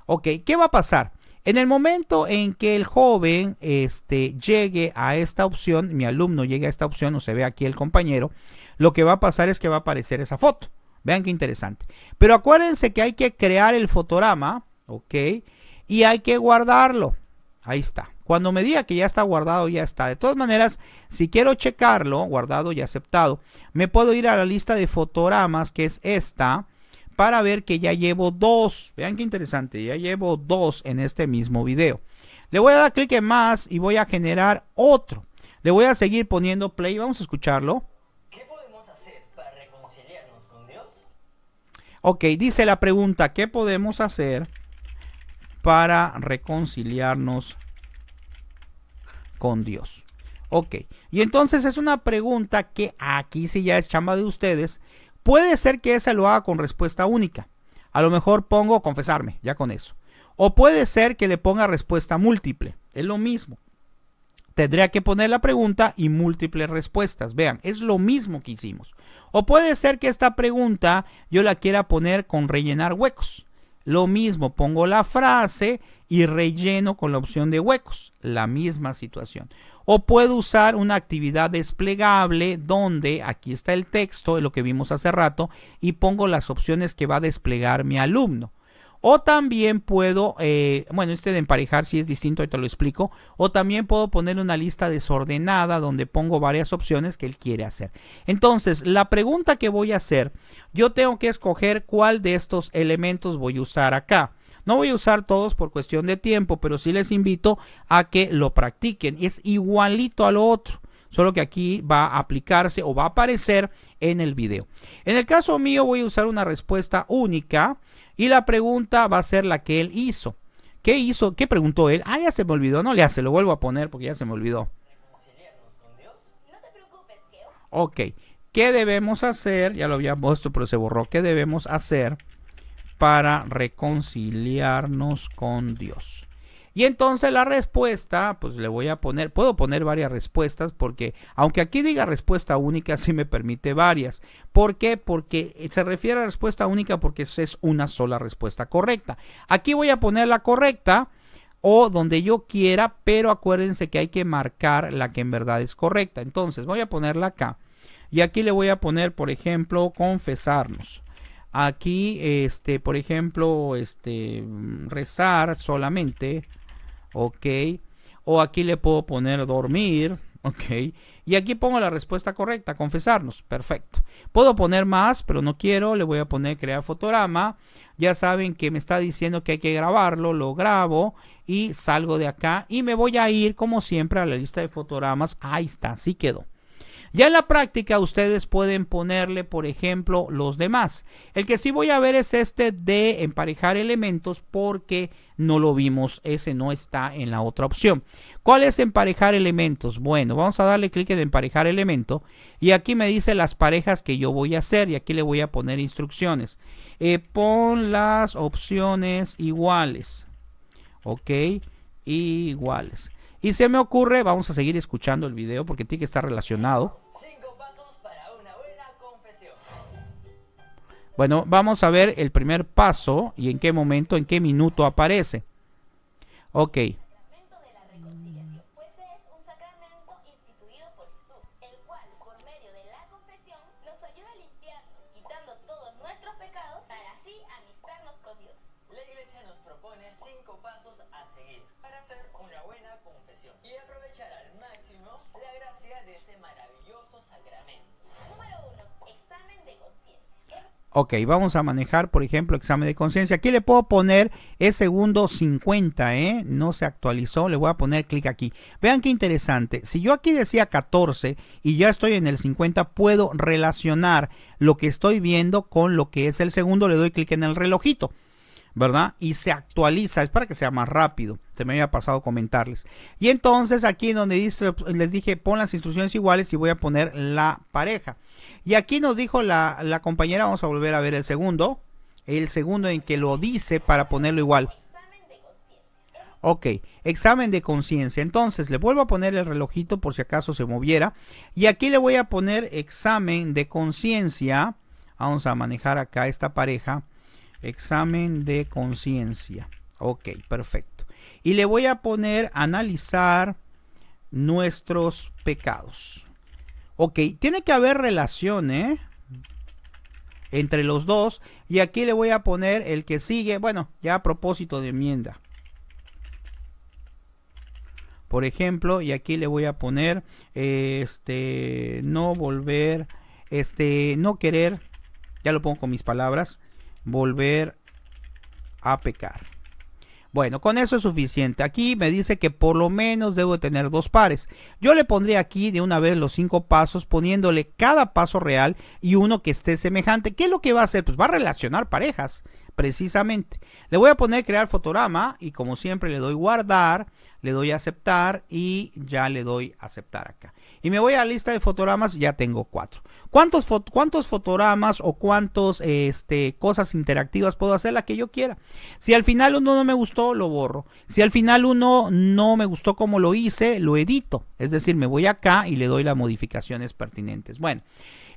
Ok, ¿qué va a pasar? En el momento en que el joven este, llegue a esta opción, mi alumno llegue a esta opción, o se ve aquí el compañero, lo que va a pasar es que va a aparecer esa foto. Vean qué interesante. Pero acuérdense que hay que crear el fotorama ok, y hay que guardarlo. Ahí está. Cuando me diga que ya está guardado, ya está. De todas maneras, si quiero checarlo, guardado y aceptado, me puedo ir a la lista de fotogramas, que es esta, para ver que ya llevo dos. Vean qué interesante, ya llevo dos en este mismo video. Le voy a dar clic en más y voy a generar otro. Le voy a seguir poniendo play, vamos a escucharlo. ¿Qué podemos hacer para reconciliarnos con Dios? Ok, dice la pregunta, ¿qué podemos hacer para reconciliarnos con con Dios. Ok, y entonces es una pregunta que aquí sí ya es chamba de ustedes. Puede ser que esa lo haga con respuesta única. A lo mejor pongo confesarme, ya con eso. O puede ser que le ponga respuesta múltiple. Es lo mismo. Tendría que poner la pregunta y múltiples respuestas. Vean, es lo mismo que hicimos. O puede ser que esta pregunta yo la quiera poner con rellenar huecos. Lo mismo, pongo la frase y relleno con la opción de huecos la misma situación. O puedo usar una actividad desplegable donde aquí está el texto, lo que vimos hace rato, y pongo las opciones que va a desplegar mi alumno. O también puedo, eh, bueno, este de emparejar si es distinto, te lo explico. O también puedo poner una lista desordenada donde pongo varias opciones que él quiere hacer. Entonces, la pregunta que voy a hacer, yo tengo que escoger cuál de estos elementos voy a usar acá. No voy a usar todos por cuestión de tiempo, pero sí les invito a que lo practiquen. Es igualito a lo otro solo que aquí va a aplicarse o va a aparecer en el video. En el caso mío voy a usar una respuesta única y la pregunta va a ser la que él hizo. ¿Qué hizo? ¿Qué preguntó él? Ah, ya se me olvidó, no le hace, lo vuelvo a poner porque ya se me olvidó. Ok, ¿qué debemos hacer? Ya lo había puesto, pero se borró. ¿Qué debemos hacer para reconciliarnos con Dios. Y entonces la respuesta, pues le voy a poner, puedo poner varias respuestas porque aunque aquí diga respuesta única, sí me permite varias. ¿Por qué? Porque se refiere a respuesta única porque es una sola respuesta correcta. Aquí voy a poner la correcta o donde yo quiera, pero acuérdense que hay que marcar la que en verdad es correcta. Entonces voy a ponerla acá. Y aquí le voy a poner, por ejemplo, confesarnos. Aquí, este, por ejemplo, este, mm, rezar solamente, ok. O aquí le puedo poner dormir, ok. Y aquí pongo la respuesta correcta, confesarnos, perfecto. Puedo poner más, pero no quiero, le voy a poner crear fotograma. Ya saben que me está diciendo que hay que grabarlo, lo grabo y salgo de acá y me voy a ir como siempre a la lista de fotogramas. Ahí está, así quedó. Ya en la práctica ustedes pueden ponerle, por ejemplo, los demás. El que sí voy a ver es este de emparejar elementos porque no lo vimos, ese no está en la otra opción. ¿Cuál es emparejar elementos? Bueno, vamos a darle clic en emparejar elemento y aquí me dice las parejas que yo voy a hacer y aquí le voy a poner instrucciones. Eh, pon las opciones iguales. Ok, iguales. Y se me ocurre, vamos a seguir escuchando el video porque tiene que estar relacionado. Bueno, vamos a ver el primer paso y en qué momento, en qué minuto aparece. Ok. Ok, vamos a manejar, por ejemplo, examen de conciencia. Aquí le puedo poner, el segundo 50, ¿eh? No se actualizó, le voy a poner clic aquí. Vean qué interesante. Si yo aquí decía 14 y ya estoy en el 50, puedo relacionar lo que estoy viendo con lo que es el segundo. Le doy clic en el relojito. ¿verdad? Y se actualiza, es para que sea más rápido. Se me había pasado comentarles. Y entonces aquí donde dice, les dije, pon las instrucciones iguales y voy a poner la pareja. Y aquí nos dijo la, la compañera, vamos a volver a ver el segundo. El segundo en que lo dice para ponerlo igual. Ok, examen de conciencia. Entonces le vuelvo a poner el relojito por si acaso se moviera. Y aquí le voy a poner examen de conciencia. Vamos a manejar acá esta pareja. Examen de conciencia. Ok, perfecto. Y le voy a poner analizar nuestros pecados. Ok, tiene que haber relación ¿eh? entre los dos. Y aquí le voy a poner el que sigue, bueno, ya a propósito de enmienda. Por ejemplo, y aquí le voy a poner, este, no volver, este, no querer, ya lo pongo con mis palabras, volver a pecar. Bueno, con eso es suficiente. Aquí me dice que por lo menos debo tener dos pares. Yo le pondré aquí de una vez los cinco pasos, poniéndole cada paso real y uno que esté semejante. ¿Qué es lo que va a hacer? Pues va a relacionar parejas precisamente. Le voy a poner crear fotograma y como siempre le doy guardar, le doy aceptar y ya le doy aceptar acá. Y me voy a la lista de fotogramas, ya tengo cuatro. ¿Cuántos, cuántos fotogramas o cuántas este, cosas interactivas puedo hacer? La que yo quiera. Si al final uno no me gustó, lo borro. Si al final uno no me gustó como lo hice, lo edito. Es decir, me voy acá y le doy las modificaciones pertinentes. Bueno,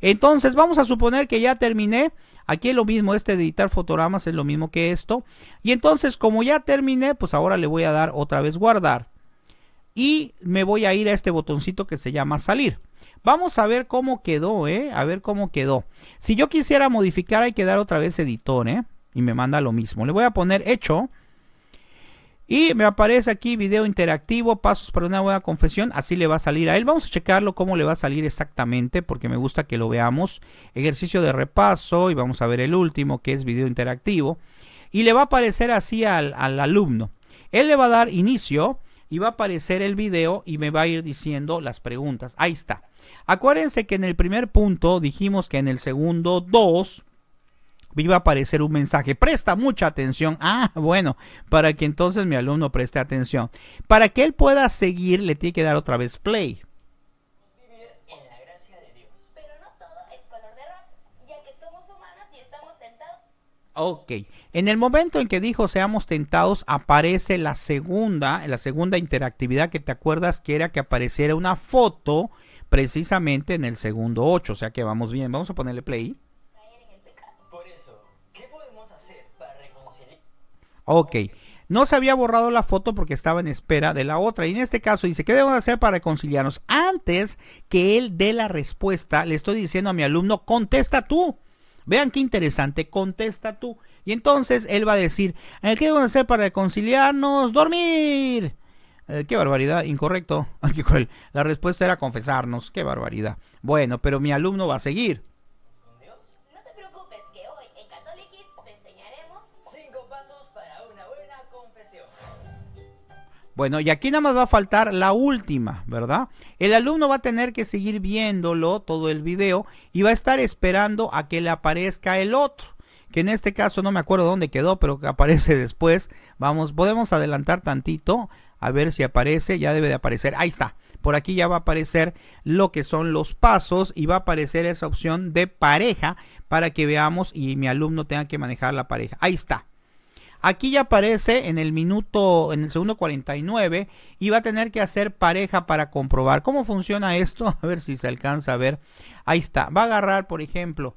entonces vamos a suponer que ya terminé. Aquí es lo mismo, este de editar fotogramas es lo mismo que esto. Y entonces como ya terminé, pues ahora le voy a dar otra vez guardar. Y me voy a ir a este botoncito que se llama salir. Vamos a ver cómo quedó, ¿eh? A ver cómo quedó. Si yo quisiera modificar hay que dar otra vez editor, ¿eh? Y me manda lo mismo. Le voy a poner hecho. Y me aparece aquí video interactivo, pasos para una buena confesión, así le va a salir a él. Vamos a checarlo cómo le va a salir exactamente porque me gusta que lo veamos. Ejercicio de repaso y vamos a ver el último que es video interactivo. Y le va a aparecer así al, alumno. Él le va a dar inicio y va a aparecer el video y me va a ir diciendo las preguntas. Ahí está. Acuérdense que en el primer punto dijimos que en el segundo 2 iba a aparecer un mensaje. Presta mucha atención. Ah, bueno, para que entonces mi alumno preste atención. Para que él pueda seguir, le tiene que dar otra vez play. Ok, en el momento en que dijo seamos tentados, aparece la segunda, la segunda interactividad que te acuerdas que era que apareciera una foto precisamente en el segundo 8, o sea que vamos bien, vamos a ponerle play. Ok. No se había borrado la foto porque estaba en espera de la otra. Y en este caso dice, ¿qué debemos hacer para reconciliarnos? Antes que él dé la respuesta, le estoy diciendo a mi alumno, contesta tú. Vean qué interesante, contesta tú. Y entonces él va a decir, eh, ¿qué debemos hacer para reconciliarnos? Dormir. Eh, qué barbaridad, incorrecto. La respuesta era confesarnos. Qué barbaridad. Bueno, pero mi alumno va a seguir. Bueno, y aquí nada más va a faltar la última, ¿verdad? El alumno va a tener que seguir viéndolo todo el video y va a estar esperando a que le aparezca el otro que en este caso no me acuerdo dónde quedó, pero que aparece después. Vamos, podemos adelantar tantito, a ver si aparece, ya debe de aparecer, ahí está. Por aquí ya va a aparecer lo que son los pasos y va a aparecer esa opción de pareja para que veamos y mi alumno tenga que manejar la pareja. Ahí está, Aquí ya aparece en el minuto, en el segundo 49 y va a tener que hacer pareja para comprobar cómo funciona esto. A ver si se alcanza a ver. Ahí está. Va a agarrar, por ejemplo,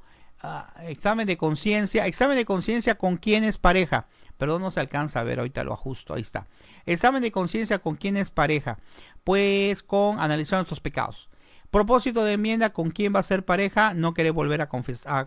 examen de conciencia. Examen de conciencia con quién es pareja. Perdón, no se alcanza a ver, ahorita lo ajusto, ahí está. Examen de conciencia con quién es pareja. Pues con analizar nuestros pecados. Propósito de enmienda, ¿con quién va a ser pareja? No quiere volver a,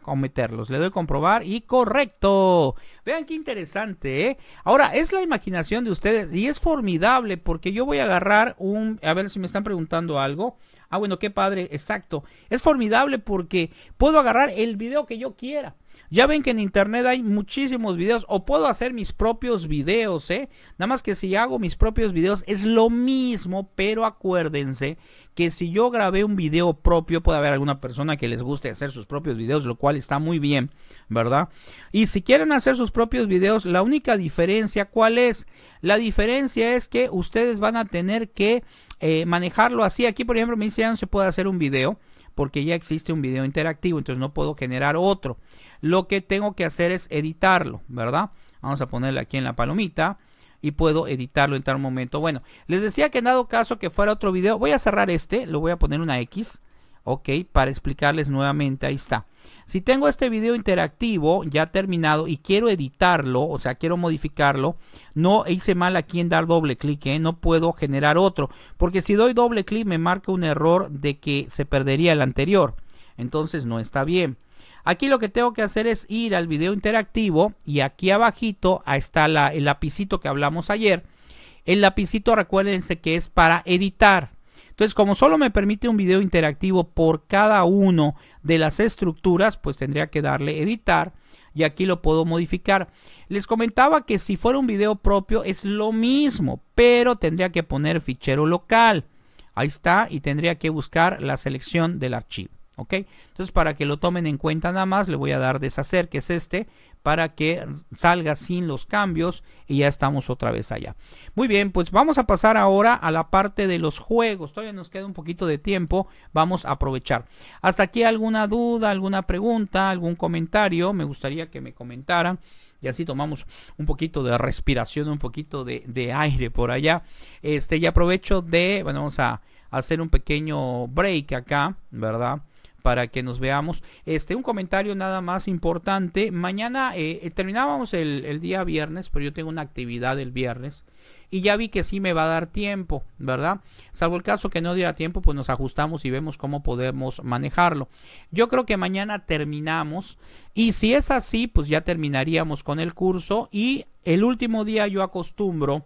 cometerlos. Le doy comprobar y correcto. Vean qué interesante, ¿eh? Ahora, es la imaginación de ustedes y es formidable porque yo voy a agarrar un... A ver si me están preguntando algo. Ah, bueno, qué padre, exacto. Es formidable porque puedo agarrar el video que yo quiera. Ya ven que en internet hay muchísimos videos o puedo hacer mis propios videos, ¿eh? Nada más que si hago mis propios videos es lo mismo, pero acuérdense que si yo grabé un video propio, puede haber alguna persona que les guste hacer sus propios videos, lo cual está muy bien, ¿verdad? Y si quieren hacer sus propios videos, la única diferencia, ¿cuál es? La diferencia es que ustedes van a tener que eh, manejarlo así. Aquí, por ejemplo, me dice, no se puede hacer un video porque ya existe un video interactivo, entonces no puedo generar otro. Lo que tengo que hacer es editarlo, ¿verdad? Vamos a ponerle aquí en la palomita y puedo editarlo en tal momento. Bueno, les decía que en dado caso que fuera otro video, voy a cerrar este, lo voy a poner una X, ok, para explicarles nuevamente, ahí está. Si tengo este video interactivo ya terminado y quiero editarlo, o sea, quiero modificarlo, no hice mal aquí en dar doble clic, ¿eh? no puedo generar otro, porque si doy doble clic me marca un error de que se perdería el anterior, entonces no está bien. Aquí lo que tengo que hacer es ir al video interactivo y aquí abajito está el lapicito que hablamos ayer. El lapicito recuérdense que es para editar. Entonces, como solo me permite un video interactivo por cada uno de las estructuras, pues tendría que darle editar y aquí lo puedo modificar. Les comentaba que si fuera un video propio es lo mismo, pero tendría que poner fichero local. Ahí está y tendría que buscar la selección del archivo. ¿ok? Entonces para que lo tomen en cuenta nada más le voy a dar deshacer que es este para que salga sin los cambios y ya estamos otra vez allá. Muy bien, pues vamos a pasar ahora a la parte de los juegos. Todavía nos queda un poquito de tiempo, vamos a aprovechar. Hasta aquí alguna duda, alguna pregunta, algún comentario, me gustaría que me comentaran. Y así tomamos un poquito de respiración, un poquito de, aire por allá. Este, y aprovecho de, bueno, vamos a hacer un pequeño break acá, ¿verdad? para que nos veamos. Este, un comentario nada más importante. Mañana eh, terminábamos el, el, día viernes, pero yo tengo una actividad el viernes. Y ya vi que sí me va a dar tiempo, ¿verdad? Salvo el caso que no diera tiempo, pues nos ajustamos y vemos cómo podemos manejarlo. Yo creo que mañana terminamos. Y si es así, pues ya terminaríamos con el curso. Y el último día yo acostumbro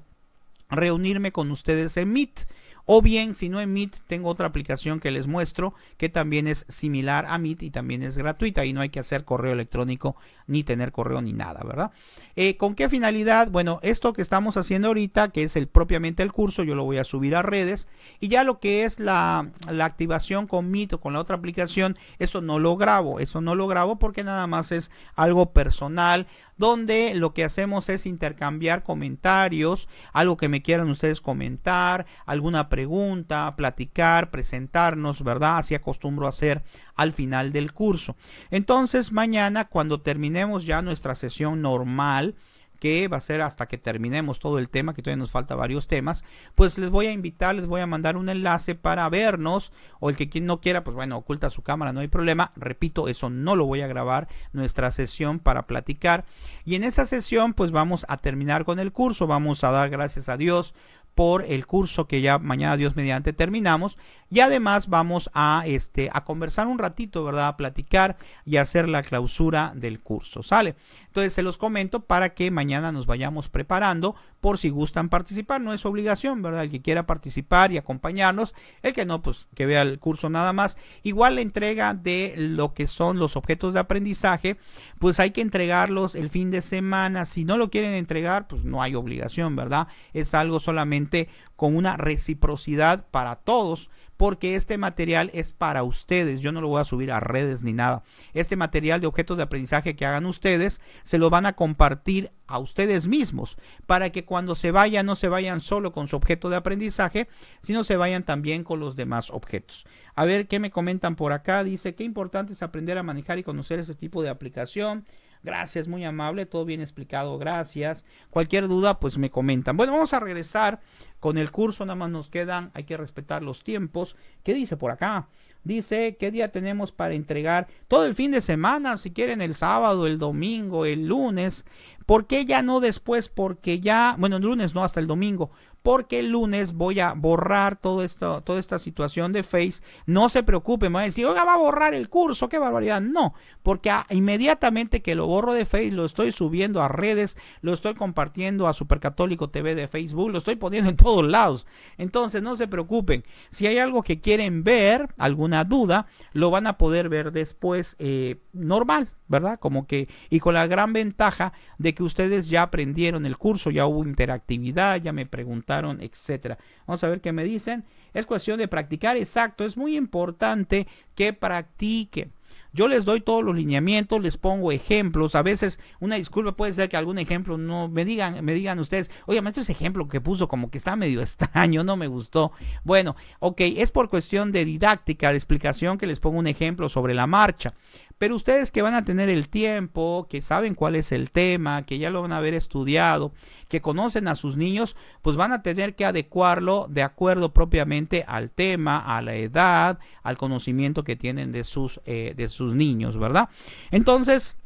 reunirme con ustedes en Meet. O bien, si no en Meet, tengo otra aplicación que les muestro que también es similar a Meet y también es gratuita y no hay que hacer correo electrónico ni tener correo ni nada, ¿verdad? Eh, ¿Con qué finalidad? Bueno, esto que estamos haciendo ahorita, que es el propiamente el curso, yo lo voy a subir a redes y ya lo que es la, la activación con Mito, con la otra aplicación, eso no lo grabo, eso no lo grabo porque nada más es algo personal, donde lo que hacemos es intercambiar comentarios, algo que me quieran ustedes comentar, alguna pregunta, platicar, presentarnos, ¿verdad? Así acostumbro a hacer al final del curso. Entonces mañana cuando terminemos ya nuestra sesión normal, que va a ser hasta que terminemos todo el tema, que todavía nos falta varios temas, pues les voy a invitar, les voy a mandar un enlace para vernos, o el que quien no quiera, pues bueno, oculta su cámara, no hay problema, repito, eso no lo voy a grabar, nuestra sesión para platicar, y en esa sesión pues vamos a terminar con el curso, vamos a dar gracias a Dios por el curso que ya mañana Dios mediante terminamos y además vamos a este a conversar un ratito, ¿verdad? A platicar y hacer la clausura del curso, ¿sale? Entonces se los comento para que mañana nos vayamos preparando por si gustan participar. No es obligación, ¿verdad? El que quiera participar y acompañarnos. El que no, pues que vea el curso nada más. Igual la entrega de lo que son los objetos de aprendizaje, pues hay que entregarlos el fin de semana. Si no lo quieren entregar, pues no hay obligación, ¿verdad? Es algo solamente con una reciprocidad para todos porque este material es para ustedes. Yo no lo voy a subir a redes ni nada. Este material de objetos de aprendizaje que hagan ustedes se lo van a compartir a ustedes mismos para que cuando se vayan no se vayan solo con su objeto de aprendizaje, sino se vayan también con los demás objetos. A ver qué me comentan por acá. Dice, qué importante es aprender a manejar y conocer ese tipo de aplicación. Gracias, muy amable, todo bien explicado, gracias. Cualquier duda, pues me comentan. Bueno, vamos a regresar con el curso, nada más nos quedan, hay que respetar los tiempos. ¿Qué dice por acá? Dice, ¿qué día tenemos para entregar? Todo el fin de semana, si quieren, el sábado, el domingo, el lunes. ¿Por qué ya no después? Porque ya, bueno, el lunes no, hasta el domingo porque el lunes voy a borrar todo esto, toda esta situación de Face. No se preocupen, me van a decir, oiga, va a borrar el curso, qué barbaridad. No, porque inmediatamente que lo borro de Face, lo estoy subiendo a redes, lo estoy compartiendo a Supercatólico TV de Facebook, lo estoy poniendo en todos lados. Entonces, no se preocupen. Si hay algo que quieren ver, alguna duda, lo van a poder ver después eh, normal, ¿verdad? Como que, y con la gran ventaja de que ustedes ya aprendieron el curso, ya hubo interactividad, ya me preguntaron, etcétera. Vamos a ver qué me dicen. Es cuestión de practicar, exacto, es muy importante que practique Yo les doy todos los lineamientos, les pongo ejemplos. A veces, una disculpa puede ser que algún ejemplo no me digan, me digan ustedes, oye, maestro, ese ejemplo que puso como que está medio extraño, no me gustó. Bueno, ok, es por cuestión de didáctica, de explicación que les pongo un ejemplo sobre la marcha. Pero ustedes que van a tener el tiempo, que saben cuál es el tema, que ya lo van a haber estudiado, que conocen a sus niños, pues van a tener que adecuarlo de acuerdo propiamente al tema, a la edad, al conocimiento que tienen de sus, eh, de sus niños, ¿verdad? Entonces,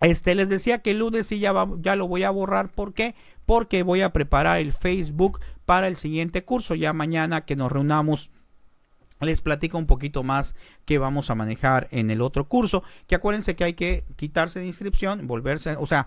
este, les decía que el lunes sí ya, ya lo voy a borrar. ¿Por qué? Porque voy a preparar el Facebook para el siguiente curso. Ya mañana que nos reunamos les platico un poquito más que vamos a manejar en el otro curso. Que acuérdense que hay que quitarse de inscripción, volverse, o sea,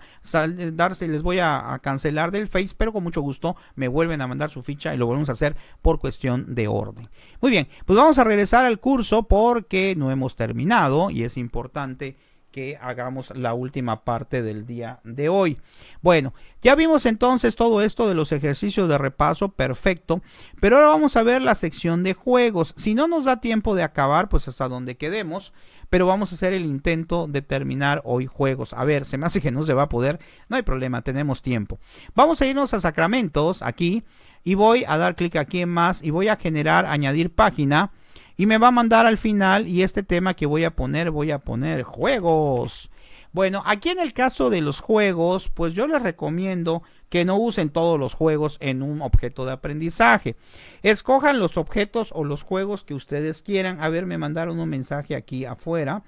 darse, les voy a, a, cancelar del Face, pero con mucho gusto me vuelven a mandar su ficha y lo volvemos a hacer por cuestión de orden. Muy bien, pues vamos a regresar al curso porque no hemos terminado y es importante que hagamos la última parte del día de hoy. Bueno, ya vimos entonces todo esto de los ejercicios de repaso, perfecto, pero ahora vamos a ver la sección de juegos. Si no nos da tiempo de acabar, pues hasta donde quedemos, pero vamos a hacer el intento de terminar hoy juegos. A ver, se me hace que no se va a poder, no hay problema, tenemos tiempo. Vamos a irnos a Sacramentos, aquí, y voy a dar clic aquí en más, y voy a generar, añadir página, y me va a mandar al final y este tema que voy a poner, voy a poner juegos. Bueno, aquí en el caso de los juegos, pues yo les recomiendo que no usen todos los juegos en un objeto de aprendizaje. Escojan los objetos o los juegos que ustedes quieran. A ver, me mandaron un mensaje aquí afuera.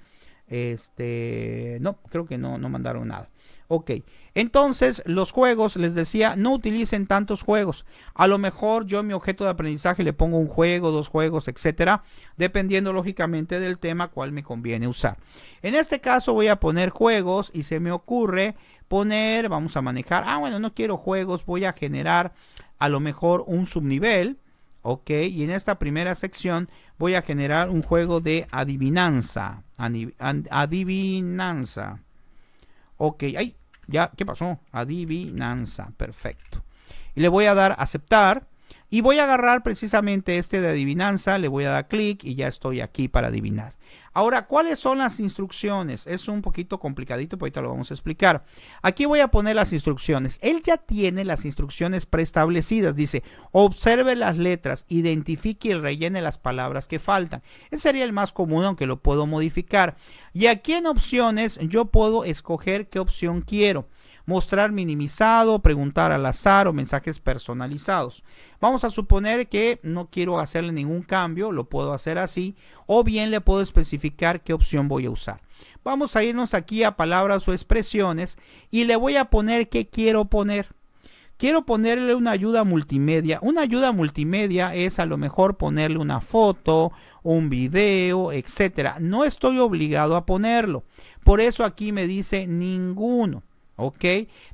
Este, no, creo que no, no mandaron nada. Ok, entonces, los juegos, les decía, no utilicen tantos juegos. A lo mejor yo en mi objeto de aprendizaje le pongo un juego, dos juegos, etcétera, dependiendo lógicamente del tema cuál me conviene usar. En este caso voy a poner juegos y se me ocurre poner, vamos a manejar, ah, bueno, no quiero juegos, voy a generar a lo mejor un subnivel, ok, y en esta primera sección voy a generar un juego de adivinanza, adivinanza. Ok, ahí ya, ¿qué pasó? Adivinanza, perfecto. Y le voy a dar aceptar y voy a agarrar precisamente este de adivinanza, le voy a dar clic y ya estoy aquí para adivinar. Ahora, ¿cuáles son las instrucciones? Es un poquito complicadito, pero ahorita lo vamos a explicar. Aquí voy a poner las instrucciones. Él ya tiene las instrucciones preestablecidas. Dice, observe las letras, identifique y rellene las palabras que faltan. Ese sería el más común, aunque lo puedo modificar. Y aquí en opciones yo puedo escoger qué opción quiero mostrar minimizado, preguntar al azar o mensajes personalizados. Vamos a suponer que no quiero hacerle ningún cambio, lo puedo hacer así, o bien le puedo especificar qué opción voy a usar. Vamos a irnos aquí a palabras o expresiones y le voy a poner qué quiero poner. Quiero ponerle una ayuda multimedia. Una ayuda multimedia es a lo mejor ponerle una foto, un video, etcétera. No estoy obligado a ponerlo. Por eso aquí me dice ninguno. ¿ok?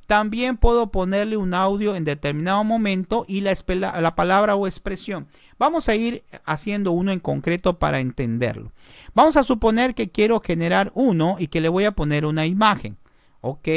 También puedo ponerle un audio en determinado momento y la, la, palabra o expresión. Vamos a ir haciendo uno en concreto para entenderlo. Vamos a suponer que quiero generar uno y que le voy a poner una imagen, ¿ok?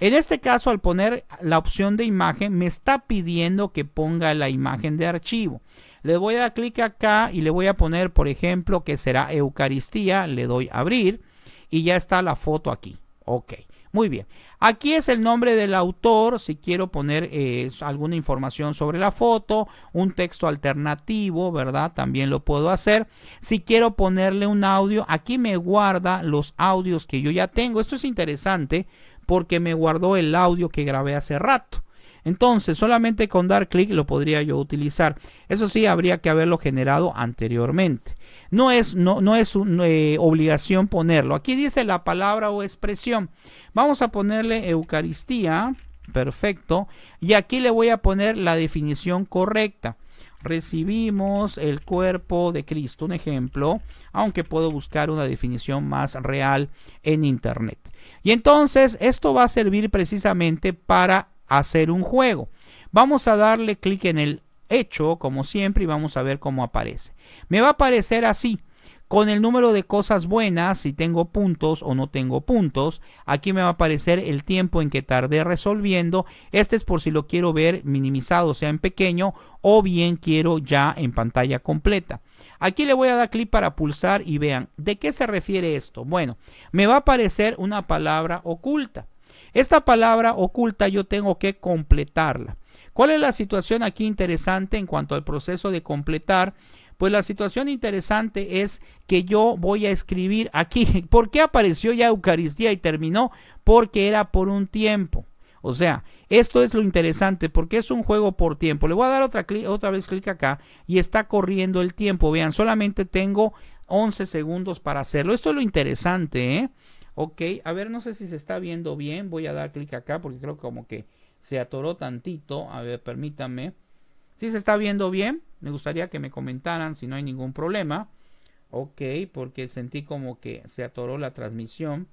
En este caso, al poner la opción de imagen, me está pidiendo que ponga la imagen de archivo. Le voy a dar clic acá y le voy a poner, por ejemplo, que será Eucaristía. Le doy abrir y ya está la foto aquí. Ok. Muy bien, aquí es el nombre del autor, si quiero poner eh, alguna información sobre la foto, un texto alternativo, ¿verdad? También lo puedo hacer. Si quiero ponerle un audio, aquí me guarda los audios que yo ya tengo. Esto es interesante porque me guardó el audio que grabé hace rato. Entonces, solamente con dar clic lo podría yo utilizar. Eso sí, habría que haberlo generado anteriormente. No es, no, no es una eh, obligación ponerlo. Aquí dice la palabra o expresión. Vamos a ponerle Eucaristía. Perfecto. Y aquí le voy a poner la definición correcta recibimos el cuerpo de Cristo, un ejemplo, aunque puedo buscar una definición más real en Internet. Y entonces esto va a servir precisamente para hacer un juego. Vamos a darle clic en el hecho, como siempre, y vamos a ver cómo aparece. Me va a aparecer así, con el número de cosas buenas, si tengo puntos o no tengo puntos. Aquí me va a aparecer el tiempo en que tardé resolviendo. Este es por si lo quiero ver minimizado, sea, en pequeño, o bien quiero ya en pantalla completa. Aquí le voy a dar clic para pulsar y vean, ¿de qué se refiere esto? Bueno, me va a aparecer una palabra oculta. Esta palabra oculta yo tengo que completarla. ¿Cuál es la situación aquí interesante en cuanto al proceso de completar? Pues la situación interesante es que yo voy a escribir aquí. ¿Por qué apareció ya Eucaristía y terminó? Porque era por un tiempo. O sea, esto es lo interesante porque es un juego por tiempo. Le voy a dar otra, otra vez clic acá y está corriendo el tiempo. Vean, solamente tengo 11 segundos para hacerlo. Esto es lo interesante, ¿eh? Ok, a ver, no sé si se está viendo bien. Voy a dar clic acá porque creo como que se atoró tantito. A ver, permítanme. Si se está viendo bien, me gustaría que me comentaran si no hay ningún problema. Ok, porque sentí como que se atoró la transmisión.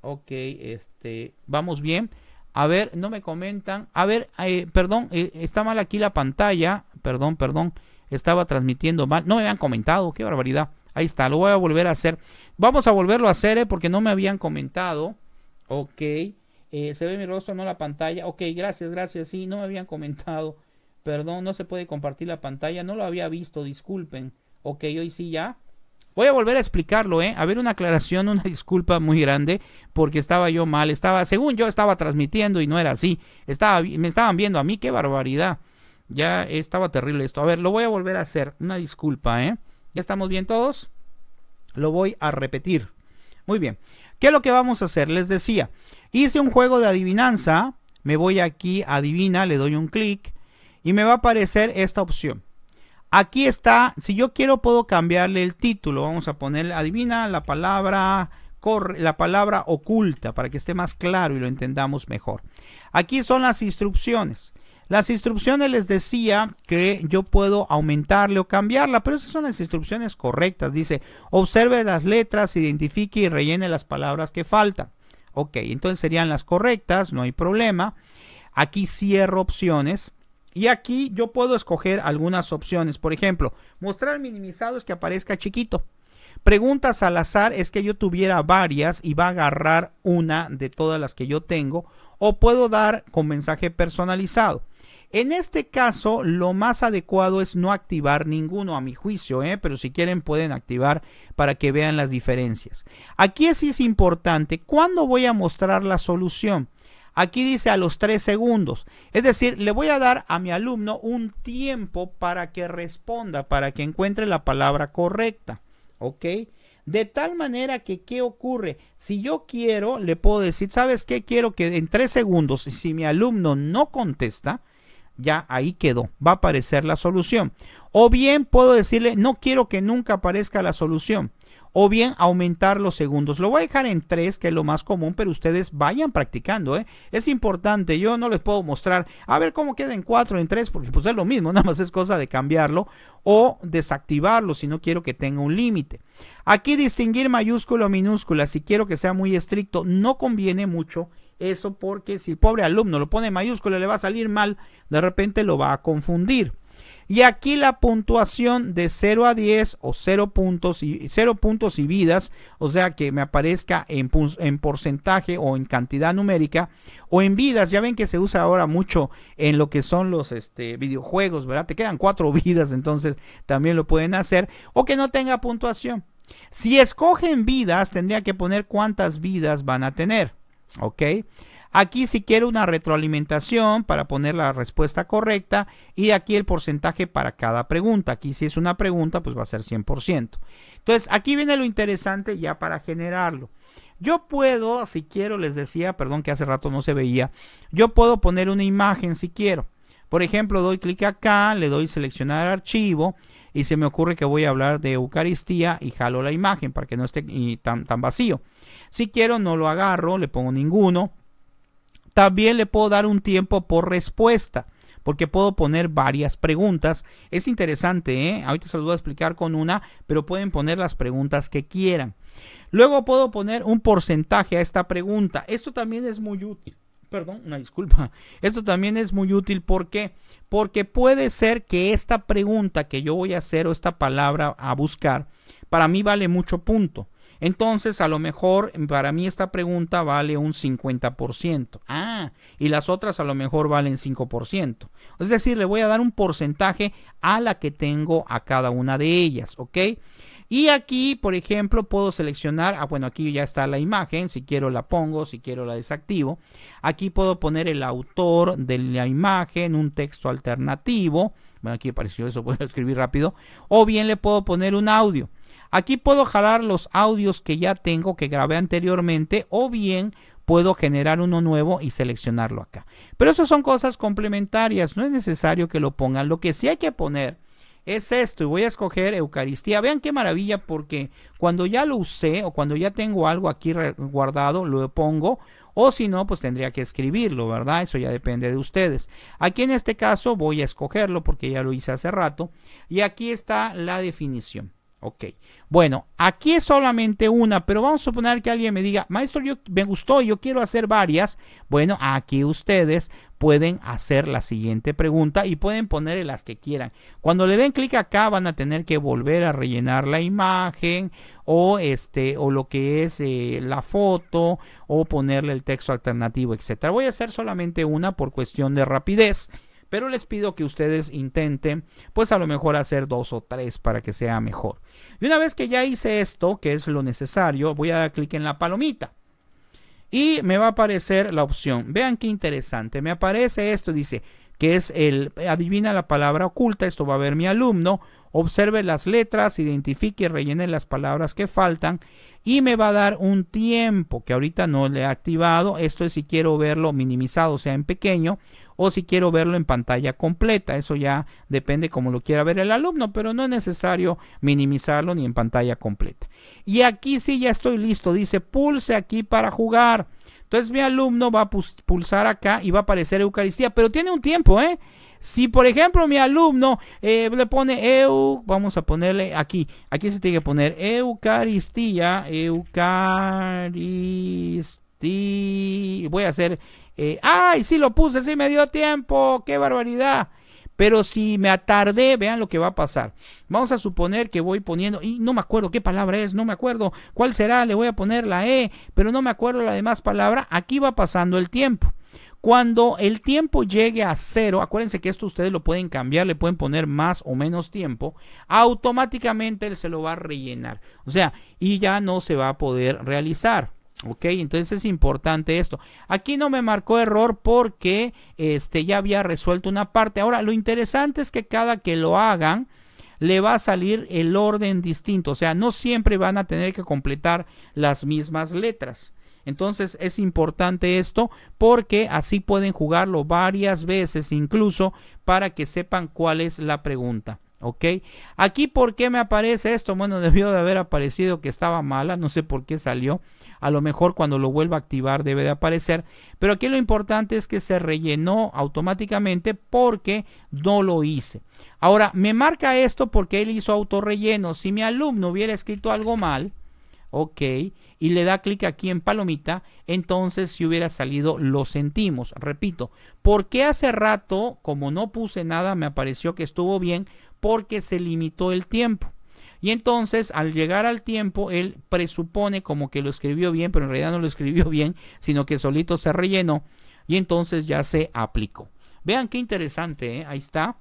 Ok, este, vamos bien. A ver, no me comentan. A ver, eh, perdón, eh, está mal aquí la pantalla. Perdón, perdón. Estaba transmitiendo mal. No me habían comentado, qué barbaridad. Ahí está, lo voy a volver a hacer. Vamos a volverlo a hacer, ¿eh? porque no me habían comentado. Ok. Eh, se ve mi rostro, no la pantalla. Ok, gracias, gracias. Sí, no me habían comentado. Perdón, no se puede compartir la pantalla. No lo había visto, disculpen. Ok, hoy sí ya. Voy a volver a explicarlo, ¿eh? A ver, una aclaración, una disculpa muy grande, porque estaba yo mal. Estaba, según yo, estaba transmitiendo y no era así. Estaba, me estaban viendo a mí, qué barbaridad. Ya estaba terrible esto. A ver, lo voy a volver a hacer. Una disculpa, ¿eh? ¿Ya estamos bien todos? Lo voy a repetir. Muy bien. ¿Qué es lo que vamos a hacer? Les decía, hice un juego de adivinanza. Me voy aquí, adivina, le doy un clic y me va a aparecer esta opción. Aquí está, si yo quiero puedo cambiarle el título. Vamos a poner, adivina la palabra la palabra oculta para que esté más claro y lo entendamos mejor. Aquí son las instrucciones. Las instrucciones les decía que yo puedo aumentarle o cambiarla, pero esas son las instrucciones correctas. Dice, observe las letras, identifique y rellene las palabras que faltan. Ok, entonces serían las correctas, no hay problema. Aquí cierro opciones. Y aquí yo puedo escoger algunas opciones. Por ejemplo, mostrar minimizado es que aparezca chiquito. Preguntas al azar es que yo tuviera varias y va a agarrar una de todas las que yo tengo. O puedo dar con mensaje personalizado. En este caso, lo más adecuado es no activar ninguno, a mi juicio, ¿eh? pero si quieren pueden activar para que vean las diferencias. Aquí sí es importante, ¿cuándo voy a mostrar la solución? Aquí dice a los tres segundos. Es decir, le voy a dar a mi alumno un tiempo para que responda, para que encuentre la palabra correcta. ¿Ok? De tal manera que, ¿qué ocurre? Si yo quiero, le puedo decir, ¿sabes qué? Quiero que en tres segundos, si mi alumno no contesta, ya ahí quedó, va a aparecer la solución. O bien puedo decirle, no quiero que nunca aparezca la solución. O bien aumentar los segundos. Lo voy a dejar en 3, que es lo más común, pero ustedes vayan practicando. ¿eh? Es importante, yo no les puedo mostrar, a ver cómo queda en 4, en 3, porque pues es lo mismo, nada más es cosa de cambiarlo o desactivarlo si no quiero que tenga un límite. Aquí distinguir mayúscula o minúscula, si quiero que sea muy estricto, no conviene mucho eso porque si el pobre alumno lo pone en mayúscula le va a salir mal, de repente lo va a confundir. Y aquí la puntuación de 0 a 10 o 0 puntos y 0 puntos y vidas, o sea que me aparezca en, porcentaje o en cantidad numérica o en vidas, ya ven que se usa ahora mucho en lo que son los este, videojuegos, ¿verdad? Te quedan 4 vidas, entonces también lo pueden hacer o que no tenga puntuación. Si escogen vidas, tendría que poner cuántas vidas van a tener. ¿Ok? Aquí si quiero una retroalimentación para poner la respuesta correcta y aquí el porcentaje para cada pregunta. Aquí si es una pregunta pues va a ser 100%. Entonces aquí viene lo interesante ya para generarlo. Yo puedo, si quiero, les decía, perdón que hace rato no se veía, yo puedo poner una imagen si quiero. Por ejemplo, doy clic acá, le doy seleccionar archivo y se me ocurre que voy a hablar de Eucaristía y jalo la imagen para que no esté tan, tan vacío. Si quiero, no lo agarro, le pongo ninguno. También le puedo dar un tiempo por respuesta, porque puedo poner varias preguntas. Es interesante, ¿eh? ahorita se lo voy a explicar con una, pero pueden poner las preguntas que quieran. Luego puedo poner un porcentaje a esta pregunta. Esto también es muy útil. Perdón, una disculpa. Esto también es muy útil. ¿Por qué? Porque puede ser que esta pregunta que yo voy a hacer o esta palabra a buscar, para mí vale mucho punto. Entonces, a lo mejor para mí esta pregunta vale un 50%. Ah, y las otras a lo mejor valen 5%. Es decir, le voy a dar un porcentaje a la que tengo a cada una de ellas, ¿ok? Y aquí, por ejemplo, puedo seleccionar, ah, bueno, aquí ya está la imagen, si quiero la pongo, si quiero la desactivo. Aquí puedo poner el autor de la imagen, un texto alternativo. Bueno, aquí apareció eso, a escribir rápido. O bien le puedo poner un audio. Aquí puedo jalar los audios que ya tengo que grabé anteriormente o bien puedo generar uno nuevo y seleccionarlo acá. Pero esas son cosas complementarias, no es necesario que lo pongan. Lo que sí hay que poner es esto y voy a escoger Eucaristía. Vean qué maravilla porque cuando ya lo usé o cuando ya tengo algo aquí guardado, lo pongo o si no, pues tendría que escribirlo, ¿verdad? Eso ya depende de ustedes. Aquí en este caso voy a escogerlo porque ya lo hice hace rato y aquí está la definición. Ok. Bueno, aquí es solamente una, pero vamos a suponer que alguien me diga, maestro, yo, me gustó, yo quiero hacer varias. Bueno, aquí ustedes pueden hacer la siguiente pregunta y pueden poner las que quieran. Cuando le den clic acá van a tener que volver a rellenar la imagen o este o lo que es eh, la foto o ponerle el texto alternativo, etcétera. Voy a hacer solamente una por cuestión de rapidez. Pero les pido que ustedes intenten, pues a lo mejor hacer dos o tres para que sea mejor. Y una vez que ya hice esto, que es lo necesario, voy a dar clic en la palomita. Y me va a aparecer la opción. Vean qué interesante. Me aparece esto, dice, que es el, adivina la palabra oculta, esto va a ver mi alumno, observe las letras, identifique y rellene las palabras que faltan y me va a dar un tiempo que ahorita no le he activado, esto es si quiero verlo minimizado, o sea, en pequeño, o si quiero verlo en pantalla completa. Eso ya depende como lo quiera ver el alumno, pero no es necesario minimizarlo ni en pantalla completa. Y aquí sí ya estoy listo. Dice pulse aquí para jugar. Entonces mi alumno va a pulsar acá y va a aparecer Eucaristía, pero tiene un tiempo, ¿eh? Si por ejemplo mi alumno eh, le pone EU, vamos a ponerle aquí, aquí se tiene que poner Eucaristía, Eucaristía, voy a hacer eh, ay, sí lo puse, sí me dio tiempo, qué barbaridad. Pero si me atardé, vean lo que va a pasar. Vamos a suponer que voy poniendo, y no me acuerdo qué palabra es, no me acuerdo cuál será, le voy a poner la E, pero no me acuerdo la demás palabra. Aquí va pasando el tiempo. Cuando el tiempo llegue a cero, acuérdense que esto ustedes lo pueden cambiar, le pueden poner más o menos tiempo, automáticamente él se lo va a rellenar. O sea, y ya no se va a poder realizar. Ok, entonces es importante esto. Aquí no me marcó error porque este, ya había resuelto una parte. Ahora, lo interesante es que cada que lo hagan, le va a salir el orden distinto. O sea, no siempre van a tener que completar las mismas letras. Entonces es importante esto porque así pueden jugarlo varias veces incluso para que sepan cuál es la pregunta. ¿ok? Aquí, ¿por qué me aparece esto? Bueno, debió de haber aparecido que estaba mala, no sé por qué salió. A lo mejor cuando lo vuelva a activar debe de aparecer. Pero aquí lo importante es que se rellenó automáticamente porque no lo hice. Ahora, me marca esto porque él hizo autorrelleno. Si mi alumno hubiera escrito algo mal, ok, y le da clic aquí en palomita, entonces si hubiera salido lo sentimos. Repito, porque hace rato, como no puse nada, me apareció que estuvo bien? porque se limitó el tiempo. Y entonces, al llegar al tiempo, él presupone como que lo escribió bien, pero en realidad no lo escribió bien, sino que solito se rellenó y entonces ya se aplicó. Vean qué interesante, ¿eh? ahí está.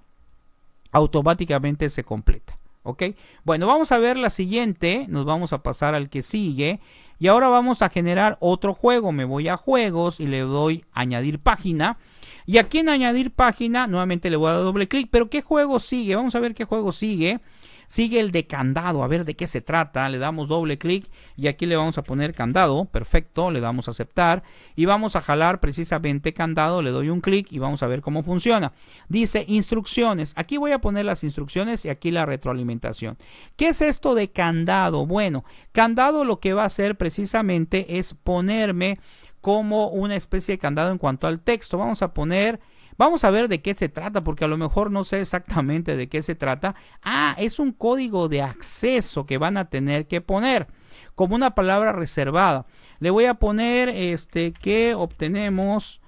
Automáticamente se completa. ¿Ok? Bueno, vamos a ver la siguiente. Nos vamos a pasar al que sigue. Y ahora vamos a generar otro juego. Me voy a juegos y le doy añadir página. Y aquí en añadir página, nuevamente le voy a dar doble clic. Pero ¿qué juego sigue? Vamos a ver qué juego sigue. Sigue el de candado, a ver de qué se trata. Le damos doble clic y aquí le vamos a poner candado. Perfecto, le damos a aceptar. Y vamos a jalar precisamente candado. Le doy un clic y vamos a ver cómo funciona. Dice instrucciones. Aquí voy a poner las instrucciones y aquí la retroalimentación. ¿Qué es esto de candado? Bueno, candado lo que va a hacer precisamente es ponerme como una especie de candado en cuanto al texto. Vamos a poner, vamos a ver de qué se trata, porque a lo mejor no sé exactamente de qué se trata. Ah, es un código de acceso que van a tener que poner como una palabra reservada. Le voy a poner este que obtenemos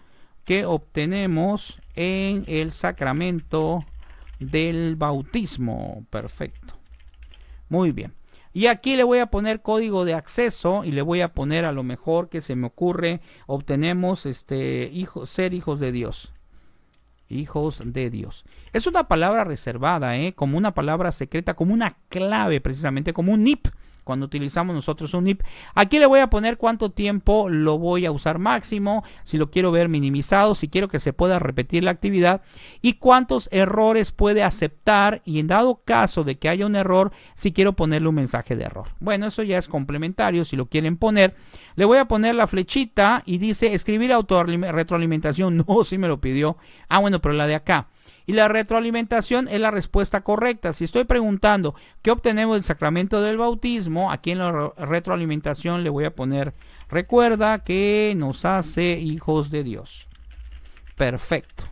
que obtenemos en el sacramento del bautismo. Perfecto. Muy bien. Y aquí le voy a poner código de acceso y le voy a poner a lo mejor que se me ocurre, obtenemos este hijo, ser hijos de Dios. Hijos de Dios. Es una palabra reservada, ¿eh? como una palabra secreta, como una clave precisamente, como un NIP cuando utilizamos nosotros un IP, Aquí le voy a poner cuánto tiempo lo voy a usar máximo, si lo quiero ver minimizado, si quiero que se pueda repetir la actividad y cuántos errores puede aceptar y en dado caso de que haya un error, si quiero ponerle un mensaje de error. Bueno, eso ya es complementario, si lo quieren poner. Le voy a poner la flechita y dice escribir auto retroalimentación. No, si me lo pidió. Ah, bueno, pero la de acá. Y la retroalimentación es la respuesta correcta. Si estoy preguntando qué obtenemos del sacramento del bautismo, aquí en la retroalimentación le voy a poner recuerda que nos hace hijos de Dios. Perfecto.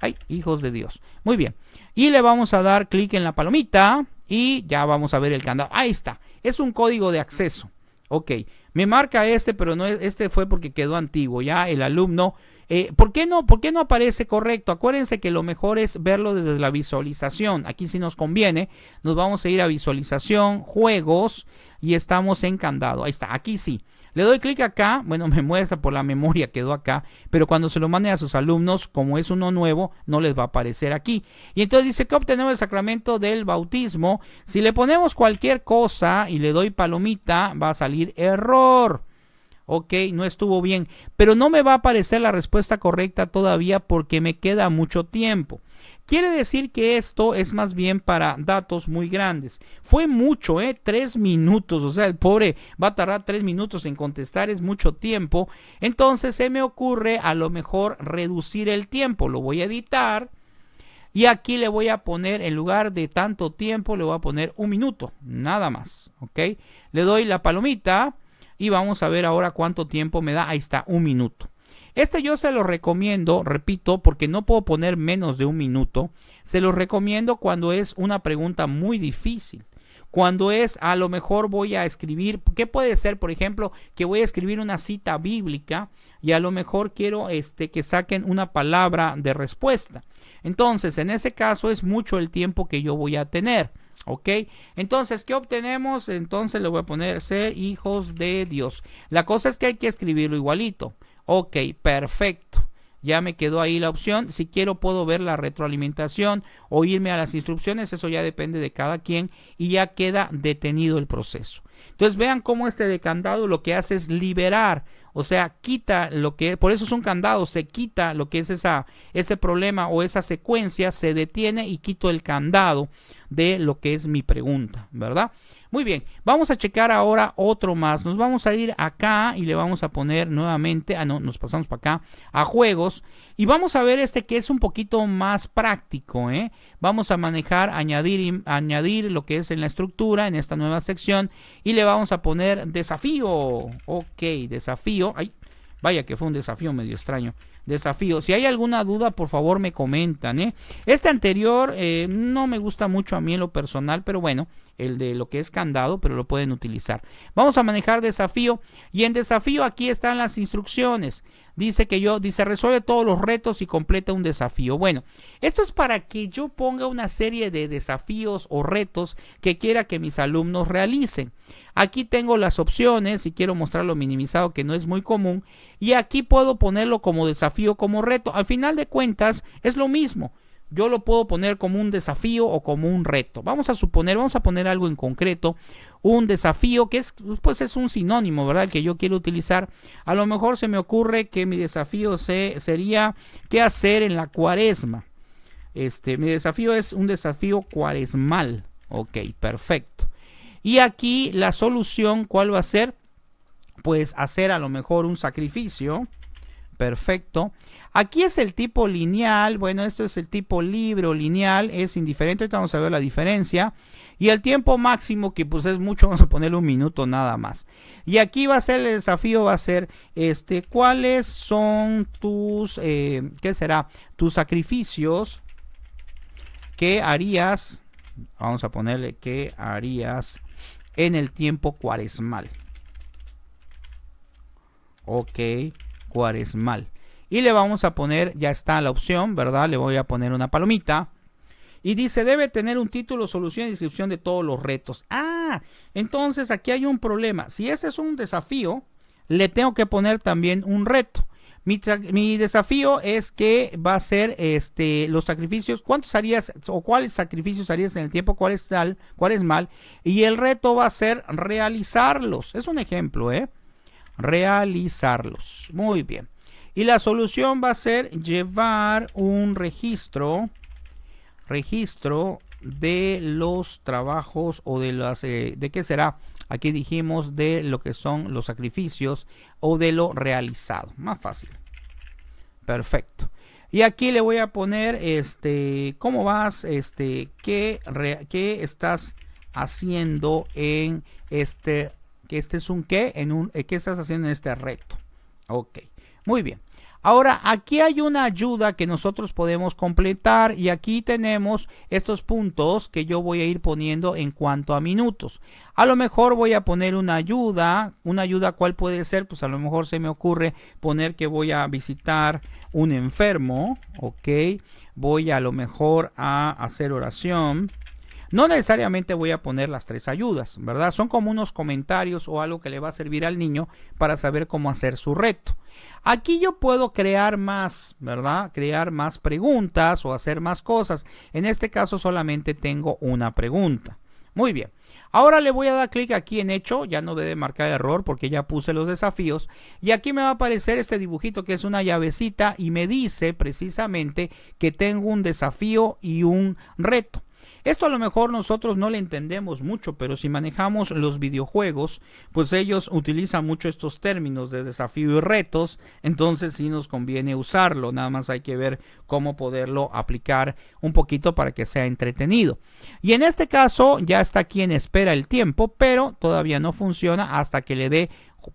Ay, hijos de Dios. Muy bien. Y le vamos a dar clic en la palomita y ya vamos a ver el candado. Ahí está. Es un código de acceso. Ok. Me marca este, pero no este fue porque quedó antiguo. Ya el alumno eh, ¿por, qué no, ¿Por qué no aparece correcto? Acuérdense que lo mejor es verlo desde la visualización. Aquí sí nos conviene, nos vamos a ir a visualización, juegos y estamos en Ahí está, aquí sí. Le doy clic acá, bueno, me muestra por la memoria, quedó acá, pero cuando se lo mande a sus alumnos, como es uno nuevo, no les va a aparecer aquí. Y entonces dice que obtenemos el sacramento del bautismo. Si le ponemos cualquier cosa y le doy palomita, va a salir error ok, no estuvo bien, pero no me va a aparecer la respuesta correcta todavía porque me queda mucho tiempo. Quiere decir que esto es más bien para datos muy grandes. Fue mucho, ¿eh? Tres minutos. O sea, el pobre va a tardar tres minutos en contestar, es mucho tiempo. Entonces se me ocurre a lo mejor reducir el tiempo. Lo voy a editar. Y aquí le voy a poner, en lugar de tanto tiempo, le voy a poner un minuto, nada más. ¿Ok? Le doy la palomita y vamos a ver ahora cuánto tiempo me da. Ahí está, un minuto. Este yo se lo recomiendo, repito, porque no puedo poner menos de un minuto. Se lo recomiendo cuando es una pregunta muy difícil. Cuando es, a lo mejor voy a escribir, ¿qué puede ser, por ejemplo, que voy a escribir una cita bíblica y a lo mejor quiero este, que saquen una palabra de respuesta? Entonces, en ese caso es mucho el tiempo que yo voy a tener. ¿Ok? Entonces, ¿qué obtenemos? Entonces le voy a poner ser hijos de Dios. La cosa es que hay que escribirlo igualito. Ok, perfecto. Ya me quedó ahí la opción. Si quiero puedo ver la retroalimentación o irme a las instrucciones. Eso ya depende de cada quien y ya queda detenido el proceso. Entonces vean cómo este decandado lo que hace es liberar o sea, quita lo que, por eso es un candado, se quita lo que es esa, ese problema o esa secuencia, se detiene y quito el candado de lo que es mi pregunta, ¿verdad? Muy bien, vamos a checar ahora otro más. Nos vamos a ir acá y le vamos a poner nuevamente, ah no, nos pasamos para acá, a juegos. Y vamos a ver este que es un poquito más práctico. ¿eh? Vamos a manejar, añadir, añadir lo que es en la estructura, en esta nueva sección. Y le vamos a poner desafío. Ok, desafío. Ay, vaya que fue un desafío medio extraño desafío. Si hay alguna duda, por favor me comentan. ¿eh? Este anterior eh, no me gusta mucho a mí en lo personal, pero bueno, el de lo que es candado, pero lo pueden utilizar. Vamos a manejar desafío y en desafío aquí están las instrucciones. Dice que yo, dice, resuelve todos los retos y completa un desafío. Bueno, esto es para que yo ponga una serie de desafíos o retos que quiera que mis alumnos realicen. Aquí tengo las opciones y quiero mostrarlo minimizado que no es muy común. Y aquí puedo ponerlo como desafío, como reto. Al final de cuentas es lo mismo. Yo lo puedo poner como un desafío o como un reto. Vamos a suponer, vamos a poner algo en concreto un desafío que es, pues es un sinónimo, ¿verdad? Que yo quiero utilizar. A lo mejor se me ocurre que mi desafío sería qué hacer en la cuaresma. Este, mi desafío es un desafío cuaresmal. Ok, perfecto. Y aquí la solución, ¿cuál va a ser? Pues hacer a lo mejor un sacrificio. Perfecto. Aquí es el tipo lineal. Bueno, esto es el tipo libre lineal. Es indiferente. Ahorita vamos a ver la diferencia. Y el tiempo máximo, que pues es mucho, vamos a ponerle un minuto nada más. Y aquí va a ser el desafío, va a ser, este, ¿cuáles son tus, eh, qué será? Tus sacrificios que harías, vamos a ponerle que harías en el tiempo cuaresmal. Ok, cuaresmal. Y le vamos a poner, ya está la opción, ¿verdad? Le voy a poner una palomita. Y dice, debe tener un título, solución y descripción de todos los retos. Ah, entonces aquí hay un problema. Si ese es un desafío, le tengo que poner también un reto. Mi, desafío es que va a ser este, los sacrificios, cuántos harías o cuáles sacrificios harías en el tiempo cuál es, tal, cuál es mal, y el reto va a ser realizarlos. Es un ejemplo, ¿eh? Realizarlos. Muy bien. Y la solución va a ser llevar un registro registro de los trabajos o de las eh, de qué será aquí dijimos de lo que son los sacrificios o de lo realizado más fácil perfecto y aquí le voy a poner este cómo vas este qué, estás haciendo en este que este es un qué en un eh, que estás haciendo en este reto ok muy bien Ahora, aquí hay una ayuda que nosotros podemos completar y aquí tenemos estos puntos que yo voy a ir poniendo en cuanto a minutos. A lo mejor voy a poner una ayuda, una ayuda cuál puede ser, pues a lo mejor se me ocurre poner que voy a visitar un enfermo, ok, voy a lo mejor a hacer oración, no necesariamente voy a poner las tres ayudas, ¿verdad? Son como unos comentarios o algo que le va a servir al niño para saber cómo hacer su reto. Aquí yo puedo crear más, ¿verdad? Crear más preguntas o hacer más cosas. En este caso solamente tengo una pregunta. Muy bien. Ahora le voy a dar clic aquí en hecho, ya no debe marcar error porque ya puse los desafíos. Y aquí me va a aparecer este dibujito que es una llavecita y me dice precisamente que tengo un desafío y un reto. Esto a lo mejor nosotros no le entendemos mucho, pero si manejamos los videojuegos, pues ellos utilizan mucho estos términos de desafío y retos, entonces sí nos conviene usarlo, nada más hay que ver cómo poderlo aplicar un poquito para que sea entretenido. Y en este caso ya está quien espera el tiempo, pero todavía no funciona hasta que le dé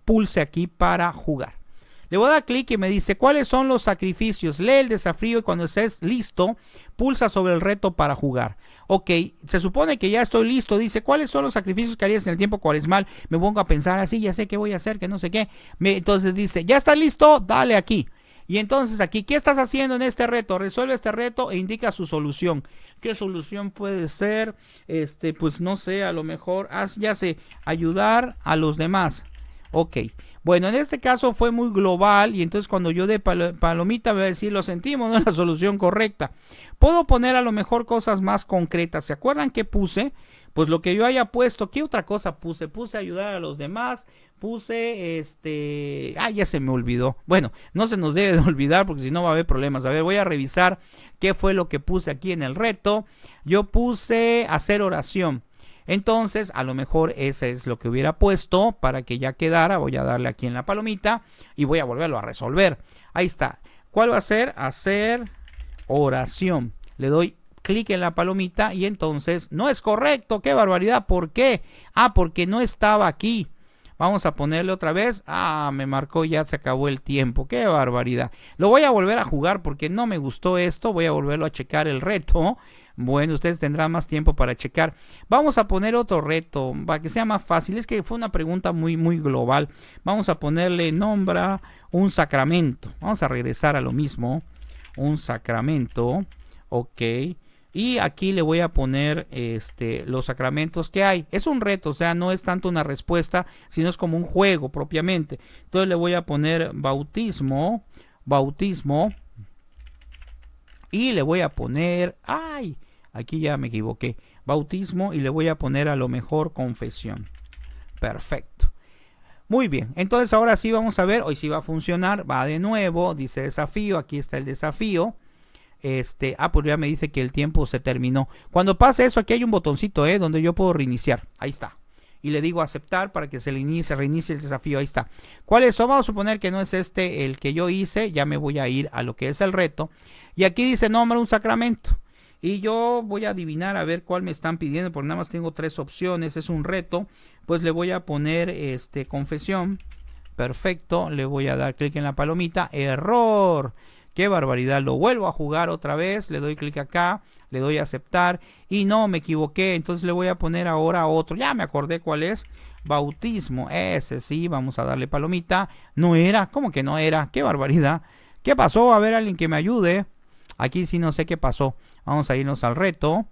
pulse aquí para jugar. Le voy a dar clic y me dice cuáles son los sacrificios. Lee el desafío y cuando estés listo, pulsa sobre el reto para jugar. Ok, se supone que ya estoy listo. Dice cuáles son los sacrificios que harías en el tiempo cuaresmal. Me pongo a pensar así, ya sé qué voy a hacer, que no sé qué. Me, entonces dice, ya está listo, dale aquí. Y entonces aquí, ¿qué estás haciendo en este reto? Resuelve este reto e indica su solución. ¿Qué solución puede ser? Este, pues no sé, a lo mejor, haz, ya sé, ayudar a los demás. Ok. Bueno, en este caso fue muy global y entonces cuando yo de palomita voy a decir, lo sentimos, no es la solución correcta. Puedo poner a lo mejor cosas más concretas. ¿Se acuerdan qué puse? Pues lo que yo haya puesto, ¿qué otra cosa puse? Puse ayudar a los demás, puse este. Ah, ya se me olvidó. Bueno, no se nos debe de olvidar porque si no va a haber problemas. A ver, voy a revisar qué fue lo que puse aquí en el reto. Yo puse hacer oración. Entonces, a lo mejor ese es lo que hubiera puesto para que ya quedara. Voy a darle aquí en la palomita y voy a volverlo a resolver. Ahí está. ¿Cuál va a ser? Hacer oración. Le doy clic en la palomita y entonces no es correcto. ¡Qué barbaridad! ¿Por qué? Ah, porque no estaba aquí. Vamos a ponerle otra vez. Ah, me marcó, ya se acabó el tiempo. ¡Qué barbaridad! Lo voy a volver a jugar porque no me gustó esto. Voy a volverlo a checar el reto. Bueno, ustedes tendrán más tiempo para checar. Vamos a poner otro reto para que sea más fácil. Es que fue una pregunta muy, muy global. Vamos a ponerle nombra un sacramento. Vamos a regresar a lo mismo. Un sacramento. Ok. Y aquí le voy a poner este, los sacramentos que hay. Es un reto, o sea, no es tanto una respuesta, sino es como un juego propiamente. Entonces le voy a poner bautismo, bautismo, y le voy a poner, ay, aquí ya me equivoqué, bautismo y le voy a poner a lo mejor confesión. Perfecto. Muy bien, entonces ahora sí vamos a ver, hoy sí va a funcionar, va de nuevo, dice desafío, aquí está el desafío. Este, ah, pues ya me dice que el tiempo se terminó. Cuando pase eso, aquí hay un botoncito, ¿eh? Donde yo puedo reiniciar. Ahí está y le digo aceptar para que se le inicie, reinicie el desafío. Ahí está. ¿Cuál es? Vamos a suponer que no es este el que yo hice. Ya me voy a ir a lo que es el reto. Y aquí dice nombre un sacramento. Y yo voy a adivinar a ver cuál me están pidiendo, porque nada más tengo tres opciones. Es un reto. Pues le voy a poner este confesión. Perfecto. Le voy a dar clic en la palomita. Error. Qué barbaridad. Lo vuelvo a jugar otra vez. Le doy clic acá le doy a aceptar y no, me equivoqué, entonces le voy a poner ahora otro, ya me acordé cuál es, bautismo, ese sí, vamos a darle palomita, no era, ¿cómo que no era? ¡Qué barbaridad! ¿Qué pasó? A ver, alguien que me ayude, aquí sí no sé qué pasó, vamos a irnos al reto,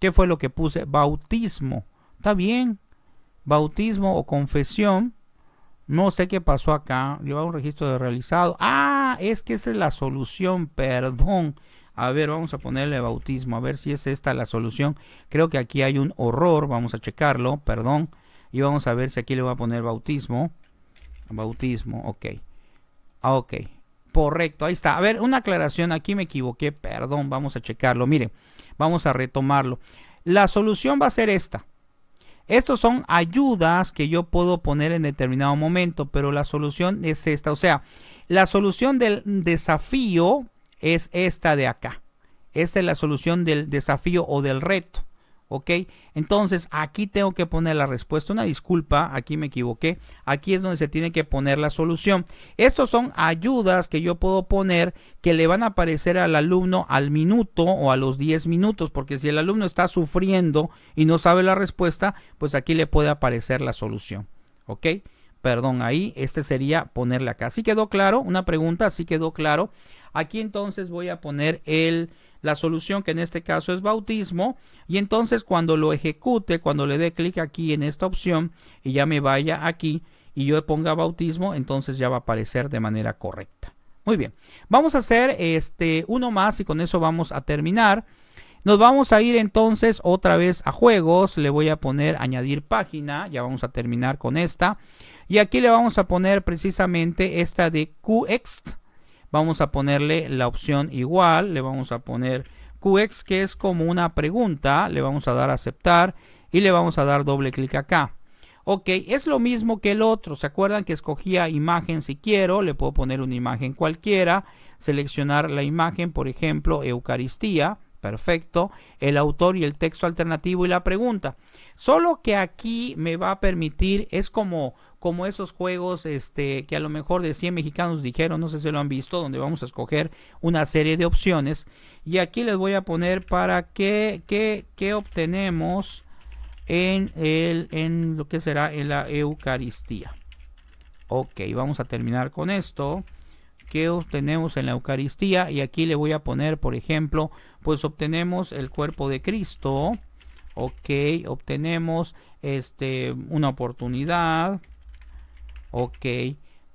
¿qué fue lo que puse? Bautismo, está bien, bautismo o confesión, no sé qué pasó acá. Lleva un registro de realizado. Ah, es que esa es la solución, perdón. A ver, vamos a ponerle bautismo, a ver si es esta la solución. Creo que aquí hay un horror, vamos a checarlo, perdón. Y vamos a ver si aquí le voy a poner bautismo. Bautismo, ok. Ah, ok. Correcto, ahí está. A ver, una aclaración, aquí me equivoqué, perdón, vamos a checarlo. Mire, vamos a retomarlo. La solución va a ser esta. Estos son ayudas que yo puedo poner en determinado momento, pero la solución es esta. O sea, la solución del desafío es esta de acá. Esta es la solución del desafío o del reto. ¿Ok? Entonces aquí tengo que poner la respuesta. Una disculpa, aquí me equivoqué. Aquí es donde se tiene que poner la solución. Estos son ayudas que yo puedo poner que le van a aparecer al alumno al minuto o a los 10 minutos. Porque si el alumno está sufriendo y no sabe la respuesta, pues aquí le puede aparecer la solución. ¿Ok? perdón, ahí, este sería ponerle acá. Así quedó claro, una pregunta, así quedó claro. Aquí entonces voy a poner el, la solución que en este caso es bautismo y entonces cuando lo ejecute, cuando le dé clic aquí en esta opción y ya me vaya aquí y yo ponga bautismo, entonces ya va a aparecer de manera correcta. Muy bien, vamos a hacer este uno más y con eso vamos a terminar. Nos vamos a ir entonces otra vez a juegos, le voy a poner añadir página, ya vamos a terminar con esta. Y aquí le vamos a poner precisamente esta de Qext Vamos a ponerle la opción igual. Le vamos a poner Qext que es como una pregunta. Le vamos a dar aceptar y le vamos a dar doble clic acá. Ok, es lo mismo que el otro. ¿Se acuerdan que escogía imagen si quiero? Le puedo poner una imagen cualquiera. Seleccionar la imagen, por ejemplo, Eucaristía. Perfecto. El autor y el texto alternativo y la pregunta. Solo que aquí me va a permitir, es como como esos juegos este, que a lo mejor de 100 mexicanos dijeron, no sé si lo han visto, donde vamos a escoger una serie de opciones. Y aquí les voy a poner para qué, qué, obtenemos en, el, en lo que será en la Eucaristía. Ok, vamos a terminar con esto Qué obtenemos en la Eucaristía y aquí le voy a poner por ejemplo pues obtenemos el cuerpo de Cristo ok obtenemos este una oportunidad Ok.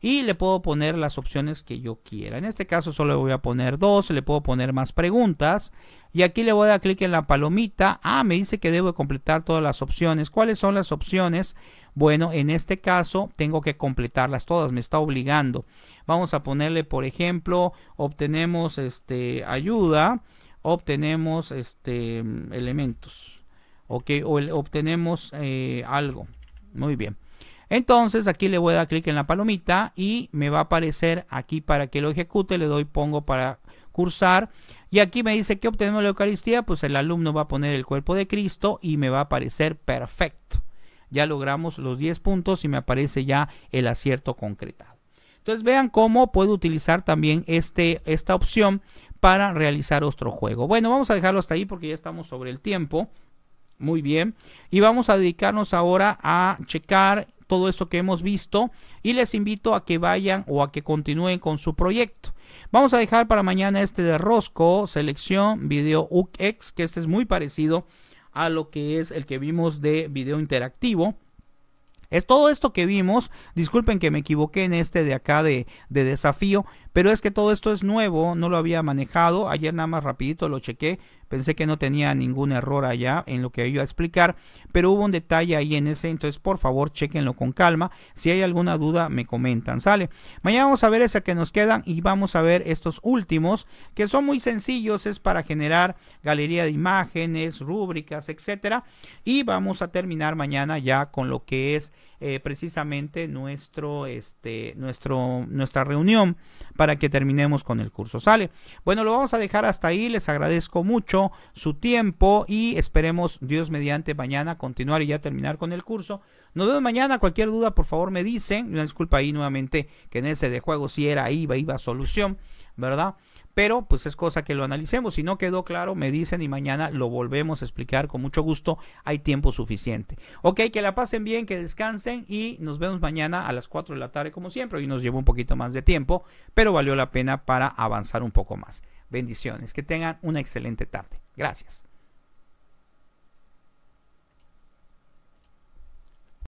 Y le puedo poner las opciones que yo quiera. En este caso solo voy a poner dos. Le puedo poner más preguntas. Y aquí le voy a dar clic en la palomita. Ah, me dice que debo completar todas las opciones. ¿Cuáles son las opciones? Bueno, en este caso tengo que completarlas todas. Me está obligando. Vamos a ponerle, por ejemplo, obtenemos este, ayuda. Obtenemos este, elementos. Ok, o obtenemos eh, algo. Muy bien. Entonces aquí le voy a dar clic en la palomita y me va a aparecer aquí para que lo ejecute. Le doy pongo para cursar. Y aquí me dice que obtenemos la Eucaristía. Pues el alumno va a poner el cuerpo de Cristo y me va a aparecer perfecto. Ya logramos los 10 puntos y me aparece ya el acierto concretado. Entonces vean cómo puedo utilizar también este, esta opción para realizar otro juego. Bueno, vamos a dejarlo hasta ahí porque ya estamos sobre el tiempo. Muy bien. Y vamos a dedicarnos ahora a checar todo esto que hemos visto y les invito a que vayan o a que continúen con su proyecto. Vamos a dejar para mañana este de Rosco, selección, video UX, que este es muy parecido a lo que es el que vimos de video interactivo. Es todo esto que vimos, disculpen que me equivoqué en este de acá de, de, desafío, pero es que todo esto es nuevo, no lo había manejado, ayer nada más rapidito lo chequé Pensé que no tenía ningún error allá en lo que iba a explicar, pero hubo un detalle ahí en ese, entonces por favor chequenlo con calma. Si hay alguna duda me comentan, ¿sale? Mañana vamos a ver esa que nos quedan y vamos a ver estos últimos que son muy sencillos, es para generar galería de imágenes, rúbricas, etcétera. Y vamos a terminar mañana ya con lo que es eh, precisamente nuestro, este, nuestro, nuestra reunión para que terminemos con el curso. ¿Sale? Bueno, lo vamos a dejar hasta ahí. Les agradezco mucho su tiempo y esperemos, Dios mediante, mañana continuar y ya terminar con el curso. Nos vemos mañana. Cualquier duda, por favor, me dicen. Una disculpa ahí nuevamente que en ese de juego si era iba iba solución, ¿verdad? pero pues es cosa que lo analicemos. Si no quedó claro, me dicen y mañana lo volvemos a explicar con mucho gusto. Hay tiempo suficiente. Ok, que la pasen bien, que descansen y nos vemos mañana a las 4 de la tarde como siempre. Hoy nos llevó un poquito más de tiempo, pero valió la pena para avanzar un poco más. Bendiciones, que tengan una excelente tarde. Gracias.